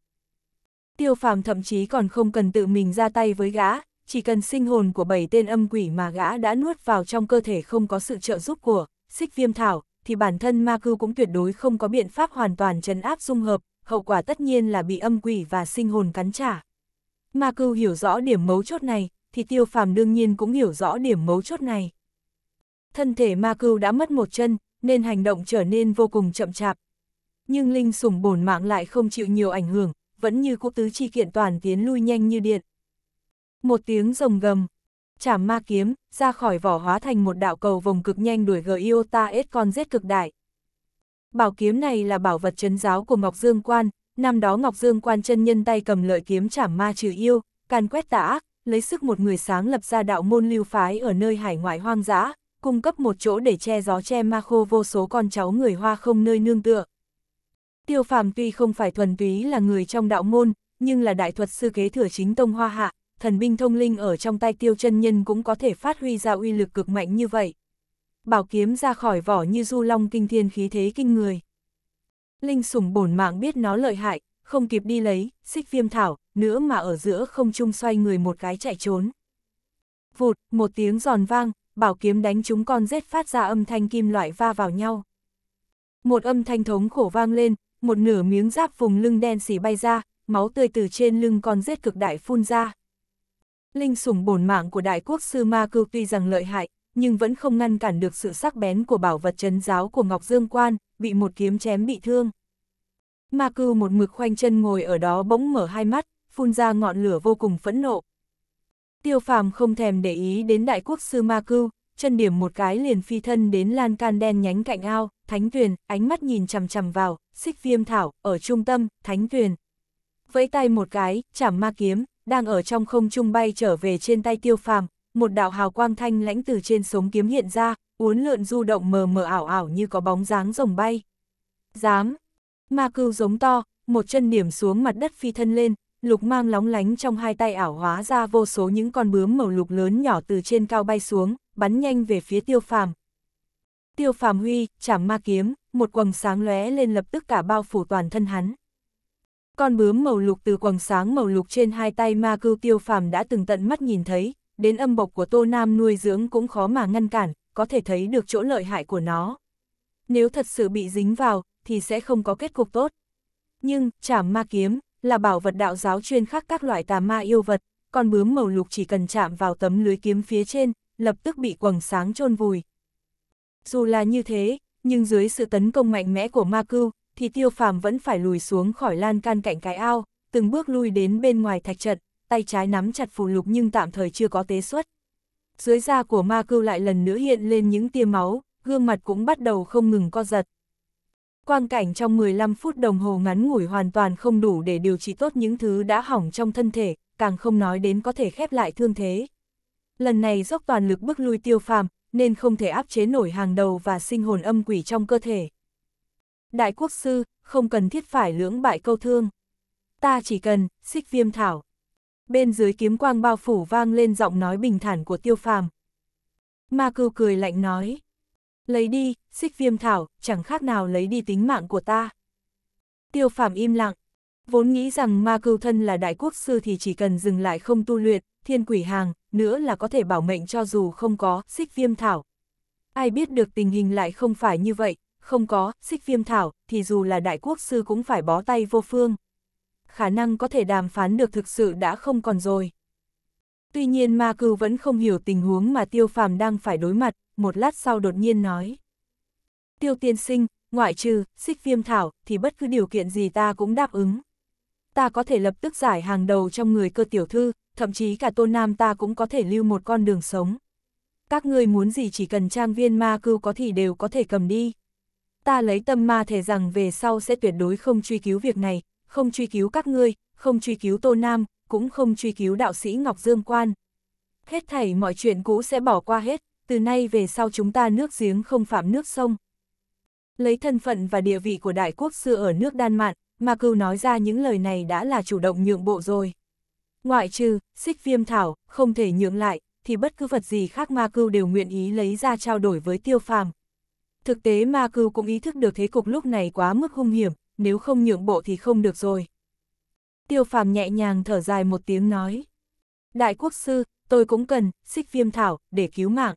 Tiêu phàm thậm chí còn không cần tự mình ra tay với gã, chỉ cần sinh hồn của bảy tên âm quỷ mà gã đã nuốt vào trong cơ thể không có sự trợ giúp của xích viêm thảo, thì bản thân ma cưu cũng tuyệt đối không có biện pháp hoàn toàn chấn áp dung hợp, hậu quả tất nhiên là bị âm quỷ và sinh hồn cắn trả. Ma cưu hiểu rõ điểm mấu chốt này, thì tiêu phàm đương nhiên cũng hiểu rõ điểm mấu chốt này. Thân thể ma cưu đã mất một chân, nên hành động trở nên vô cùng chậm chạp. Nhưng linh sủng bổn mạng lại không chịu nhiều ảnh hưởng, vẫn như cũ tứ chi kiện toàn tiến lui nhanh như điện. Một tiếng rồng gầm, chảm ma kiếm, ra khỏi vỏ hóa thành một đạo cầu vòng cực nhanh đuổi gờ Iota S con giết cực đại. Bảo kiếm này là bảo vật chấn giáo của Ngọc Dương Quan, năm đó Ngọc Dương Quan chân nhân tay cầm lợi kiếm chảm ma trừ yêu, càn quét tà ác, lấy sức một người sáng lập ra đạo môn lưu phái ở nơi hải ngoại hoang dã, cung cấp một chỗ để che gió che ma khô vô số con cháu người Hoa không nơi nương tựa. Tiêu phàm tuy không phải thuần túy là người trong đạo môn, nhưng là đại thuật sư kế thừa chính tông Hoa Hạ, thần binh thông linh ở trong tay tiêu chân nhân cũng có thể phát huy ra uy lực cực mạnh như vậy. Bảo kiếm ra khỏi vỏ như du long kinh thiên khí thế kinh người. Linh sủng bổn mạng biết nó lợi hại, không kịp đi lấy, xích viêm thảo, nữa mà ở giữa không trung xoay người một cái chạy trốn. Vụt, một tiếng giòn vang, bảo kiếm đánh chúng con rết phát ra âm thanh kim loại va vào nhau. Một âm thanh thống khổ vang lên, một nửa miếng giáp vùng lưng đen xỉ bay ra, máu tươi từ trên lưng con rết cực đại phun ra. Linh sủng bổn mạng của đại quốc sư Ma cư tuy rằng lợi hại, nhưng vẫn không ngăn cản được sự sắc bén của bảo vật chấn giáo của Ngọc Dương Quan, bị một kiếm chém bị thương. Ma cư một mực khoanh chân ngồi ở đó bỗng mở hai mắt, phun ra ngọn lửa vô cùng phẫn nộ, Tiêu phàm không thèm để ý đến đại quốc sư Ma Cưu, chân điểm một cái liền phi thân đến lan can đen nhánh cạnh ao, thánh tuyền, ánh mắt nhìn chằm chằm vào, xích viêm thảo, ở trung tâm, thánh tuyền. Vẫy tay một cái, chảm ma kiếm, đang ở trong không trung bay trở về trên tay tiêu phàm, một đạo hào quang thanh lãnh từ trên sống kiếm hiện ra, uốn lượn du động mờ mờ ảo ảo như có bóng dáng rồng bay. Dám! Ma cưu giống to, một chân điểm xuống mặt đất phi thân lên, lục mang lóng lánh trong hai tay ảo hóa ra vô số những con bướm màu lục lớn nhỏ từ trên cao bay xuống, bắn nhanh về phía tiêu phàm. Tiêu phàm huy, chảm ma kiếm, một quầng sáng lóe lên lập tức cả bao phủ toàn thân hắn. Con bướm màu lục từ quầng sáng màu lục trên hai tay ma cưu tiêu phàm đã từng tận mắt nhìn thấy, đến âm bộc của tô nam nuôi dưỡng cũng khó mà ngăn cản, có thể thấy được chỗ lợi hại của nó. Nếu thật sự bị dính vào, thì sẽ không có kết cục tốt. Nhưng, chảm ma kiếm, là bảo vật đạo giáo chuyên khắc các loại tà ma yêu vật, còn bướm màu lục chỉ cần chạm vào tấm lưới kiếm phía trên, lập tức bị quầng sáng chôn vùi. Dù là như thế, nhưng dưới sự tấn công mạnh mẽ của ma cưu, thì tiêu phàm vẫn phải lùi xuống khỏi lan can cạnh cái ao, từng bước lui đến bên ngoài thạch trận, tay trái nắm chặt phù lục nhưng tạm thời chưa có tế xuất. Dưới da của ma cưu lại lần nữa hiện lên những tia máu, gương mặt cũng bắt đầu không ngừng co giật quang cảnh trong 15 phút đồng hồ ngắn ngủi hoàn toàn không đủ để điều trị tốt những thứ đã hỏng trong thân thể, càng không nói đến có thể khép lại thương thế. Lần này dốc toàn lực bước lui tiêu phàm, nên không thể áp chế nổi hàng đầu và sinh hồn âm quỷ trong cơ thể. Đại quốc sư, không cần thiết phải lưỡng bại câu thương. Ta chỉ cần, xích viêm thảo. Bên dưới kiếm quang bao phủ vang lên giọng nói bình thản của tiêu phàm. Ma cưu cười lạnh nói. Lấy đi, xích viêm thảo, chẳng khác nào lấy đi tính mạng của ta. Tiêu Phạm im lặng, vốn nghĩ rằng ma cưu thân là đại quốc sư thì chỉ cần dừng lại không tu luyện, thiên quỷ hàng, nữa là có thể bảo mệnh cho dù không có, xích viêm thảo. Ai biết được tình hình lại không phải như vậy, không có, xích viêm thảo, thì dù là đại quốc sư cũng phải bó tay vô phương. Khả năng có thể đàm phán được thực sự đã không còn rồi. Tuy nhiên ma cưu vẫn không hiểu tình huống mà tiêu phàm đang phải đối mặt, một lát sau đột nhiên nói tiêu tiên sinh, ngoại trừ, xích viêm thảo, thì bất cứ điều kiện gì ta cũng đáp ứng. Ta có thể lập tức giải hàng đầu trong người cơ tiểu thư, thậm chí cả tôn nam ta cũng có thể lưu một con đường sống. Các ngươi muốn gì chỉ cần trang viên ma cưu có thì đều có thể cầm đi. Ta lấy tâm ma thể rằng về sau sẽ tuyệt đối không truy cứu việc này, không truy cứu các ngươi, không truy cứu tôn nam, cũng không truy cứu đạo sĩ Ngọc Dương Quan. Hết thảy mọi chuyện cũ sẽ bỏ qua hết, từ nay về sau chúng ta nước giếng không phạm nước sông. Lấy thân phận và địa vị của đại quốc sư ở nước Đan Mạn, mà cưu nói ra những lời này đã là chủ động nhượng bộ rồi. Ngoại trừ, xích viêm thảo, không thể nhượng lại, thì bất cứ vật gì khác ma cưu đều nguyện ý lấy ra trao đổi với tiêu phàm. Thực tế ma cưu cũng ý thức được thế cục lúc này quá mức hung hiểm, nếu không nhượng bộ thì không được rồi. Tiêu phàm nhẹ nhàng thở dài một tiếng nói. Đại quốc sư, tôi cũng cần, xích viêm thảo, để cứu mạng.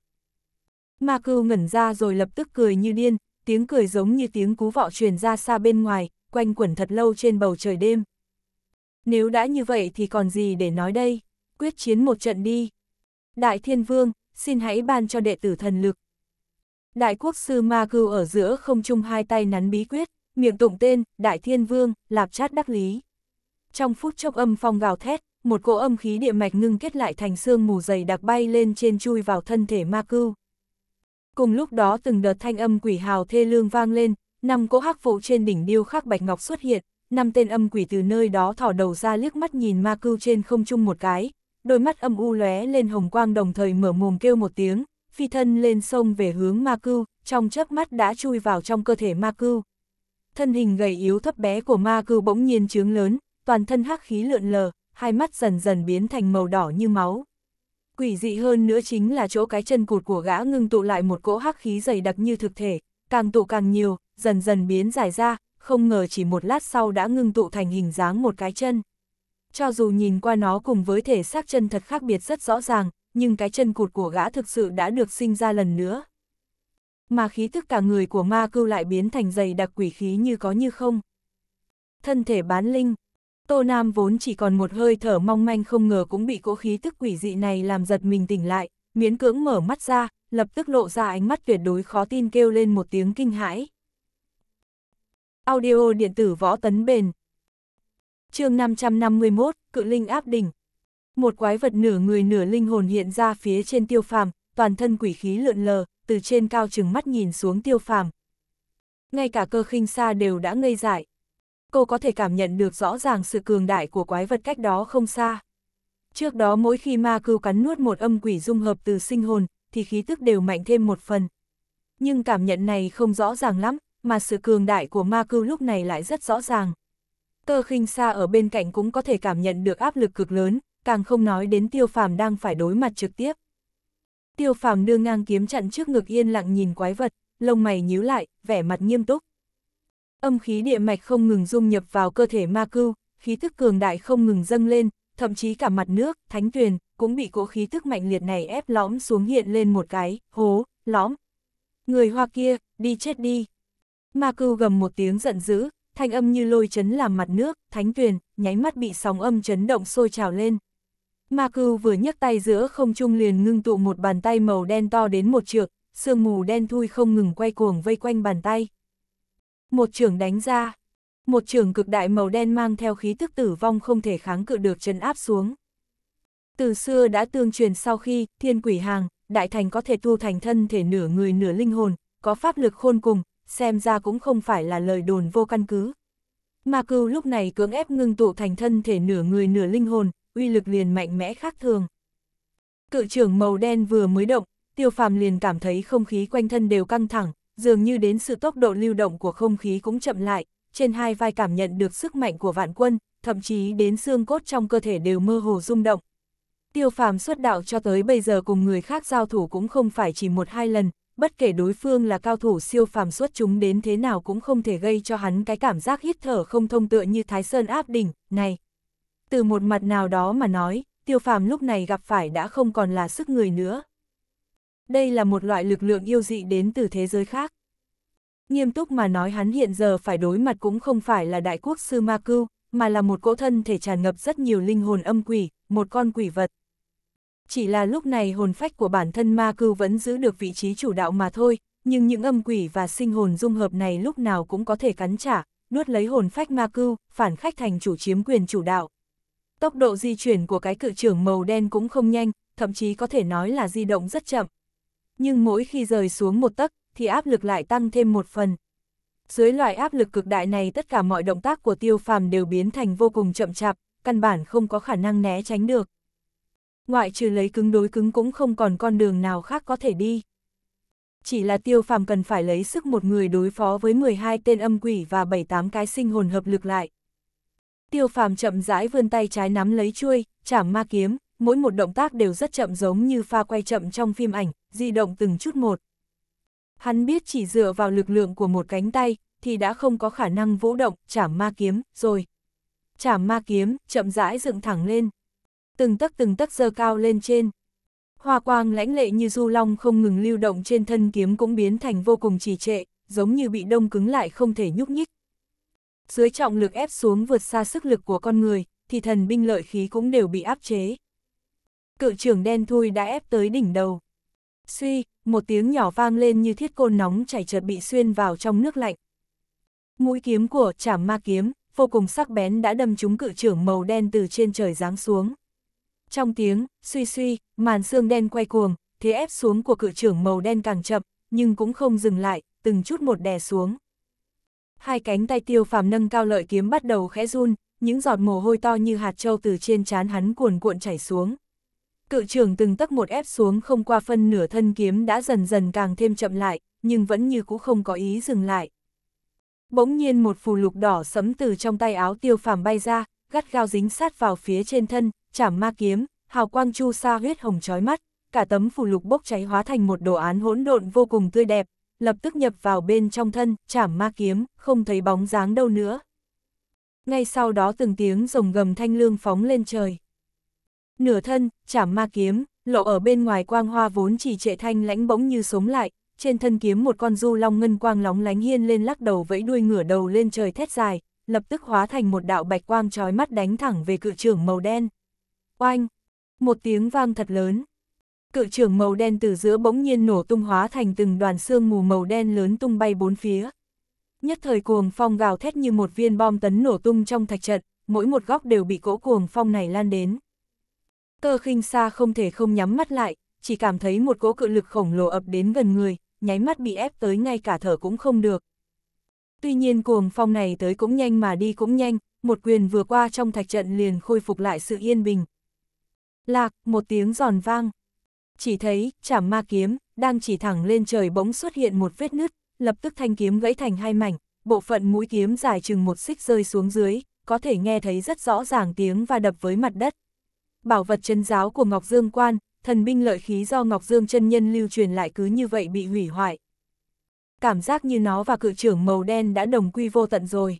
Ma cưu ngẩn ra rồi lập tức cười như điên, tiếng cười giống như tiếng cú vọ truyền ra xa bên ngoài, quanh quẩn thật lâu trên bầu trời đêm. Nếu đã như vậy thì còn gì để nói đây, quyết chiến một trận đi. Đại Thiên Vương, xin hãy ban cho đệ tử thần lực. Đại Quốc Sư Ma Cưu ở giữa không chung hai tay nắn bí quyết, miệng tụng tên, Đại Thiên Vương, lạp chát đắc lý. Trong phút chốc âm phong gào thét, một cỗ âm khí địa mạch ngưng kết lại thành xương mù dày đặc bay lên trên chui vào thân thể Ma Cưu. Cùng lúc đó từng đợt thanh âm quỷ hào thê lương vang lên, năm cỗ hắc vụ trên đỉnh điêu khắc bạch ngọc xuất hiện, năm tên âm quỷ từ nơi đó thỏ đầu ra liếc mắt nhìn ma cưu trên không trung một cái, đôi mắt âm u lóe lên hồng quang đồng thời mở mồm kêu một tiếng, phi thân lên sông về hướng ma cưu, trong chớp mắt đã chui vào trong cơ thể ma cưu. Thân hình gầy yếu thấp bé của ma cưu bỗng nhiên trướng lớn, toàn thân hắc khí lượn lờ, hai mắt dần dần biến thành màu đỏ như máu. Quỷ dị hơn nữa chính là chỗ cái chân cụt của gã ngưng tụ lại một cỗ hắc khí dày đặc như thực thể, càng tụ càng nhiều, dần dần biến dài ra, không ngờ chỉ một lát sau đã ngưng tụ thành hình dáng một cái chân. Cho dù nhìn qua nó cùng với thể xác chân thật khác biệt rất rõ ràng, nhưng cái chân cụt của gã thực sự đã được sinh ra lần nữa. Mà khí tức cả người của ma cưu lại biến thành dày đặc quỷ khí như có như không. Thân thể bán linh, Tô Nam vốn chỉ còn một hơi thở mong manh không ngờ cũng bị cỗ khí tức quỷ dị này làm giật mình tỉnh lại, miễn cưỡng mở mắt ra, lập tức lộ ra ánh mắt tuyệt đối khó tin kêu lên một tiếng kinh hãi. Audio điện tử võ tấn bền chương 551, cự linh áp đỉnh. Một quái vật nửa người nửa linh hồn hiện ra phía trên tiêu phàm, toàn thân quỷ khí lượn lờ, từ trên cao chừng mắt nhìn xuống tiêu phàm. Ngay cả cơ khinh xa đều đã ngây dại, cô có thể cảm nhận được rõ ràng sự cường đại của quái vật cách đó không xa. Trước đó mỗi khi ma cưu cắn nuốt một âm quỷ dung hợp từ sinh hồn, thì khí tức đều mạnh thêm một phần. Nhưng cảm nhận này không rõ ràng lắm, mà sự cường đại của ma cưu lúc này lại rất rõ ràng. Cơ khinh xa ở bên cạnh cũng có thể cảm nhận được áp lực cực lớn, càng không nói đến tiêu phàm đang phải đối mặt trực tiếp. Tiêu phàm đưa ngang kiếm chặn trước ngực yên lặng nhìn quái vật, lông mày nhíu lại, vẻ mặt nghiêm túc âm khí địa mạch không ngừng dung nhập vào cơ thể ma cưu, khí thức cường đại không ngừng dâng lên, thậm chí cả mặt nước, thánh tuyền, cũng bị cỗ khí thức mạnh liệt này ép lõm xuống hiện lên một cái, hố, lõm. Người hoa kia, đi chết đi. Ma cưu gầm một tiếng giận dữ, thanh âm như lôi chấn làm mặt nước, thánh tuyền, nháy mắt bị sóng âm chấn động sôi trào lên. Ma cưu vừa nhấc tay giữa không trung liền ngưng tụ một bàn tay màu đen to đến một trượng, sương mù đen thui không ngừng quay cuồng vây quanh bàn tay. Một trường đánh ra, một trường cực đại màu đen mang theo khí tức tử vong không thể kháng cự được chân áp xuống. Từ xưa đã tương truyền sau khi thiên quỷ hàng, đại thành có thể tu thành thân thể nửa người nửa linh hồn, có pháp lực khôn cùng, xem ra cũng không phải là lời đồn vô căn cứ. Ma cưu lúc này cưỡng ép ngưng tụ thành thân thể nửa người nửa linh hồn, uy lực liền mạnh mẽ khác thường. Cự trưởng màu đen vừa mới động, tiêu phàm liền cảm thấy không khí quanh thân đều căng thẳng, dường như đến sự tốc độ lưu động của không khí cũng chậm lại, trên hai vai cảm nhận được sức mạnh của vạn quân, thậm chí đến xương cốt trong cơ thể đều mơ hồ rung động. Tiêu phàm xuất đạo cho tới bây giờ cùng người khác giao thủ cũng không phải chỉ một hai lần, bất kể đối phương là cao thủ siêu phàm xuất chúng đến thế nào cũng không thể gây cho hắn cái cảm giác hít thở không thông tựa như Thái Sơn áp đỉnh, này. Từ một mặt nào đó mà nói, tiêu phàm lúc này gặp phải đã không còn là sức người nữa, đây là một loại lực lượng yêu dị đến từ thế giới khác. Nghiêm túc mà nói hắn hiện giờ phải đối mặt cũng không phải là đại quốc sư Ma Cưu, mà là một cỗ thân thể tràn ngập rất nhiều linh hồn âm quỷ, một con quỷ vật. Chỉ là lúc này hồn phách của bản thân Ma Cưu vẫn giữ được vị trí chủ đạo mà thôi, nhưng những âm quỷ và sinh hồn dung hợp này lúc nào cũng có thể cắn trả, nuốt lấy hồn phách Ma Cưu, phản khách thành chủ chiếm quyền chủ đạo. Tốc độ di chuyển của cái cự trưởng màu đen cũng không nhanh, thậm chí có thể nói là di động rất chậm nhưng mỗi khi rời xuống một tấc, thì áp lực lại tăng thêm một phần. Dưới loại áp lực cực đại này tất cả mọi động tác của tiêu phàm đều biến thành vô cùng chậm chạp, căn bản không có khả năng né tránh được. Ngoại trừ lấy cứng đối cứng cũng không còn con đường nào khác có thể đi. Chỉ là tiêu phàm cần phải lấy sức một người đối phó với 12 tên âm quỷ và 7-8 cái sinh hồn hợp lực lại. Tiêu phàm chậm rãi vươn tay trái nắm lấy chuôi, chảm ma kiếm, mỗi một động tác đều rất chậm giống như pha quay chậm trong phim ảnh, di động từng chút một. Hắn biết chỉ dựa vào lực lượng của một cánh tay, thì đã không có khả năng vũ động, chảm ma kiếm, rồi. Chảm ma kiếm, chậm rãi dựng thẳng lên. Từng tấc từng tấc dơ cao lên trên. Hoa quang lãnh lệ như du long không ngừng lưu động trên thân kiếm cũng biến thành vô cùng trì trệ, giống như bị đông cứng lại không thể nhúc nhích. Dưới trọng lực ép xuống vượt xa sức lực của con người, thì thần binh lợi khí cũng đều bị áp chế cự trường đen thui đã ép tới đỉnh đầu. Suy, một tiếng nhỏ vang lên như thiết côn nóng chảy chợt bị xuyên vào trong nước lạnh. Mũi kiếm của chảm ma kiếm, vô cùng sắc bén đã đâm trúng cự trưởng màu đen từ trên trời giáng xuống. Trong tiếng, suy suy, màn xương đen quay cuồng, thế ép xuống của cự trưởng màu đen càng chậm, nhưng cũng không dừng lại, từng chút một đè xuống. Hai cánh tay tiêu phàm nâng cao lợi kiếm bắt đầu khẽ run, những giọt mồ hôi to như hạt trâu từ trên trán hắn cuồn cuộn chảy xuống. Cự trường từng tấc một ép xuống không qua phân nửa thân kiếm đã dần dần càng thêm chậm lại, nhưng vẫn như cũ không có ý dừng lại. Bỗng nhiên một phù lục đỏ sấm từ trong tay áo tiêu phàm bay ra, gắt gao dính sát vào phía trên thân, chảm ma kiếm, hào quang chu sa huyết hồng chói mắt, cả tấm phù lục bốc cháy hóa thành một đồ án hỗn độn vô cùng tươi đẹp, lập tức nhập vào bên trong thân, chảm ma kiếm, không thấy bóng dáng đâu nữa. Ngay sau đó từng tiếng rồng gầm thanh lương phóng lên trời nửa thân, chảm ma kiếm, lộ ở bên ngoài quang hoa vốn chỉ trệ thanh lãnh bỗng như sống lại, trên thân kiếm một con du long ngân quang lóng lánh hiên lên lắc đầu vẫy đuôi ngửa đầu lên trời thét dài, lập tức hóa thành một đạo bạch quang trói mắt đánh thẳng về cự trưởng màu đen. Oanh! Một tiếng vang thật lớn. Cự trưởng màu đen từ giữa bỗng nhiên nổ tung hóa thành từng đoàn xương mù màu đen lớn tung bay bốn phía. Nhất thời cuồng phong gào thét như một viên bom tấn nổ tung trong thạch trận, mỗi một góc đều bị cỗ cuồng phong này lan đến. Cơ khinh xa không thể không nhắm mắt lại, chỉ cảm thấy một cỗ cự lực khổng lồ ập đến gần người, nháy mắt bị ép tới ngay cả thở cũng không được. Tuy nhiên cuồng phong này tới cũng nhanh mà đi cũng nhanh, một quyền vừa qua trong thạch trận liền khôi phục lại sự yên bình. Lạc, một tiếng giòn vang. Chỉ thấy, chảm ma kiếm, đang chỉ thẳng lên trời bỗng xuất hiện một vết nứt, lập tức thanh kiếm gãy thành hai mảnh, bộ phận mũi kiếm dài chừng một xích rơi xuống dưới, có thể nghe thấy rất rõ ràng tiếng và đập với mặt đất bảo vật chân giáo của Ngọc Dương Quan, thần binh lợi khí do Ngọc Dương chân nhân lưu truyền lại cứ như vậy bị hủy hoại. Cảm giác như nó và cự trưởng màu đen đã đồng quy vô tận rồi.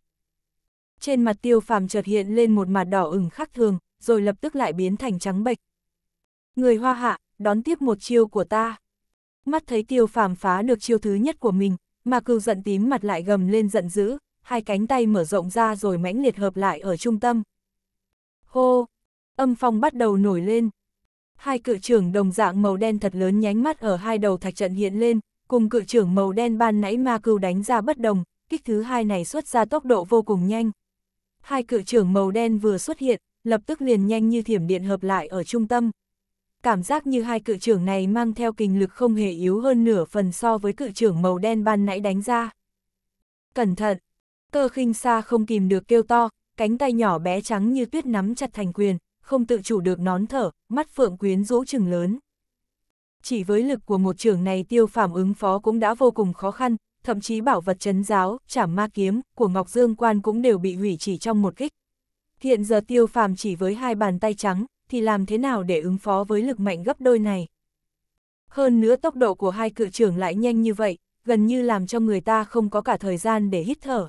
Trên mặt tiêu phàm chợt hiện lên một mặt đỏ ửng khác thường, rồi lập tức lại biến thành trắng bệch. Người hoa hạ, đón tiếp một chiêu của ta. Mắt thấy tiêu phàm phá được chiêu thứ nhất của mình, mà cừu giận tím mặt lại gầm lên giận dữ, hai cánh tay mở rộng ra rồi mãnh liệt hợp lại ở trung tâm. Hô, âm phong bắt đầu nổi lên. Hai cự trưởng đồng dạng màu đen thật lớn nhánh mắt ở hai đầu thạch trận hiện lên, cùng cự trưởng màu đen ban nãy ma cừu đánh ra bất đồng, kích thứ hai này xuất ra tốc độ vô cùng nhanh. Hai cự trưởng màu đen vừa xuất hiện, lập tức liền nhanh như thiểm điện hợp lại ở trung tâm. Cảm giác như hai cự trưởng này mang theo kinh lực không hề yếu hơn nửa phần so với cự trưởng màu đen ban nãy đánh ra. Cẩn thận! Cơ khinh xa không kìm được kêu to, cánh tay nhỏ bé trắng như tuyết nắm chặt thành quyền, không tự chủ được nón thở, mắt phượng quyến rũ trừng lớn. Chỉ với lực của một trưởng này tiêu phàm ứng phó cũng đã vô cùng khó khăn, thậm chí bảo vật chấn giáo, chảm ma kiếm, của Ngọc Dương Quan cũng đều bị hủy chỉ trong một kích. Hiện giờ tiêu phàm chỉ với hai bàn tay trắng, thì làm thế nào để ứng phó với lực mạnh gấp đôi này? Hơn nữa tốc độ của hai cự trưởng lại nhanh như vậy, gần như làm cho người ta không có cả thời gian để hít thở.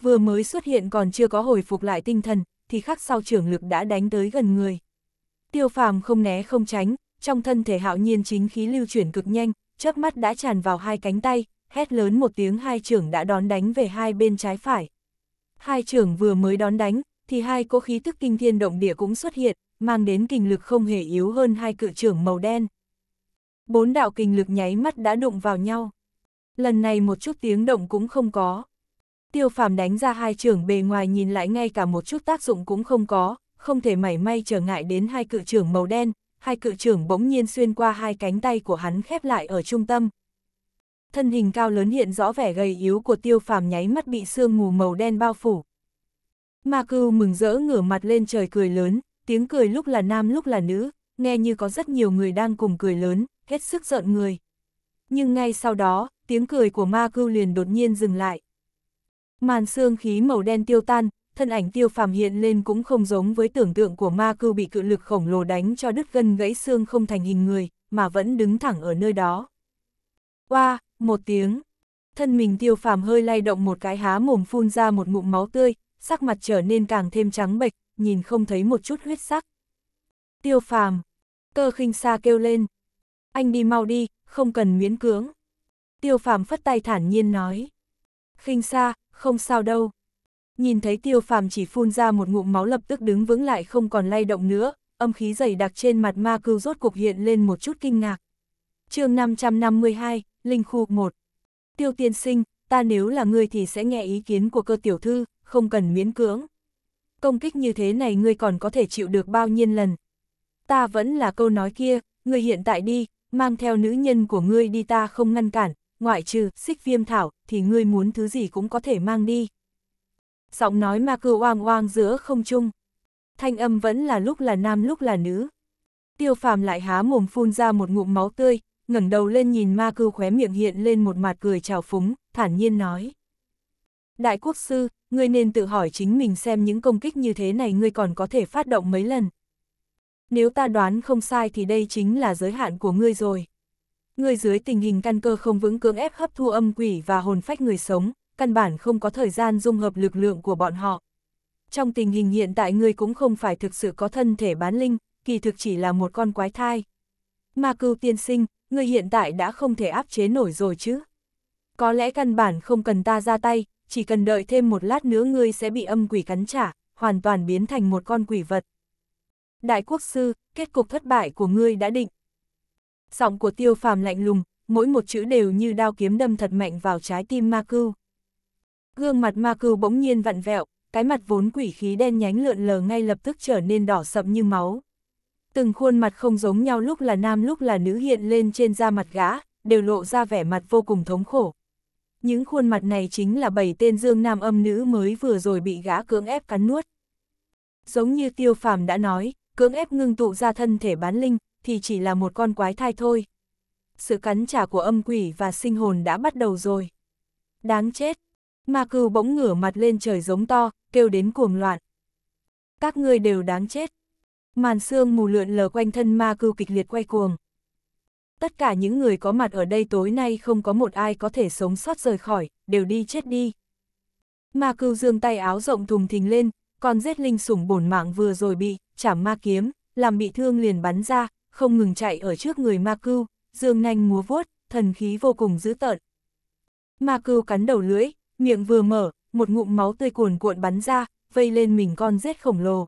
Vừa mới xuất hiện còn chưa có hồi phục lại tinh thần, thì khắc sau trưởng lực đã đánh tới gần người. Tiêu phàm không né không tránh, trong thân thể hạo nhiên chính khí lưu chuyển cực nhanh, chớp mắt đã tràn vào hai cánh tay, hét lớn một tiếng hai trưởng đã đón đánh về hai bên trái phải. Hai trưởng vừa mới đón đánh, thì hai cỗ khí tức kinh thiên động địa cũng xuất hiện, mang đến kinh lực không hề yếu hơn hai cự trưởng màu đen. Bốn đạo kinh lực nháy mắt đã đụng vào nhau. Lần này một chút tiếng động cũng không có. Tiêu phàm đánh ra hai trưởng bề ngoài nhìn lại ngay cả một chút tác dụng cũng không có, không thể mảy may trở ngại đến hai cự trưởng màu đen, hai cự trưởng bỗng nhiên xuyên qua hai cánh tay của hắn khép lại ở trung tâm. Thân hình cao lớn hiện rõ vẻ gầy yếu của tiêu phàm nháy mắt bị sương mù màu đen bao phủ. Ma cưu mừng rỡ ngửa mặt lên trời cười lớn, tiếng cười lúc là nam lúc là nữ, nghe như có rất nhiều người đang cùng cười lớn, hết sức giận người. Nhưng ngay sau đó, tiếng cười của ma cưu liền đột nhiên dừng lại. Màn xương khí màu đen tiêu tan, thân ảnh tiêu phàm hiện lên cũng không giống với tưởng tượng của ma cưu bị cự lực khổng lồ đánh cho đứt gân gãy xương không thành hình người, mà vẫn đứng thẳng ở nơi đó. qua một tiếng. Thân mình tiêu phàm hơi lay động một cái há mồm phun ra một ngụm máu tươi, sắc mặt trở nên càng thêm trắng bệch, nhìn không thấy một chút huyết sắc. Tiêu phàm. Cơ khinh xa kêu lên. Anh đi mau đi, không cần miễn cưỡng. Tiêu phàm phất tay thản nhiên nói. Khinh xa, không sao đâu. Nhìn thấy tiêu phàm chỉ phun ra một ngụm máu lập tức đứng vững lại không còn lay động nữa, âm khí dày đặc trên mặt ma cưu rốt cục hiện lên một chút kinh ngạc. chương 552, Linh Khu 1 Tiêu tiên sinh, ta nếu là ngươi thì sẽ nghe ý kiến của cơ tiểu thư, không cần miễn cưỡng. Công kích như thế này ngươi còn có thể chịu được bao nhiêu lần. Ta vẫn là câu nói kia, ngươi hiện tại đi, mang theo nữ nhân của ngươi đi ta không ngăn cản, ngoại trừ xích viêm thảo, thì ngươi muốn thứ gì cũng có thể mang đi. Giọng nói ma cư oang oang giữa không trung. Thanh âm vẫn là lúc là nam lúc là nữ. Tiêu phàm lại há mồm phun ra một ngụm máu tươi, ngẩng đầu lên nhìn ma cư khóe miệng hiện lên một mặt cười trào phúng, thản nhiên nói. Đại quốc sư, ngươi nên tự hỏi chính mình xem những công kích như thế này ngươi còn có thể phát động mấy lần. Nếu ta đoán không sai thì đây chính là giới hạn của ngươi rồi. Người dưới tình hình căn cơ không vững cưỡng ép hấp thu âm quỷ và hồn phách người sống, căn bản không có thời gian dung hợp lực lượng của bọn họ. Trong tình hình hiện tại người cũng không phải thực sự có thân thể bán linh, kỳ thực chỉ là một con quái thai. Mà cưu tiên sinh, người hiện tại đã không thể áp chế nổi rồi chứ. Có lẽ căn bản không cần ta ra tay, chỉ cần đợi thêm một lát nữa ngươi sẽ bị âm quỷ cắn trả, hoàn toàn biến thành một con quỷ vật. Đại quốc sư, kết cục thất bại của ngươi đã định, Giọng của tiêu phàm lạnh lùng, mỗi một chữ đều như đao kiếm đâm thật mạnh vào trái tim ma cưu. Gương mặt ma cưu bỗng nhiên vặn vẹo, cái mặt vốn quỷ khí đen nhánh lượn lờ ngay lập tức trở nên đỏ sậm như máu. Từng khuôn mặt không giống nhau lúc là nam lúc là nữ hiện lên trên da mặt gã, đều lộ ra vẻ mặt vô cùng thống khổ. Những khuôn mặt này chính là bảy tên dương nam âm nữ mới vừa rồi bị gã cưỡng ép cắn nuốt. Giống như tiêu phàm đã nói, cưỡng ép ngưng tụ ra thân thể bán linh, thì chỉ là một con quái thai thôi. Sự cắn trả của âm quỷ và sinh hồn đã bắt đầu rồi. Đáng chết! Ma cừu bỗng ngửa mặt lên trời giống to, kêu đến cuồng loạn. Các ngươi đều đáng chết. Màn xương mù lượn lờ quanh thân ma cừu kịch liệt quay cuồng. Tất cả những người có mặt ở đây tối nay không có một ai có thể sống sót rời khỏi, đều đi chết đi. Ma cừu dương tay áo rộng thùng thình lên, còn giết linh sủng bổn mạng vừa rồi bị, chảm ma kiếm, làm bị thương liền bắn ra, không ngừng chạy ở trước người ma cưu, dương nanh múa vuốt, thần khí vô cùng dữ tợn. Ma cưu cắn đầu lưỡi, miệng vừa mở, một ngụm máu tươi cuồn cuộn bắn ra, vây lên mình con rết khổng lồ.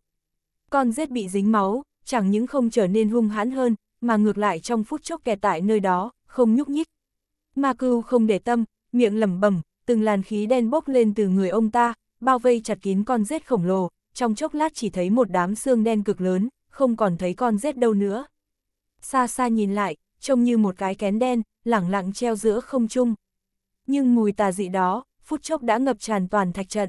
Con rết bị dính máu, chẳng những không trở nên hung hãn hơn, mà ngược lại trong phút chốc kẹt tại nơi đó, không nhúc nhích. Ma cưu không để tâm, miệng lẩm bẩm, từng làn khí đen bốc lên từ người ông ta, bao vây chặt kín con rết khổng lồ, trong chốc lát chỉ thấy một đám xương đen cực lớn, không còn thấy con rết đâu nữa xa xa nhìn lại, trông như một cái kén đen, lẳng lặng treo giữa không trung. Nhưng mùi tà dị đó, phút chốc đã ngập tràn toàn thạch trận.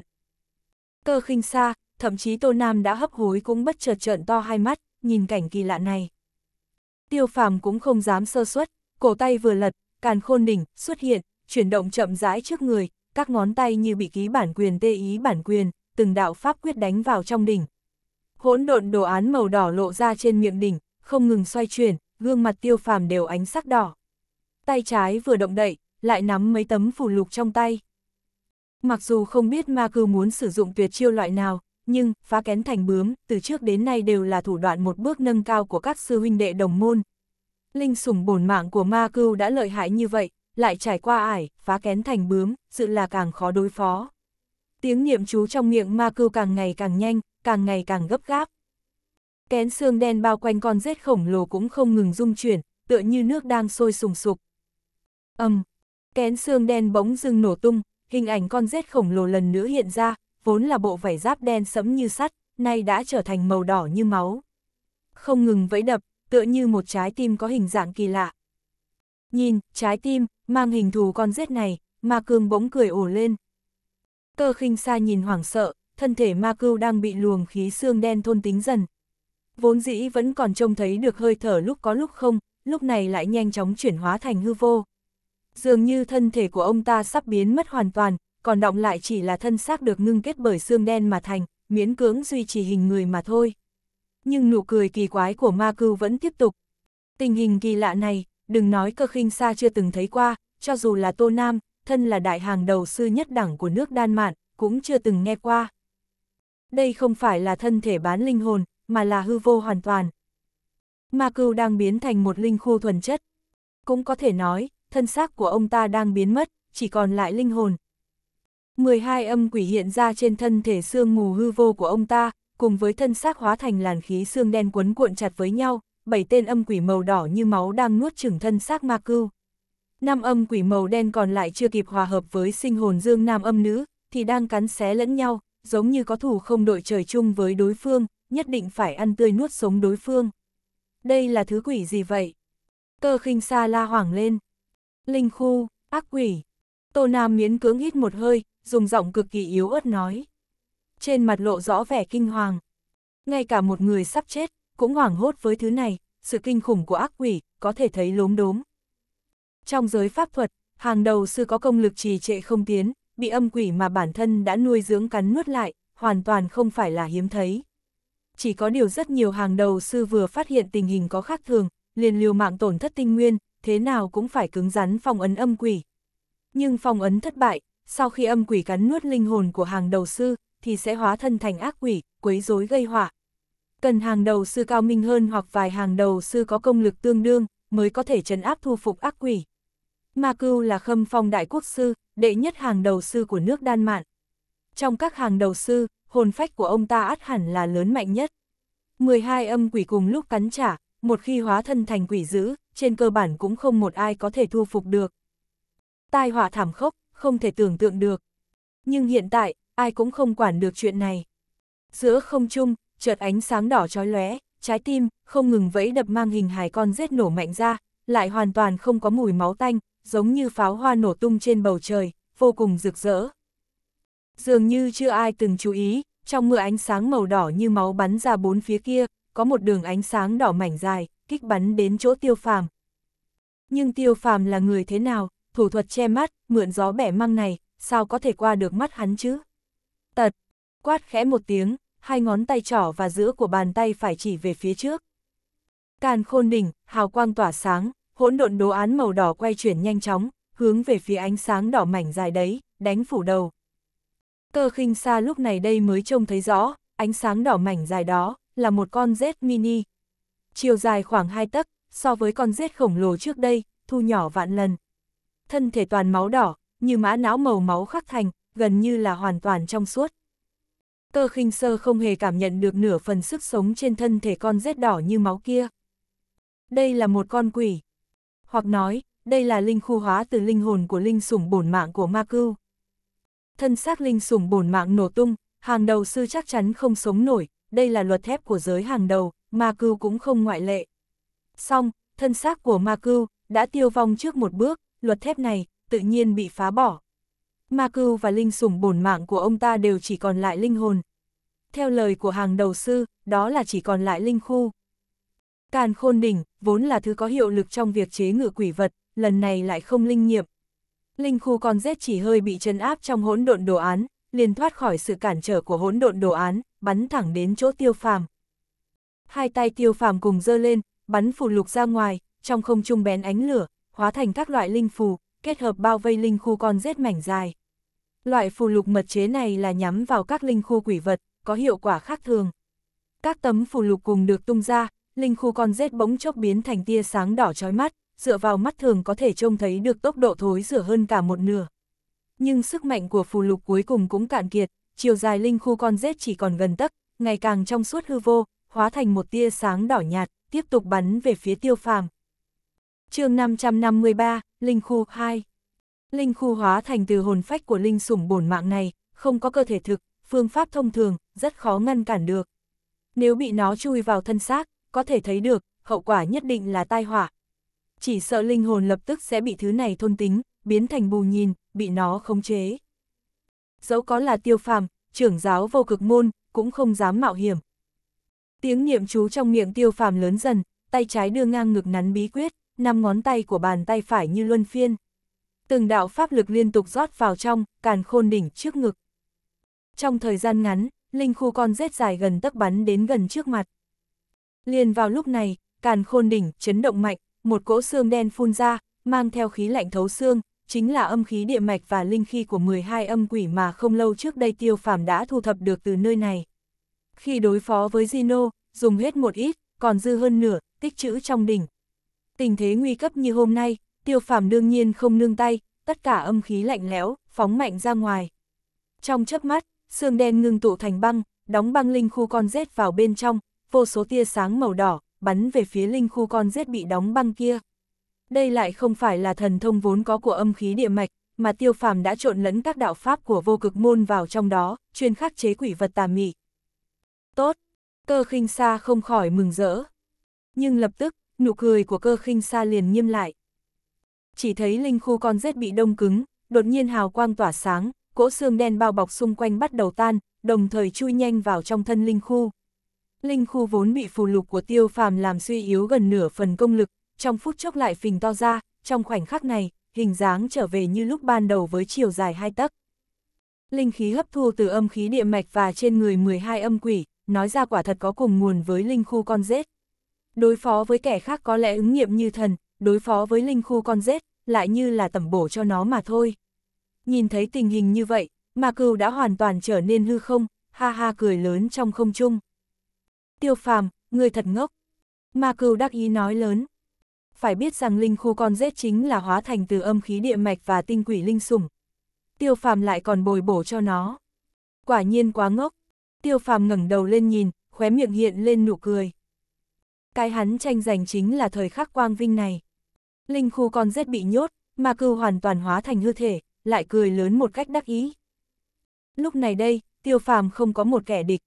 Cơ khinh xa, thậm chí Tô Nam đã hấp hối cũng bất chợt trợn to hai mắt, nhìn cảnh kỳ lạ này. Tiêu phàm cũng không dám sơ suất, cổ tay vừa lật, càn khôn đỉnh, xuất hiện, chuyển động chậm rãi trước người, các ngón tay như bị ký bản quyền tê ý bản quyền, từng đạo pháp quyết đánh vào trong đỉnh. Hỗn độn đồ án màu đỏ lộ ra trên miệng đỉnh, không ngừng xoay chuyển, gương mặt tiêu phàm đều ánh sắc đỏ. Tay trái vừa động đậy, lại nắm mấy tấm phù lục trong tay. Mặc dù không biết ma cư muốn sử dụng tuyệt chiêu loại nào, nhưng phá kén thành bướm từ trước đến nay đều là thủ đoạn một bước nâng cao của các sư huynh đệ đồng môn. Linh sủng bổn mạng của ma cưu đã lợi hại như vậy, lại trải qua ải, phá kén thành bướm, sự là càng khó đối phó. Tiếng niệm chú trong miệng ma cưu càng ngày càng nhanh, càng ngày càng gấp gáp. Kén xương đen bao quanh con rết khổng lồ cũng không ngừng rung chuyển, tựa như nước đang sôi sùng sục. ầm, um, kén xương đen bỗng dưng nổ tung, hình ảnh con rết khổng lồ lần nữa hiện ra, vốn là bộ vảy giáp đen sẫm như sắt, nay đã trở thành màu đỏ như máu. Không ngừng vẫy đập, tựa như một trái tim có hình dạng kỳ lạ. Nhìn, trái tim, mang hình thù con rết này, ma cương bỗng cười ổ lên. Cơ khinh xa nhìn hoảng sợ, thân thể ma cưu đang bị luồng khí xương đen thôn tính dần, vốn dĩ vẫn còn trông thấy được hơi thở lúc có lúc không, lúc này lại nhanh chóng chuyển hóa thành hư vô. Dường như thân thể của ông ta sắp biến mất hoàn toàn, còn động lại chỉ là thân xác được ngưng kết bởi xương đen mà thành, miễn cưỡng duy trì hình người mà thôi. Nhưng nụ cười kỳ quái của ma cưu vẫn tiếp tục. Tình hình kỳ lạ này, đừng nói cơ khinh xa chưa từng thấy qua, cho dù là Tô Nam, thân là đại hàng đầu sư nhất đẳng của nước Đan Mạn, cũng chưa từng nghe qua. Đây không phải là thân thể bán linh hồn, mà là hư vô hoàn toàn. Ma cưu đang biến thành một linh khu thuần chất. Cũng có thể nói, thân xác của ông ta đang biến mất, chỉ còn lại linh hồn. 12 âm quỷ hiện ra trên thân thể xương mù hư vô của ông ta, cùng với thân xác hóa thành làn khí xương đen cuốn cuộn chặt với nhau, bảy tên âm quỷ màu đỏ như máu đang nuốt chửng thân xác ma cưu. Năm âm quỷ màu đen còn lại chưa kịp hòa hợp với sinh hồn dương nam âm nữ, thì đang cắn xé lẫn nhau, giống như có thủ không đội trời chung với đối phương, nhất định phải ăn tươi nuốt sống đối phương. Đây là thứ quỷ gì vậy? Cơ khinh xa la hoảng lên. Linh khu, ác quỷ. Tô Nam miến cưỡng hít một hơi, dùng giọng cực kỳ yếu ớt nói. Trên mặt lộ rõ vẻ kinh hoàng. Ngay cả một người sắp chết, cũng hoảng hốt với thứ này, sự kinh khủng của ác quỷ, có thể thấy lốm đốm. Trong giới pháp thuật, hàng đầu sư có công lực trì trệ không tiến, bị âm quỷ mà bản thân đã nuôi dưỡng cắn nuốt lại, hoàn toàn không phải là hiếm thấy chỉ có điều rất nhiều hàng đầu sư vừa phát hiện tình hình có khác thường, liền liều mạng tổn thất tinh nguyên, thế nào cũng phải cứng rắn phong ấn âm quỷ. Nhưng phong ấn thất bại, sau khi âm quỷ cắn nuốt linh hồn của hàng đầu sư, thì sẽ hóa thân thành ác quỷ, quấy rối gây họa. Cần hàng đầu sư cao minh hơn hoặc vài hàng đầu sư có công lực tương đương, mới có thể trấn áp thu phục ác quỷ. Ma Cưu là khâm phong đại quốc sư, đệ nhất hàng đầu sư của nước Đan Mạn. Trong các hàng đầu sư, hồn phách của ông ta át hẳn là lớn mạnh nhất. 12 âm quỷ cùng lúc cắn trả, một khi hóa thân thành quỷ dữ, trên cơ bản cũng không một ai có thể thu phục được. Tai họa thảm khốc, không thể tưởng tượng được. Nhưng hiện tại, ai cũng không quản được chuyện này. Giữa không trung, chợt ánh sáng đỏ chói lóe, trái tim không ngừng vẫy đập mang hình hài con rết nổ mạnh ra, lại hoàn toàn không có mùi máu tanh, giống như pháo hoa nổ tung trên bầu trời, vô cùng rực rỡ. Dường như chưa ai từng chú ý, trong mưa ánh sáng màu đỏ như máu bắn ra bốn phía kia, có một đường ánh sáng đỏ mảnh dài, kích bắn đến chỗ tiêu phàm. Nhưng tiêu phàm là người thế nào, thủ thuật che mắt, mượn gió bẻ măng này, sao có thể qua được mắt hắn chứ? Tật, quát khẽ một tiếng, hai ngón tay trỏ và giữa của bàn tay phải chỉ về phía trước. Càn khôn đỉnh, hào quang tỏa sáng, hỗn độn đồ án màu đỏ quay chuyển nhanh chóng, hướng về phía ánh sáng đỏ mảnh dài đấy, đánh phủ đầu. Cơ khinh xa lúc này đây mới trông thấy rõ, ánh sáng đỏ mảnh dài đó, là một con rết mini. Chiều dài khoảng 2 tấc, so với con rết khổng lồ trước đây, thu nhỏ vạn lần. Thân thể toàn máu đỏ, như mã não màu máu khắc thành, gần như là hoàn toàn trong suốt. Cơ khinh sơ không hề cảm nhận được nửa phần sức sống trên thân thể con rết đỏ như máu kia. Đây là một con quỷ. Hoặc nói, đây là linh khu hóa từ linh hồn của linh sủng bổn mạng của ma cưu thân xác linh sủng bổn mạng nổ tung, hàng đầu sư chắc chắn không sống nổi, đây là luật thép của giới hàng đầu, ma cưu cũng không ngoại lệ. Xong, thân xác của ma cưu đã tiêu vong trước một bước, luật thép này tự nhiên bị phá bỏ. Ma cưu và linh sủng bổn mạng của ông ta đều chỉ còn lại linh hồn. Theo lời của hàng đầu sư, đó là chỉ còn lại linh khu. Càn khôn đỉnh, vốn là thứ có hiệu lực trong việc chế ngự quỷ vật, lần này lại không linh nghiệm, Linh khu con rết chỉ hơi bị chân áp trong hỗn độn đồ án, liền thoát khỏi sự cản trở của hỗn độn đồ án, bắn thẳng đến chỗ tiêu phàm. Hai tay tiêu phàm cùng dơ lên, bắn phù lục ra ngoài, trong không trung bén ánh lửa, hóa thành các loại linh phù, kết hợp bao vây linh khu con rết mảnh dài. Loại phù lục mật chế này là nhắm vào các linh khu quỷ vật, có hiệu quả khác thường. Các tấm phù lục cùng được tung ra, linh khu con rết bỗng chốc biến thành tia sáng đỏ chói mắt, dựa vào mắt thường có thể trông thấy được tốc độ thối rửa hơn cả một nửa. Nhưng sức mạnh của phù lục cuối cùng cũng cạn kiệt, chiều dài linh khu con rết chỉ còn gần tấc, ngày càng trong suốt hư vô, hóa thành một tia sáng đỏ nhạt, tiếp tục bắn về phía tiêu phàm. chương 553, Linh khu 2 Linh khu hóa thành từ hồn phách của linh sủng bổn mạng này, không có cơ thể thực, phương pháp thông thường, rất khó ngăn cản được. Nếu bị nó chui vào thân xác, có thể thấy được, hậu quả nhất định là tai họa, chỉ sợ linh hồn lập tức sẽ bị thứ này thôn tính, biến thành bù nhìn, bị nó khống chế. Dẫu có là tiêu phàm, trưởng giáo vô cực môn, cũng không dám mạo hiểm. Tiếng niệm chú trong miệng tiêu phàm lớn dần, tay trái đưa ngang ngực nắn bí quyết, năm ngón tay của bàn tay phải như luân phiên. Từng đạo pháp lực liên tục rót vào trong, càn khôn đỉnh trước ngực. Trong thời gian ngắn, linh khu con rết dài gần tấc bắn đến gần trước mặt. Liền vào lúc này, càn khôn đỉnh chấn động mạnh, một cỗ xương đen phun ra, mang theo khí lạnh thấu xương, chính là âm khí địa mạch và linh khí của 12 âm quỷ mà không lâu trước đây tiêu phàm đã thu thập được từ nơi này. Khi đối phó với Zino, dùng hết một ít, còn dư hơn nửa, tích trữ trong đỉnh. Tình thế nguy cấp như hôm nay, tiêu phàm đương nhiên không nương tay, tất cả âm khí lạnh lẽo, phóng mạnh ra ngoài. Trong chớp mắt, xương đen ngưng tụ thành băng, đóng băng linh khu con rết vào bên trong, vô số tia sáng màu đỏ, bắn về phía linh khu con rết bị đóng băng kia. Đây lại không phải là thần thông vốn có của âm khí địa mạch, mà tiêu phàm đã trộn lẫn các đạo pháp của vô cực môn vào trong đó, chuyên khắc chế quỷ vật tà mị. Tốt, cơ khinh xa không khỏi mừng rỡ. Nhưng lập tức, nụ cười của cơ khinh xa liền nghiêm lại. Chỉ thấy linh khu con rết bị đông cứng, đột nhiên hào quang tỏa sáng, cỗ xương đen bao bọc xung quanh bắt đầu tan, đồng thời chui nhanh vào trong thân linh khu linh khu vốn bị phù lục của tiêu phàm làm suy yếu gần nửa phần công lực, trong phút chốc lại phình to ra, trong khoảnh khắc này, hình dáng trở về như lúc ban đầu với chiều dài hai tấc. Linh khí hấp thu từ âm khí địa mạch và trên người 12 âm quỷ, nói ra quả thật có cùng nguồn với linh khu con rết. Đối phó với kẻ khác có lẽ ứng nghiệm như thần, đối phó với linh khu con rết, lại như là tẩm bổ cho nó mà thôi. Nhìn thấy tình hình như vậy, mà cừu đã hoàn toàn trở nên hư không, ha ha cười lớn trong không trung tiêu phàm, người thật ngốc. Ma cừu đắc ý nói lớn. Phải biết rằng linh khu con rết chính là hóa thành từ âm khí địa mạch và tinh quỷ linh sủng. Tiêu phàm lại còn bồi bổ cho nó. Quả nhiên quá ngốc. Tiêu phàm ngẩng đầu lên nhìn, khóe miệng hiện lên nụ cười. Cái hắn tranh giành chính là thời khắc quang vinh này. Linh khu con rết bị nhốt, ma cừu hoàn toàn hóa thành hư thể, lại cười lớn một cách đắc ý. Lúc này đây, tiêu phàm không có một kẻ địch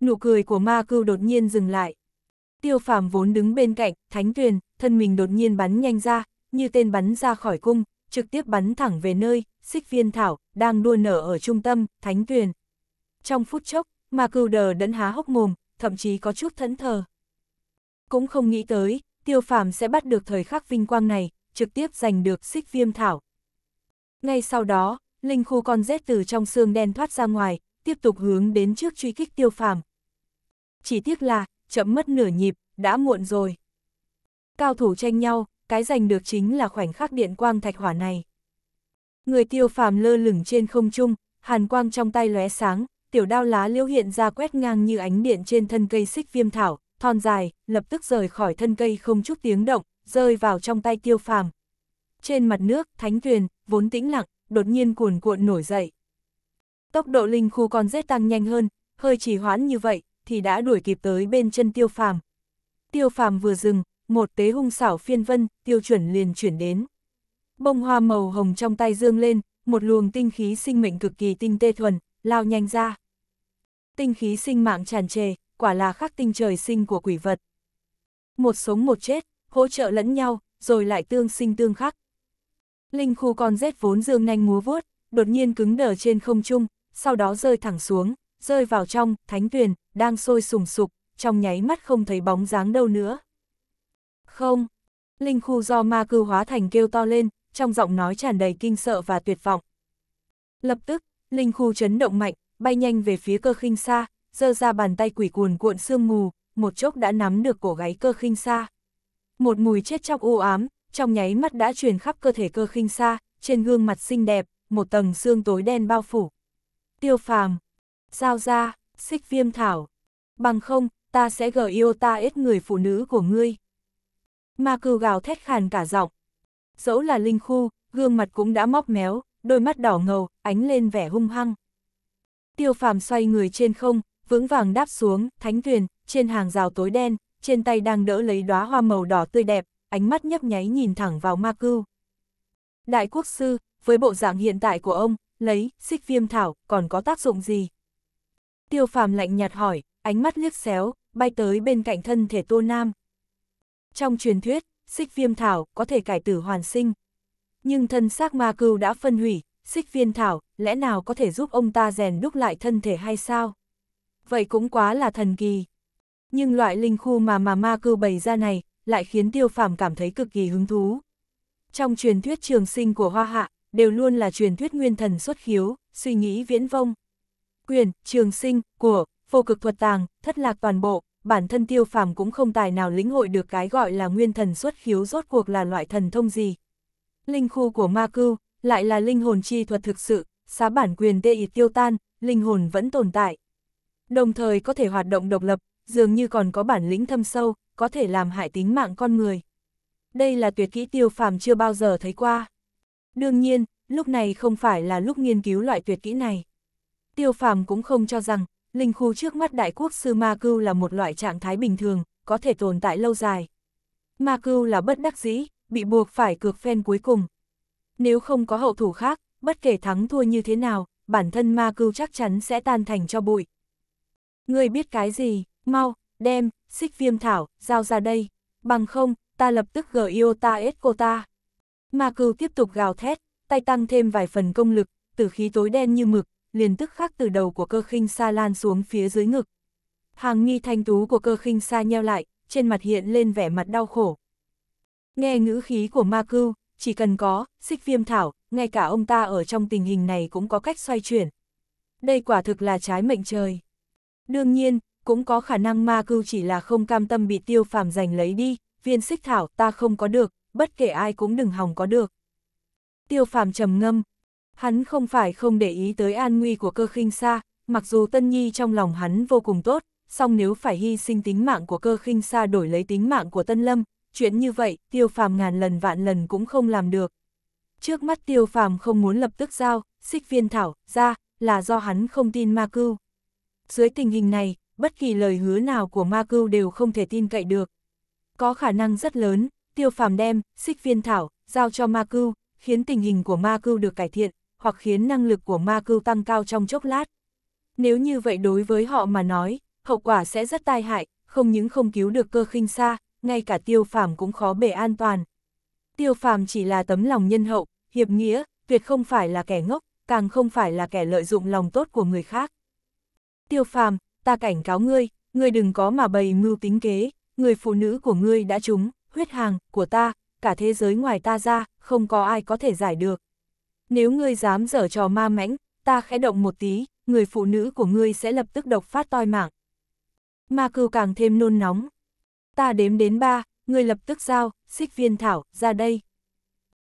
nụ cười của ma cưu đột nhiên dừng lại. Tiêu phàm vốn đứng bên cạnh, thánh tuyền, thân mình đột nhiên bắn nhanh ra, như tên bắn ra khỏi cung, trực tiếp bắn thẳng về nơi, xích viên thảo, đang đua nở ở trung tâm, thánh tuyền. Trong phút chốc, ma cưu đờ đẫn há hốc mồm, thậm chí có chút thẫn thờ. Cũng không nghĩ tới, tiêu phàm sẽ bắt được thời khắc vinh quang này, trực tiếp giành được xích viêm thảo. Ngay sau đó, linh khu con rết từ trong xương đen thoát ra ngoài, tiếp tục hướng đến trước truy kích tiêu phàm. Chỉ tiếc là, chậm mất nửa nhịp, đã muộn rồi. Cao thủ tranh nhau, cái giành được chính là khoảnh khắc điện quang thạch hỏa này. Người tiêu phàm lơ lửng trên không trung, hàn quang trong tay lóe sáng, tiểu đao lá liễu hiện ra quét ngang như ánh điện trên thân cây xích viêm thảo, thon dài, lập tức rời khỏi thân cây không chút tiếng động, rơi vào trong tay tiêu phàm. Trên mặt nước, thánh tuyền, vốn tĩnh lặng, đột nhiên cuồn cuộn nổi dậy. Tốc độ linh khu con rết tăng nhanh hơn, hơi trì hoãn như vậy, thì đã đuổi kịp tới bên chân tiêu phàm. Tiêu phàm vừa dừng, một tế hung xảo phiên vân, tiêu chuẩn liền chuyển đến. Bông hoa màu hồng trong tay dương lên, một luồng tinh khí sinh mệnh cực kỳ tinh tê thuần, lao nhanh ra. Tinh khí sinh mạng tràn trề, quả là khắc tinh trời sinh của quỷ vật. Một sống một chết, hỗ trợ lẫn nhau, rồi lại tương sinh tương khắc. Linh khu con rết vốn dương nhanh múa vuốt, đột nhiên cứng đờ trên không trung, sau đó rơi thẳng xuống, rơi vào trong, thánh tuyền, đang sôi sùng sục, trong nháy mắt không thấy bóng dáng đâu nữa. Không, linh khu do ma cư hóa thành kêu to lên, trong giọng nói tràn đầy kinh sợ và tuyệt vọng. Lập tức, linh khu chấn động mạnh, bay nhanh về phía cơ khinh xa, giơ ra bàn tay quỷ cuồn cuộn sương mù, một chốc đã nắm được cổ gáy cơ khinh xa. Một mùi chết chóc u ám, trong nháy mắt đã truyền khắp cơ thể cơ khinh xa, trên gương mặt xinh đẹp, một tầng xương tối đen bao phủ tiêu phàm, giao ra, xích viêm thảo. Bằng không, ta sẽ gờ yêu ta ít người phụ nữ của ngươi. Ma cừu gào thét khàn cả giọng. Dẫu là linh khu, gương mặt cũng đã móc méo, đôi mắt đỏ ngầu, ánh lên vẻ hung hăng. Tiêu phàm xoay người trên không, vững vàng đáp xuống, thánh thuyền, trên hàng rào tối đen, trên tay đang đỡ lấy đóa hoa màu đỏ tươi đẹp, ánh mắt nhấp nháy nhìn thẳng vào ma cưu. Đại quốc sư, với bộ dạng hiện tại của ông, lấy, xích viêm thảo, còn có tác dụng gì? Tiêu phàm lạnh nhạt hỏi, ánh mắt liếc xéo, bay tới bên cạnh thân thể Tô Nam. Trong truyền thuyết, xích viêm thảo có thể cải tử hoàn sinh. Nhưng thân xác ma Cưu đã phân hủy, xích viêm thảo, lẽ nào có thể giúp ông ta rèn đúc lại thân thể hay sao? Vậy cũng quá là thần kỳ. Nhưng loại linh khu mà mà ma Cưu bày ra này, lại khiến tiêu phàm cảm thấy cực kỳ hứng thú. Trong truyền thuyết trường sinh của Hoa Hạ, đều luôn là truyền thuyết nguyên thần xuất khiếu, suy nghĩ viễn vông. Quyền, trường sinh, của, vô cực thuật tàng, thất lạc toàn bộ, bản thân tiêu phàm cũng không tài nào lĩnh hội được cái gọi là nguyên thần xuất khiếu rốt cuộc là loại thần thông gì. Linh khu của ma cưu, lại là linh hồn chi thuật thực sự, xá bản quyền tê ịt tiêu tan, linh hồn vẫn tồn tại. Đồng thời có thể hoạt động độc lập, dường như còn có bản lĩnh thâm sâu, có thể làm hại tính mạng con người. Đây là tuyệt kỹ tiêu phàm chưa bao giờ thấy qua. Đương nhiên, lúc này không phải là lúc nghiên cứu loại tuyệt kỹ này. Tiêu phàm cũng không cho rằng, linh khu trước mắt đại quốc sư ma cưu là một loại trạng thái bình thường, có thể tồn tại lâu dài. Ma cưu là bất đắc dĩ, bị buộc phải cược phen cuối cùng. Nếu không có hậu thủ khác, bất kể thắng thua như thế nào, bản thân ma cưu chắc chắn sẽ tan thành cho bụi. Người biết cái gì, mau, đem, xích viêm thảo, giao ra đây. Bằng không, ta lập tức gờ yêu ta ết cô ta. Ma cừu tiếp tục gào thét, tay tăng thêm vài phần công lực, từ khí tối đen như mực, liền tức khắc từ đầu của cơ khinh xa lan xuống phía dưới ngực. Hàng nghi thanh tú của cơ khinh xa nheo lại, trên mặt hiện lên vẻ mặt đau khổ. Nghe ngữ khí của ma cưu, chỉ cần có, xích viêm thảo, ngay cả ông ta ở trong tình hình này cũng có cách xoay chuyển. Đây quả thực là trái mệnh trời. Đương nhiên, cũng có khả năng ma cưu chỉ là không cam tâm bị tiêu phàm giành lấy đi, viên xích thảo ta không có được, bất kể ai cũng đừng hòng có được. Tiêu phàm trầm ngâm, hắn không phải không để ý tới an nguy của cơ khinh xa, mặc dù Tân Nhi trong lòng hắn vô cùng tốt, song nếu phải hy sinh tính mạng của cơ khinh xa đổi lấy tính mạng của Tân Lâm, chuyện như vậy tiêu phàm ngàn lần vạn lần cũng không làm được. Trước mắt tiêu phàm không muốn lập tức giao, xích viên thảo, ra, là do hắn không tin ma cưu. Dưới tình hình này, bất kỳ lời hứa nào của ma cưu đều không thể tin cậy được. Có khả năng rất lớn, Tiêu phàm đem, xích viên thảo, giao cho ma cưu, khiến tình hình của ma cưu được cải thiện, hoặc khiến năng lực của ma cưu tăng cao trong chốc lát. Nếu như vậy đối với họ mà nói, hậu quả sẽ rất tai hại, không những không cứu được cơ khinh xa, ngay cả tiêu phàm cũng khó bề an toàn. Tiêu phàm chỉ là tấm lòng nhân hậu, hiệp nghĩa, tuyệt không phải là kẻ ngốc, càng không phải là kẻ lợi dụng lòng tốt của người khác. Tiêu phàm, ta cảnh cáo ngươi, ngươi đừng có mà bày mưu tính kế, người phụ nữ của ngươi đã trúng, huyết hàng, của ta, cả thế giới ngoài ta ra, không có ai có thể giải được. Nếu ngươi dám dở trò ma mãnh, ta khẽ động một tí, người phụ nữ của ngươi sẽ lập tức độc phát toi mạng. Ma cừu càng thêm nôn nóng. Ta đếm đến ba, ngươi lập tức giao, xích viên thảo, ra đây.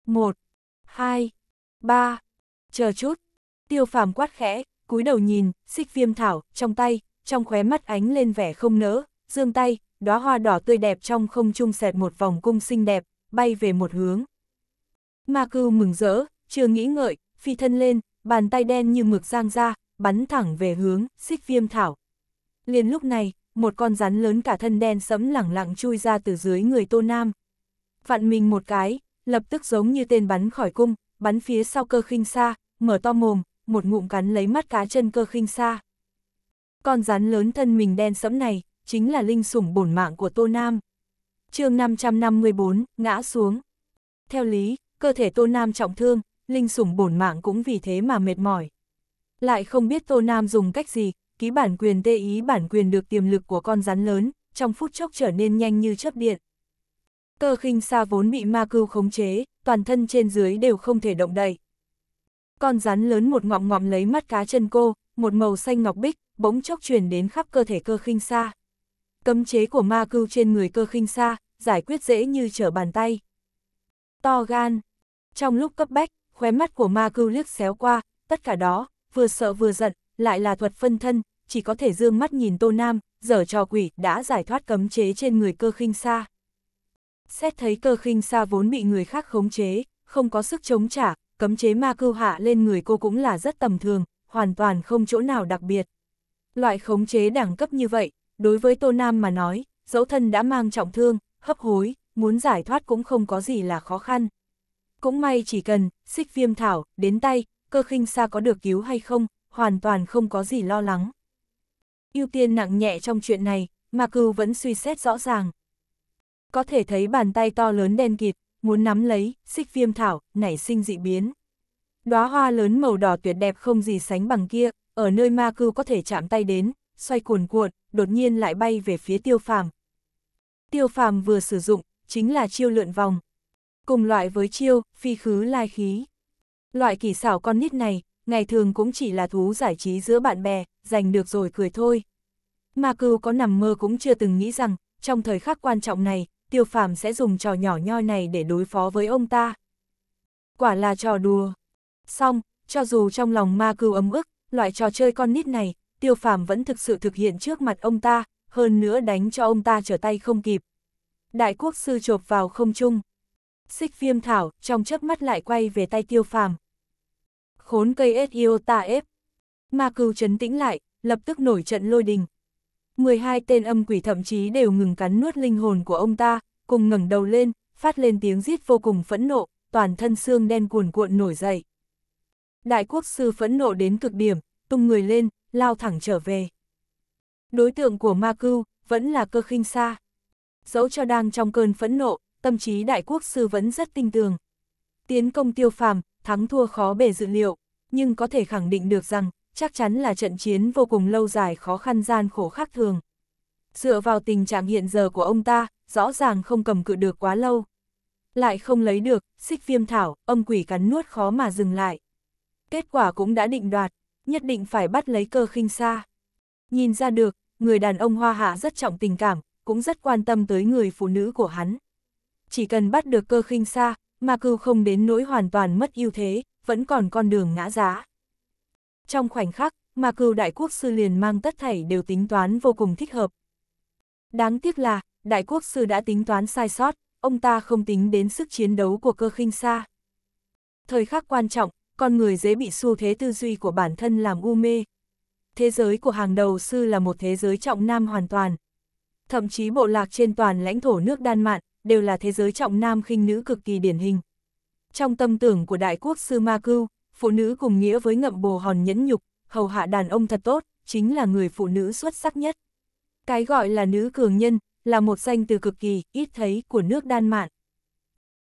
Một, hai, ba, chờ chút. Tiêu phàm quát khẽ, cúi đầu nhìn, xích viêm thảo, trong tay, trong khóe mắt ánh lên vẻ không nỡ, dương tay, đóa hoa đỏ tươi đẹp trong không trung xẹt một vòng cung xinh đẹp, bay về một hướng. Ma Cư mừng rỡ, chưa nghĩ ngợi, phi thân lên, bàn tay đen như mực giang ra, bắn thẳng về hướng, xích viêm thảo. Liên lúc này, một con rắn lớn cả thân đen sẫm lẳng lặng chui ra từ dưới người tô nam. vặn mình một cái, lập tức giống như tên bắn khỏi cung, bắn phía sau cơ khinh xa, mở to mồm, một ngụm cắn lấy mắt cá chân cơ khinh xa. Con rắn lớn thân mình đen sẫm này, chính là linh sủng bổn mạng của Tô Nam. chương 554, ngã xuống. Theo lý, cơ thể Tô Nam trọng thương, linh sủng bổn mạng cũng vì thế mà mệt mỏi. Lại không biết Tô Nam dùng cách gì, ký bản quyền tê ý bản quyền được tiềm lực của con rắn lớn, trong phút chốc trở nên nhanh như chớp điện. Cơ khinh xa vốn bị ma cưu khống chế, toàn thân trên dưới đều không thể động đậy. Con rắn lớn một ngọng ngọng lấy mắt cá chân cô, một màu xanh ngọc bích, bỗng chốc truyền đến khắp cơ thể cơ khinh xa. Cấm chế của ma cưu trên người cơ khinh xa, giải quyết dễ như trở bàn tay. To gan. Trong lúc cấp bách, khóe mắt của ma cưu liếc xéo qua, tất cả đó, vừa sợ vừa giận, lại là thuật phân thân, chỉ có thể dương mắt nhìn Tô Nam, dở trò quỷ đã giải thoát cấm chế trên người cơ khinh xa. Xét thấy cơ khinh xa vốn bị người khác khống chế, không có sức chống trả, cấm chế ma cưu hạ lên người cô cũng là rất tầm thường, hoàn toàn không chỗ nào đặc biệt. Loại khống chế đẳng cấp như vậy, đối với Tô Nam mà nói, dẫu thân đã mang trọng thương, hấp hối, muốn giải thoát cũng không có gì là khó khăn. Cũng may chỉ cần, xích viêm thảo, đến tay, cơ khinh xa có được cứu hay không, hoàn toàn không có gì lo lắng. ưu tiên nặng nhẹ trong chuyện này, mà cừu vẫn suy xét rõ ràng. Có thể thấy bàn tay to lớn đen kịt, muốn nắm lấy, xích viêm thảo, nảy sinh dị biến. Đóa hoa lớn màu đỏ tuyệt đẹp không gì sánh bằng kia, ở nơi ma cưu có thể chạm tay đến, xoay cuồn cuộn, đột nhiên lại bay về phía tiêu phàm. Tiêu phàm vừa sử dụng, chính là chiêu lượn vòng. Cùng loại với chiêu, phi khứ lai khí. Loại kỳ xảo con nít này, ngày thường cũng chỉ là thú giải trí giữa bạn bè, giành được rồi cười thôi. Mà cừu có nằm mơ cũng chưa từng nghĩ rằng, trong thời khắc quan trọng này, tiêu phàm sẽ dùng trò nhỏ nhoi này để đối phó với ông ta. Quả là trò đùa. Xong, cho dù trong lòng ma cừu ấm ức, loại trò chơi con nít này, tiêu phàm vẫn thực sự thực hiện trước mặt ông ta, hơn nữa đánh cho ông ta trở tay không kịp. Đại quốc sư chộp vào không trung. Xích viêm thảo, trong chớp mắt lại quay về tay tiêu phàm. Khốn cây ết ta ép. Ma cừu chấn tĩnh lại, lập tức nổi trận lôi đình. 12 tên âm quỷ thậm chí đều ngừng cắn nuốt linh hồn của ông ta, cùng ngẩng đầu lên, phát lên tiếng rít vô cùng phẫn nộ, toàn thân xương đen cuồn cuộn nổi dậy. Đại quốc sư phẫn nộ đến cực điểm, tung người lên, lao thẳng trở về. Đối tượng của Ma Cưu vẫn là cơ khinh xa. Dẫu cho đang trong cơn phẫn nộ, tâm trí đại quốc sư vẫn rất tinh tường. Tiến công tiêu phàm, thắng thua khó bề dự liệu, nhưng có thể khẳng định được rằng, chắc chắn là trận chiến vô cùng lâu dài khó khăn gian khổ khác thường. Dựa vào tình trạng hiện giờ của ông ta, rõ ràng không cầm cự được quá lâu. Lại không lấy được, xích viêm thảo, âm quỷ cắn nuốt khó mà dừng lại. Kết quả cũng đã định đoạt nhất định phải bắt lấy cơ khinh xa. Nhìn ra được, người đàn ông hoa hạ rất trọng tình cảm, cũng rất quan tâm tới người phụ nữ của hắn. Chỉ cần bắt được cơ khinh xa, mà Cư không đến nỗi hoàn toàn mất ưu thế, vẫn còn con đường ngã giá. Trong khoảnh khắc, mà Cư đại quốc sư liền mang tất thảy đều tính toán vô cùng thích hợp. Đáng tiếc là, đại quốc sư đã tính toán sai sót, ông ta không tính đến sức chiến đấu của cơ khinh xa. Thời khắc quan trọng, con người dễ bị xu thế tư duy của bản thân làm u mê. Thế giới của hàng đầu sư là một thế giới trọng nam hoàn toàn. Thậm chí bộ lạc trên toàn lãnh thổ nước Đan Mạn đều là thế giới trọng nam khinh nữ cực kỳ điển hình. Trong tâm tưởng của đại quốc sư Ma Cưu, phụ nữ cùng nghĩa với ngậm bồ hòn nhẫn nhục, hầu hạ đàn ông thật tốt, chính là người phụ nữ xuất sắc nhất. Cái gọi là nữ cường nhân, là một danh từ cực kỳ ít thấy của nước Đan Mạn.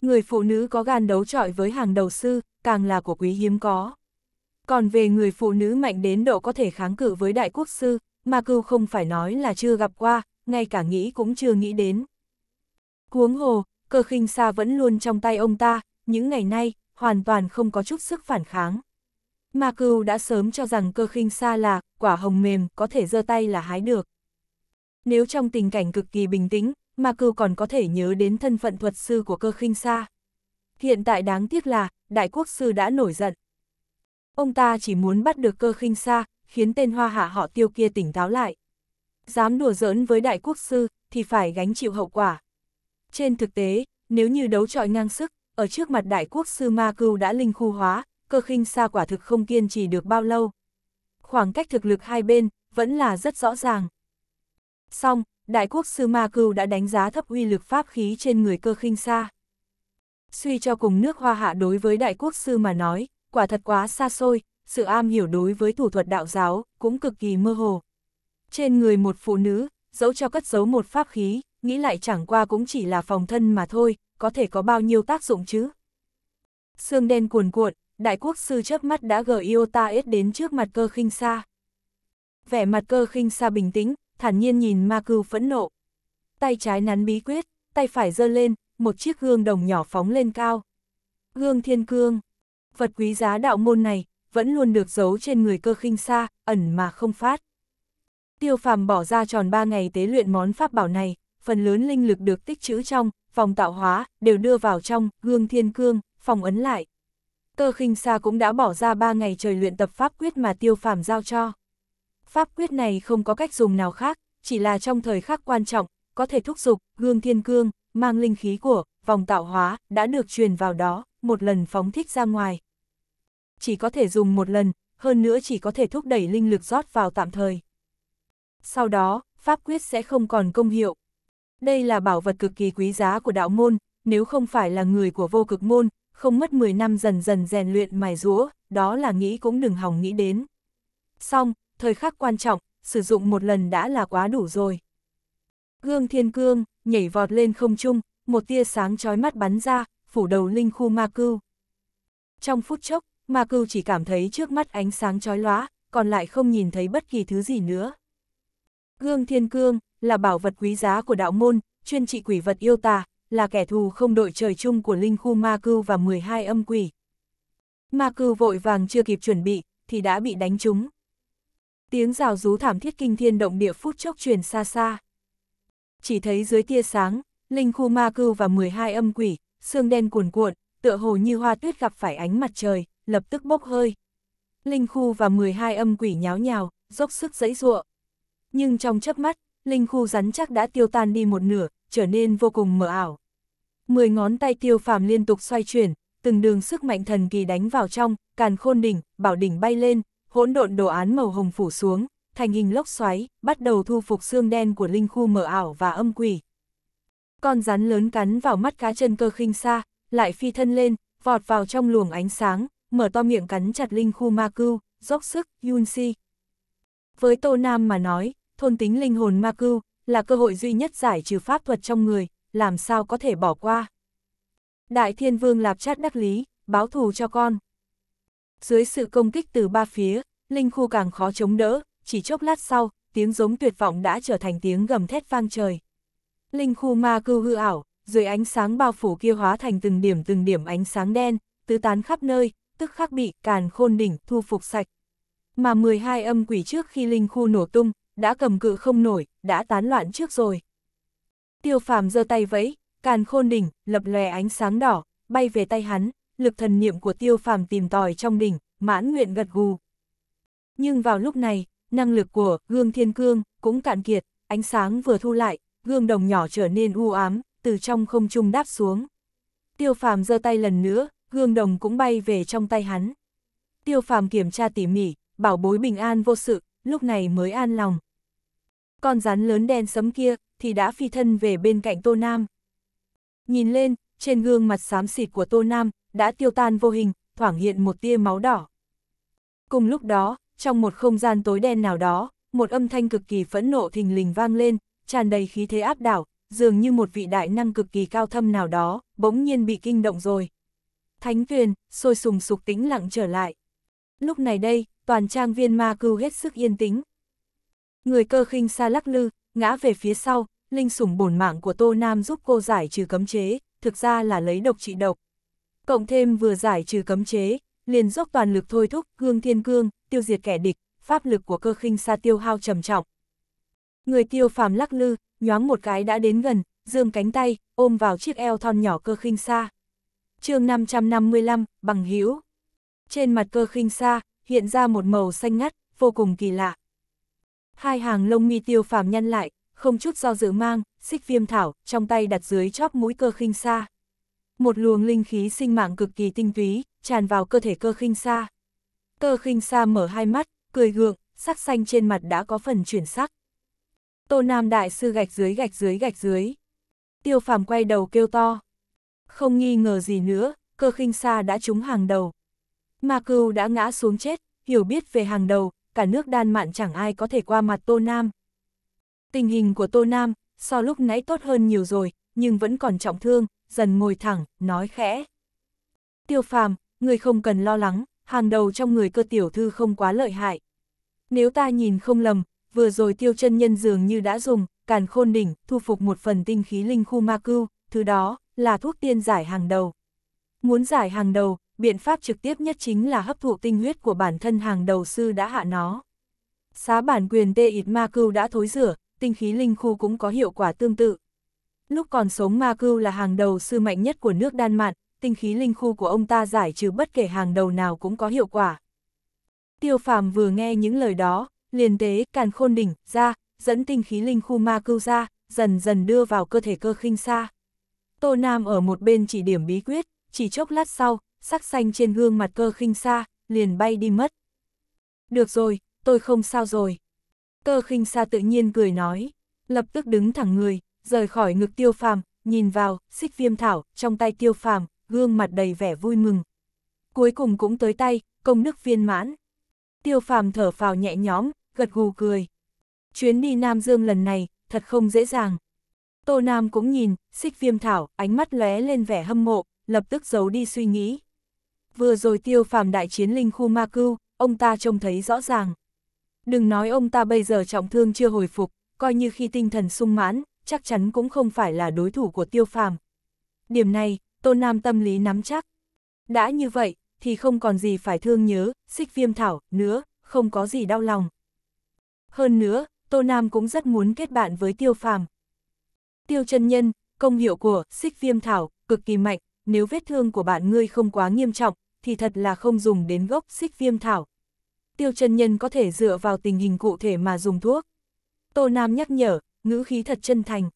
Người phụ nữ có gan đấu trọi với hàng đầu sư, càng là của quý hiếm có. Còn về người phụ nữ mạnh đến độ có thể kháng cự với đại quốc sư, mà cưu không phải nói là chưa gặp qua, ngay cả nghĩ cũng chưa nghĩ đến. Cuống hồ, cơ khinh xa vẫn luôn trong tay ông ta, những ngày nay, hoàn toàn không có chút sức phản kháng. Ma cưu đã sớm cho rằng cơ khinh xa là quả hồng mềm có thể giơ tay là hái được. Nếu trong tình cảnh cực kỳ bình tĩnh, Ma cừu còn có thể nhớ đến thân phận thuật sư của cơ khinh xa. Hiện tại đáng tiếc là, đại quốc sư đã nổi giận. Ông ta chỉ muốn bắt được cơ khinh xa, khiến tên hoa hạ họ tiêu kia tỉnh táo lại. Dám đùa giỡn với đại quốc sư, thì phải gánh chịu hậu quả. Trên thực tế, nếu như đấu trọi ngang sức, ở trước mặt đại quốc sư ma cưu đã linh khu hóa, cơ khinh xa quả thực không kiên trì được bao lâu. Khoảng cách thực lực hai bên, vẫn là rất rõ ràng. Xong, Đại quốc sư Ma Cưu đã đánh giá thấp uy lực pháp khí trên người cơ khinh xa. Suy cho cùng nước hoa hạ đối với đại quốc sư mà nói, quả thật quá xa xôi, sự am hiểu đối với thủ thuật đạo giáo cũng cực kỳ mơ hồ. Trên người một phụ nữ, dẫu cho cất giấu một pháp khí, nghĩ lại chẳng qua cũng chỉ là phòng thân mà thôi, có thể có bao nhiêu tác dụng chứ. Sương đen cuồn cuộn, đại quốc sư chớp mắt đã gờ Iota S đến trước mặt cơ khinh xa. Vẻ mặt cơ khinh xa bình tĩnh, thản nhiên nhìn ma cưu phẫn nộ. Tay trái nắn bí quyết, tay phải giơ lên, một chiếc gương đồng nhỏ phóng lên cao. Gương thiên cương, vật quý giá đạo môn này, vẫn luôn được giấu trên người cơ khinh xa, ẩn mà không phát. Tiêu phàm bỏ ra tròn ba ngày tế luyện món pháp bảo này, phần lớn linh lực được tích trữ trong, phòng tạo hóa, đều đưa vào trong, gương thiên cương, phòng ấn lại. Cơ khinh xa cũng đã bỏ ra ba ngày trời luyện tập pháp quyết mà tiêu phàm giao cho pháp quyết này không có cách dùng nào khác, chỉ là trong thời khắc quan trọng, có thể thúc giục, gương thiên cương, mang linh khí của, vòng tạo hóa, đã được truyền vào đó, một lần phóng thích ra ngoài. Chỉ có thể dùng một lần, hơn nữa chỉ có thể thúc đẩy linh lực rót vào tạm thời. Sau đó, pháp quyết sẽ không còn công hiệu. Đây là bảo vật cực kỳ quý giá của đạo môn, nếu không phải là người của vô cực môn, không mất 10 năm dần dần rèn luyện mài rũa, đó là nghĩ cũng đừng hỏng nghĩ đến. Xong, thời khắc quan trọng, sử dụng một lần đã là quá đủ rồi. Gương thiên cương, nhảy vọt lên không trung, một tia sáng chói mắt bắn ra, phủ đầu linh khu ma cưu. Trong phút chốc, ma cưu chỉ cảm thấy trước mắt ánh sáng chói lóa, còn lại không nhìn thấy bất kỳ thứ gì nữa. Gương thiên cương, là bảo vật quý giá của đạo môn, chuyên trị quỷ vật yêu tà, là kẻ thù không đội trời chung của linh khu ma cưu và 12 âm quỷ. Ma cưu vội vàng chưa kịp chuẩn bị, thì đã bị đánh trúng tiếng rào rú thảm thiết kinh thiên động địa phút chốc truyền xa xa. Chỉ thấy dưới tia sáng, linh khu ma cưu và 12 âm quỷ, xương đen cuồn cuộn, tựa hồ như hoa tuyết gặp phải ánh mặt trời, lập tức bốc hơi. Linh khu và 12 âm quỷ nháo nhào, dốc sức dẫy ruộng. Nhưng trong chớp mắt, linh khu rắn chắc đã tiêu tan đi một nửa, trở nên vô cùng mờ ảo. Mười ngón tay tiêu phàm liên tục xoay chuyển, từng đường sức mạnh thần kỳ đánh vào trong, càn khôn đỉnh, bảo đỉnh bay lên, hỗn độn đồ án màu hồng phủ xuống, thành hình lốc xoáy, bắt đầu thu phục xương đen của linh khu mờ ảo và âm quỷ. Con rắn lớn cắn vào mắt cá chân cơ khinh xa, lại phi thân lên, vọt vào trong luồng ánh sáng, mở to miệng cắn chặt linh khu ma cưu, dốc sức, yun si. Với Tô Nam mà nói, thôn tính linh hồn ma cưu, là cơ hội duy nhất giải trừ pháp thuật trong người, làm sao có thể bỏ qua. Đại thiên vương lạp chát đắc lý, báo thù cho con dưới sự công kích từ ba phía, linh khu càng khó chống đỡ, chỉ chốc lát sau, tiếng giống tuyệt vọng đã trở thành tiếng gầm thét vang trời. Linh khu ma cưu hư ảo, dưới ánh sáng bao phủ kia hóa thành từng điểm từng điểm ánh sáng đen, tứ tán khắp nơi, tức khắc bị càn khôn đỉnh thu phục sạch. Mà 12 âm quỷ trước khi linh khu nổ tung, đã cầm cự không nổi, đã tán loạn trước rồi. Tiêu phàm giơ tay vẫy, càn khôn đỉnh, lập lòe ánh sáng đỏ, bay về tay hắn, lực thần niệm của tiêu phàm tìm tòi trong đỉnh, mãn nguyện gật gù. Nhưng vào lúc này, năng lực của gương thiên cương cũng cạn kiệt, ánh sáng vừa thu lại, gương đồng nhỏ trở nên u ám, từ trong không trung đáp xuống. Tiêu phàm giơ tay lần nữa, gương đồng cũng bay về trong tay hắn. Tiêu phàm kiểm tra tỉ mỉ, bảo bối bình an vô sự, lúc này mới an lòng. Con rắn lớn đen sấm kia, thì đã phi thân về bên cạnh Tô Nam. Nhìn lên, trên gương mặt xám xịt của Tô Nam, đã tiêu tan vô hình, thoảng hiện một tia máu đỏ. Cùng lúc đó, trong một không gian tối đen nào đó, một âm thanh cực kỳ phẫn nộ thình lình vang lên, tràn đầy khí thế áp đảo, dường như một vị đại năng cực kỳ cao thâm nào đó, bỗng nhiên bị kinh động rồi. Thánh tuyền, sôi sùng sục tĩnh lặng trở lại. Lúc này đây, toàn trang viên ma cưu hết sức yên tĩnh. Người cơ khinh xa lắc lư, ngã về phía sau, linh sủng bổn mạng của Tô Nam giúp cô giải trừ cấm chế, thực ra là lấy độc trị độc, Cộng thêm vừa giải trừ cấm chế, liền dốc toàn lực thôi thúc gương Thiên Cương, tiêu diệt kẻ địch, pháp lực của cơ khinh xa tiêu hao trầm trọng. Người tiêu phàm lắc lư, nhoáng một cái đã đến gần, dương cánh tay, ôm vào chiếc eo thon nhỏ cơ khinh xa. chương 555, bằng hữu Trên mặt cơ khinh xa, hiện ra một màu xanh ngắt, vô cùng kỳ lạ. Hai hàng lông mi tiêu phàm nhăn lại, không chút do dự mang, xích viêm thảo, trong tay đặt dưới chóp mũi cơ khinh xa một luồng linh khí sinh mạng cực kỳ tinh túy, tràn vào cơ thể cơ khinh sa. Cơ khinh sa mở hai mắt, cười gượng, sắc xanh trên mặt đã có phần chuyển sắc. Tô Nam Đại Sư gạch dưới gạch dưới gạch dưới. Tiêu phàm quay đầu kêu to. Không nghi ngờ gì nữa, cơ khinh sa đã trúng hàng đầu. Ma cưu đã ngã xuống chết, hiểu biết về hàng đầu, cả nước đan mạn chẳng ai có thể qua mặt Tô Nam. Tình hình của Tô Nam, so lúc nãy tốt hơn nhiều rồi, nhưng vẫn còn trọng thương, dần ngồi thẳng, nói khẽ. Tiêu phàm, người không cần lo lắng, hàng đầu trong người cơ tiểu thư không quá lợi hại. Nếu ta nhìn không lầm, vừa rồi tiêu chân nhân dường như đã dùng, càn khôn đỉnh, thu phục một phần tinh khí linh khu ma cưu, thứ đó, là thuốc tiên giải hàng đầu. Muốn giải hàng đầu, biện pháp trực tiếp nhất chính là hấp thụ tinh huyết của bản thân hàng đầu sư đã hạ nó. Xá bản quyền tê ịt ma cưu đã thối rửa, tinh khí linh khu cũng có hiệu quả tương tự, Lúc còn sống Ma Cưu là hàng đầu sư mạnh nhất của nước Đan Mạn, tinh khí linh khu của ông ta giải trừ bất kể hàng đầu nào cũng có hiệu quả. Tiêu phàm vừa nghe những lời đó, liền tế càn khôn đỉnh ra, dẫn tinh khí linh khu ma cưu ra, dần dần đưa vào cơ thể cơ khinh xa. Tô Nam ở một bên chỉ điểm bí quyết, chỉ chốc lát sau, sắc xanh trên gương mặt cơ khinh xa, liền bay đi mất. Được rồi, tôi không sao rồi. Cơ khinh xa tự nhiên cười nói, lập tức đứng thẳng người, rời khỏi ngực tiêu phàm, nhìn vào, xích viêm thảo, trong tay tiêu phàm, gương mặt đầy vẻ vui mừng. Cuối cùng cũng tới tay, công đức viên mãn. Tiêu phàm thở phào nhẹ nhõm, gật gù cười. Chuyến đi Nam Dương lần này, thật không dễ dàng. Tô Nam cũng nhìn, xích viêm thảo, ánh mắt lóe lên vẻ hâm mộ, lập tức giấu đi suy nghĩ. Vừa rồi tiêu phàm đại chiến linh khu ma cưu, ông ta trông thấy rõ ràng. Đừng nói ông ta bây giờ trọng thương chưa hồi phục, coi như khi tinh thần sung mãn, chắc chắn cũng không phải là đối thủ của tiêu phàm. Điểm này, tôn Nam tâm lý nắm chắc. Đã như vậy, thì không còn gì phải thương nhớ, xích viêm thảo, nữa, không có gì đau lòng. Hơn nữa, tôn Nam cũng rất muốn kết bạn với tiêu phàm. Tiêu chân nhân, công hiệu của xích viêm thảo, cực kỳ mạnh, nếu vết thương của bạn ngươi không quá nghiêm trọng, thì thật là không dùng đến gốc xích viêm thảo. Tiêu chân nhân có thể dựa vào tình hình cụ thể mà dùng thuốc. Tô Nam nhắc nhở, ngữ khí thật chân thành.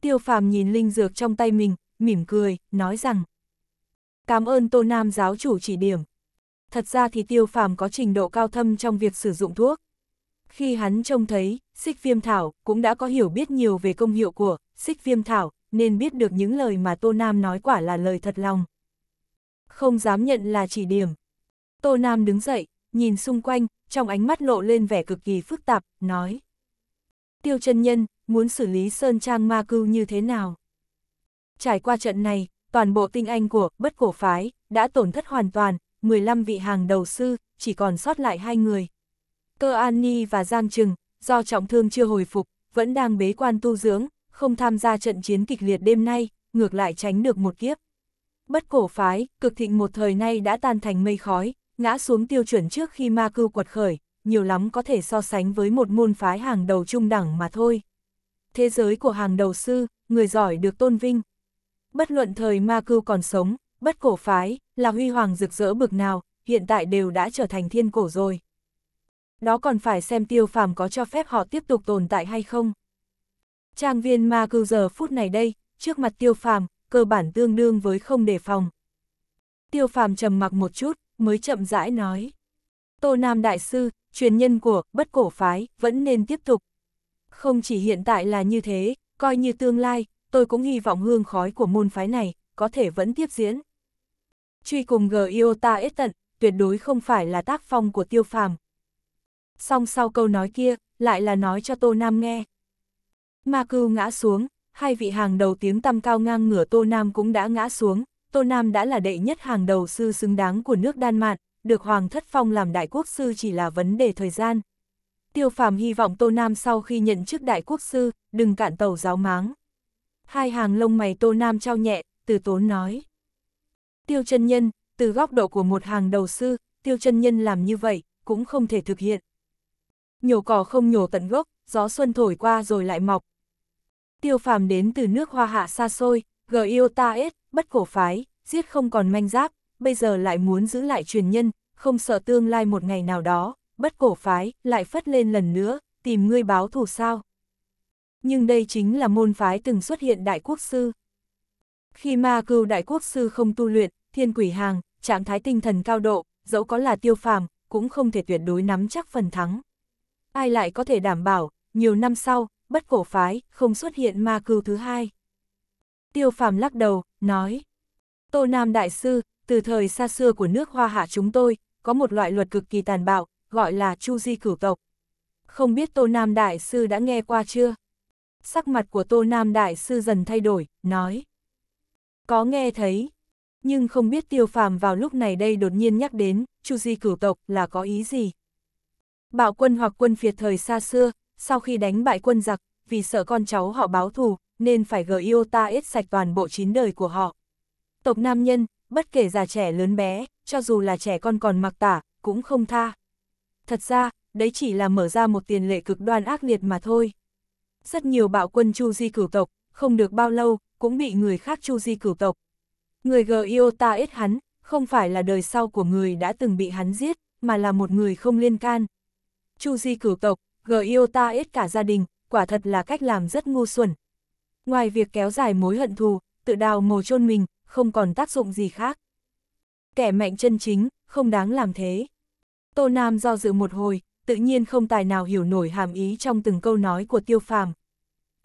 Tiêu phàm nhìn linh dược trong tay mình, mỉm cười, nói rằng. Cảm ơn Tô Nam giáo chủ chỉ điểm. Thật ra thì tiêu phàm có trình độ cao thâm trong việc sử dụng thuốc. Khi hắn trông thấy, xích viêm thảo cũng đã có hiểu biết nhiều về công hiệu của xích viêm thảo, nên biết được những lời mà Tô Nam nói quả là lời thật lòng. Không dám nhận là chỉ điểm. Tô Nam đứng dậy, nhìn xung quanh, trong ánh mắt lộ lên vẻ cực kỳ phức tạp, nói. Tiêu chân nhân, muốn xử lý Sơn Trang Ma Cưu như thế nào. Trải qua trận này, toàn bộ tinh anh của bất cổ phái đã tổn thất hoàn toàn, 15 vị hàng đầu sư, chỉ còn sót lại hai người. Cơ An Ni và Giang Trừng, do trọng thương chưa hồi phục, vẫn đang bế quan tu dưỡng, không tham gia trận chiến kịch liệt đêm nay, ngược lại tránh được một kiếp. Bất cổ phái, cực thịnh một thời nay đã tan thành mây khói, ngã xuống tiêu chuẩn trước khi ma cưu quật khởi, nhiều lắm có thể so sánh với một môn phái hàng đầu trung đẳng mà thôi thế giới của hàng đầu sư, người giỏi được tôn vinh. Bất luận thời ma cưu còn sống, bất cổ phái, là huy hoàng rực rỡ bực nào, hiện tại đều đã trở thành thiên cổ rồi. Đó còn phải xem tiêu phàm có cho phép họ tiếp tục tồn tại hay không. Trang viên ma cưu giờ phút này đây, trước mặt tiêu phàm, cơ bản tương đương với không đề phòng. Tiêu phàm trầm mặc một chút, mới chậm rãi nói. Tô Nam Đại Sư, truyền nhân của bất cổ phái, vẫn nên tiếp tục, không chỉ hiện tại là như thế, coi như tương lai, tôi cũng hy vọng hương khói của môn phái này, có thể vẫn tiếp diễn. Truy cùng g i o ít tận, tuyệt đối không phải là tác phong của tiêu phàm. Song sau câu nói kia, lại là nói cho Tô Nam nghe. Ma cưu ngã xuống, hai vị hàng đầu tiếng tăm cao ngang ngửa Tô Nam cũng đã ngã xuống, Tô Nam đã là đệ nhất hàng đầu sư xứng đáng của nước Đan Mạn, được Hoàng Thất Phong làm đại quốc sư chỉ là vấn đề thời gian, Tiêu Phàm hy vọng Tô Nam sau khi nhận chức đại quốc sư, đừng cạn tàu giáo máng. Hai hàng lông mày Tô Nam trao nhẹ, từ tốn nói. Tiêu chân nhân, từ góc độ của một hàng đầu sư, tiêu chân nhân làm như vậy, cũng không thể thực hiện. Nhổ cỏ không nhổ tận gốc, gió xuân thổi qua rồi lại mọc. Tiêu phàm đến từ nước hoa hạ xa xôi, gờ yêu ta ết, bất cổ phái, giết không còn manh giáp, bây giờ lại muốn giữ lại truyền nhân, không sợ tương lai một ngày nào đó, bất cổ phái, lại phất lên lần nữa, tìm ngươi báo thù sao. Nhưng đây chính là môn phái từng xuất hiện đại quốc sư. Khi ma cưu đại quốc sư không tu luyện, thiên quỷ hàng, trạng thái tinh thần cao độ, dẫu có là tiêu phàm, cũng không thể tuyệt đối nắm chắc phần thắng. Ai lại có thể đảm bảo, nhiều năm sau, bất cổ phái, không xuất hiện ma cưu thứ hai. Tiêu phàm lắc đầu, nói, Tô Nam Đại Sư, từ thời xa xưa của nước Hoa Hạ chúng tôi, có một loại luật cực kỳ tàn bạo, gọi là Chu Di cửu tộc. Không biết Tô Nam Đại Sư đã nghe qua chưa? Sắc mặt của Tô Nam Đại Sư dần thay đổi, nói. Có nghe thấy, nhưng không biết tiêu phàm vào lúc này đây đột nhiên nhắc đến, Chu Di cửu tộc là có ý gì? Bạo quân hoặc quân phiệt thời xa xưa, sau khi đánh bại quân giặc, vì sợ con cháu họ báo thù, nên phải gờ yêu ta ít sạch toàn bộ chín đời của họ. Tộc nam nhân, bất kể già trẻ lớn bé, cho dù là trẻ con còn mặc tả, cũng không tha. Thật ra, đấy chỉ là mở ra một tiền lệ cực đoan ác liệt mà thôi. Rất nhiều bạo quân Chu Di cửu tộc, không được bao lâu, cũng bị người khác Chu Di cửu tộc. Người Giota ít hắn, không phải là đời sau của người đã từng bị hắn giết, mà là một người không liên can. Chu Di cửu tộc, Giota ít cả gia đình, quả thật là cách làm rất ngu xuẩn. Ngoài việc kéo dài mối hận thù, tự đào mồ chôn mình, không còn tác dụng gì khác. Kẻ mạnh chân chính, không đáng làm thế. Tô Nam do dự một hồi, tự nhiên không tài nào hiểu nổi hàm ý trong từng câu nói của Tiêu Phàm.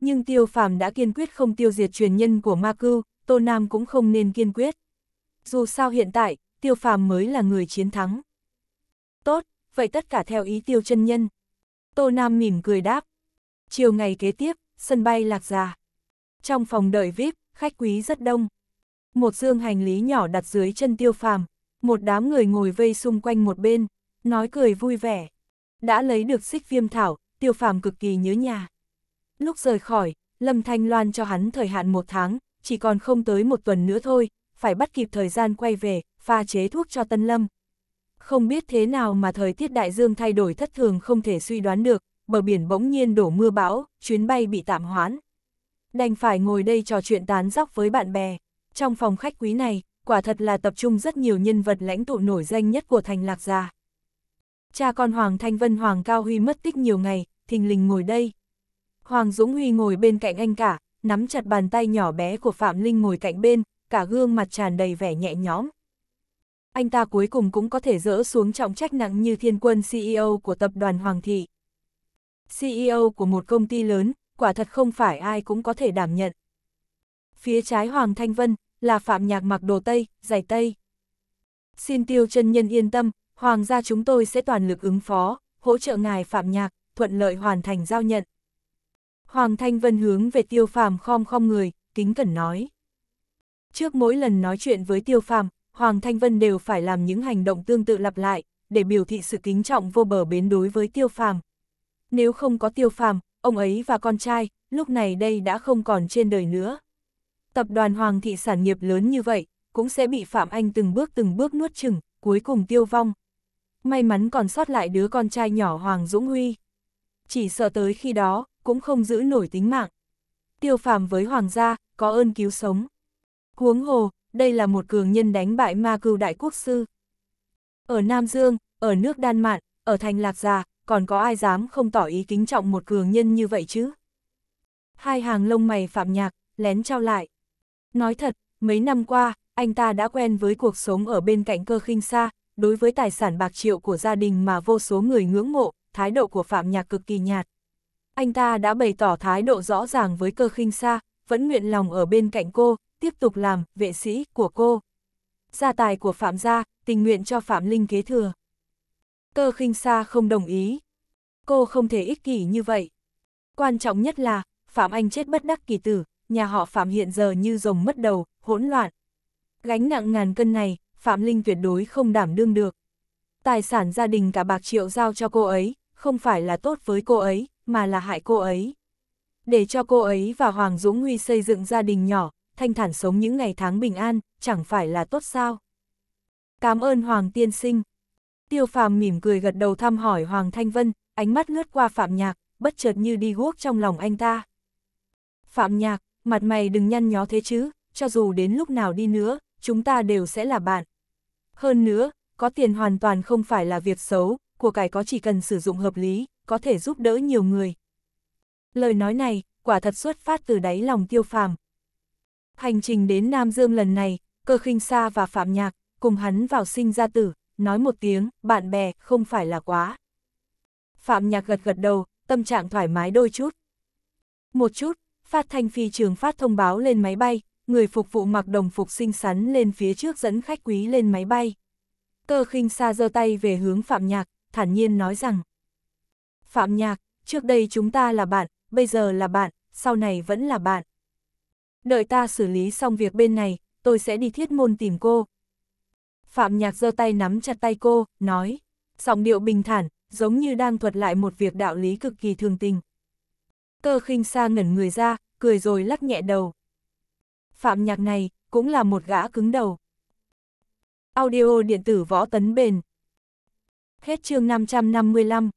Nhưng Tiêu Phàm đã kiên quyết không tiêu diệt truyền nhân của Ma Cư, Tô Nam cũng không nên kiên quyết. Dù sao hiện tại, Tiêu Phàm mới là người chiến thắng. Tốt, vậy tất cả theo ý Tiêu chân nhân. Tô Nam mỉm cười đáp. Chiều ngày kế tiếp, sân bay Lạc Già. Trong phòng đợi VIP, khách quý rất đông. Một dương hành lý nhỏ đặt dưới chân Tiêu Phàm, một đám người ngồi vây xung quanh một bên, nói cười vui vẻ. Đã lấy được xích viêm thảo, tiêu phàm cực kỳ nhớ nhà. Lúc rời khỏi, Lâm Thanh Loan cho hắn thời hạn một tháng, chỉ còn không tới một tuần nữa thôi, phải bắt kịp thời gian quay về, pha chế thuốc cho Tân Lâm. Không biết thế nào mà thời tiết đại dương thay đổi thất thường không thể suy đoán được, bờ biển bỗng nhiên đổ mưa bão, chuyến bay bị tạm hoãn. Đành phải ngồi đây trò chuyện tán dóc với bạn bè. Trong phòng khách quý này, quả thật là tập trung rất nhiều nhân vật lãnh tụ nổi danh nhất của thành lạc gia cha con Hoàng Thanh Vân Hoàng Cao Huy mất tích nhiều ngày, thình lình ngồi đây. Hoàng Dũng Huy ngồi bên cạnh anh cả, nắm chặt bàn tay nhỏ bé của Phạm Linh ngồi cạnh bên, cả gương mặt tràn đầy vẻ nhẹ nhõm. Anh ta cuối cùng cũng có thể dỡ xuống trọng trách nặng như thiên quân CEO của tập đoàn Hoàng Thị. CEO của một công ty lớn, quả thật không phải ai cũng có thể đảm nhận. Phía trái Hoàng Thanh Vân là Phạm Nhạc mặc đồ Tây, giày Tây. Xin tiêu chân nhân yên tâm, Hoàng gia chúng tôi sẽ toàn lực ứng phó, hỗ trợ ngài phạm nhạc, thuận lợi hoàn thành giao nhận. Hoàng Thanh Vân hướng về tiêu phàm khom khom người, kính cẩn nói. Trước mỗi lần nói chuyện với tiêu phàm, Hoàng Thanh Vân đều phải làm những hành động tương tự lặp lại, để biểu thị sự kính trọng vô bờ bến đối với tiêu phàm. Nếu không có tiêu phàm, ông ấy và con trai, lúc này đây đã không còn trên đời nữa. Tập đoàn Hoàng thị sản nghiệp lớn như vậy, cũng sẽ bị Phạm Anh từng bước từng bước nuốt chừng, cuối cùng tiêu vong, may mắn còn sót lại đứa con trai nhỏ Hoàng Dũng Huy. Chỉ sợ tới khi đó, cũng không giữ nổi tính mạng. Tiêu phàm với Hoàng gia, có ơn cứu sống. Huống hồ, đây là một cường nhân đánh bại ma Cưu đại quốc sư. Ở Nam Dương, ở nước Đan Mạn, ở thành Lạc Già, còn có ai dám không tỏ ý kính trọng một cường nhân như vậy chứ? Hai hàng lông mày phạm nhạc, lén trao lại. Nói thật, mấy năm qua, anh ta đã quen với cuộc sống ở bên cạnh cơ khinh xa, đối với tài sản bạc triệu của gia đình mà vô số người ngưỡng mộ, thái độ của Phạm Nhạc cực kỳ nhạt. Anh ta đã bày tỏ thái độ rõ ràng với cơ khinh xa, vẫn nguyện lòng ở bên cạnh cô, tiếp tục làm vệ sĩ của cô. Gia tài của Phạm gia, tình nguyện cho Phạm Linh kế thừa. Cơ khinh xa không đồng ý. Cô không thể ích kỷ như vậy. Quan trọng nhất là, Phạm Anh chết bất đắc kỳ tử, nhà họ Phạm hiện giờ như rồng mất đầu, hỗn loạn. Gánh nặng ngàn cân này, Phạm Linh tuyệt đối không đảm đương được. Tài sản gia đình cả bạc triệu giao cho cô ấy, không phải là tốt với cô ấy, mà là hại cô ấy. Để cho cô ấy và Hoàng Dũng Huy xây dựng gia đình nhỏ, thanh thản sống những ngày tháng bình an, chẳng phải là tốt sao. Cảm ơn Hoàng Tiên Sinh. Tiêu Phàm mỉm cười gật đầu thăm hỏi Hoàng Thanh Vân, ánh mắt lướt qua Phạm Nhạc, bất chợt như đi guốc trong lòng anh ta. Phạm Nhạc, mặt mày đừng nhăn nhó thế chứ, cho dù đến lúc nào đi nữa, chúng ta đều sẽ là bạn. Hơn nữa, có tiền hoàn toàn không phải là việc xấu, của cải có chỉ cần sử dụng hợp lý, có thể giúp đỡ nhiều người. Lời nói này, quả thật xuất phát từ đáy lòng tiêu phàm. Hành trình đến Nam Dương lần này, cơ khinh xa và phạm nhạc, cùng hắn vào sinh ra tử, nói một tiếng, bạn bè, không phải là quá. Phạm nhạc gật gật đầu, tâm trạng thoải mái đôi chút. Một chút, phát thanh phi trường phát thông báo lên máy bay, người phục vụ mặc đồng phục xinh xắn lên phía trước dẫn khách quý lên máy bay. Tơ khinh xa giơ tay về hướng Phạm Nhạc, thản nhiên nói rằng. Phạm Nhạc, trước đây chúng ta là bạn, bây giờ là bạn, sau này vẫn là bạn. Đợi ta xử lý xong việc bên này, tôi sẽ đi thiết môn tìm cô. Phạm Nhạc giơ tay nắm chặt tay cô, nói, giọng điệu bình thản, giống như đang thuật lại một việc đạo lý cực kỳ thường tình. Cơ khinh sa ngẩn người ra, cười rồi lắc nhẹ đầu. Phạm Nhạc này, cũng là một gã cứng đầu. Audio điện tử võ tấn bền. Hết chương 555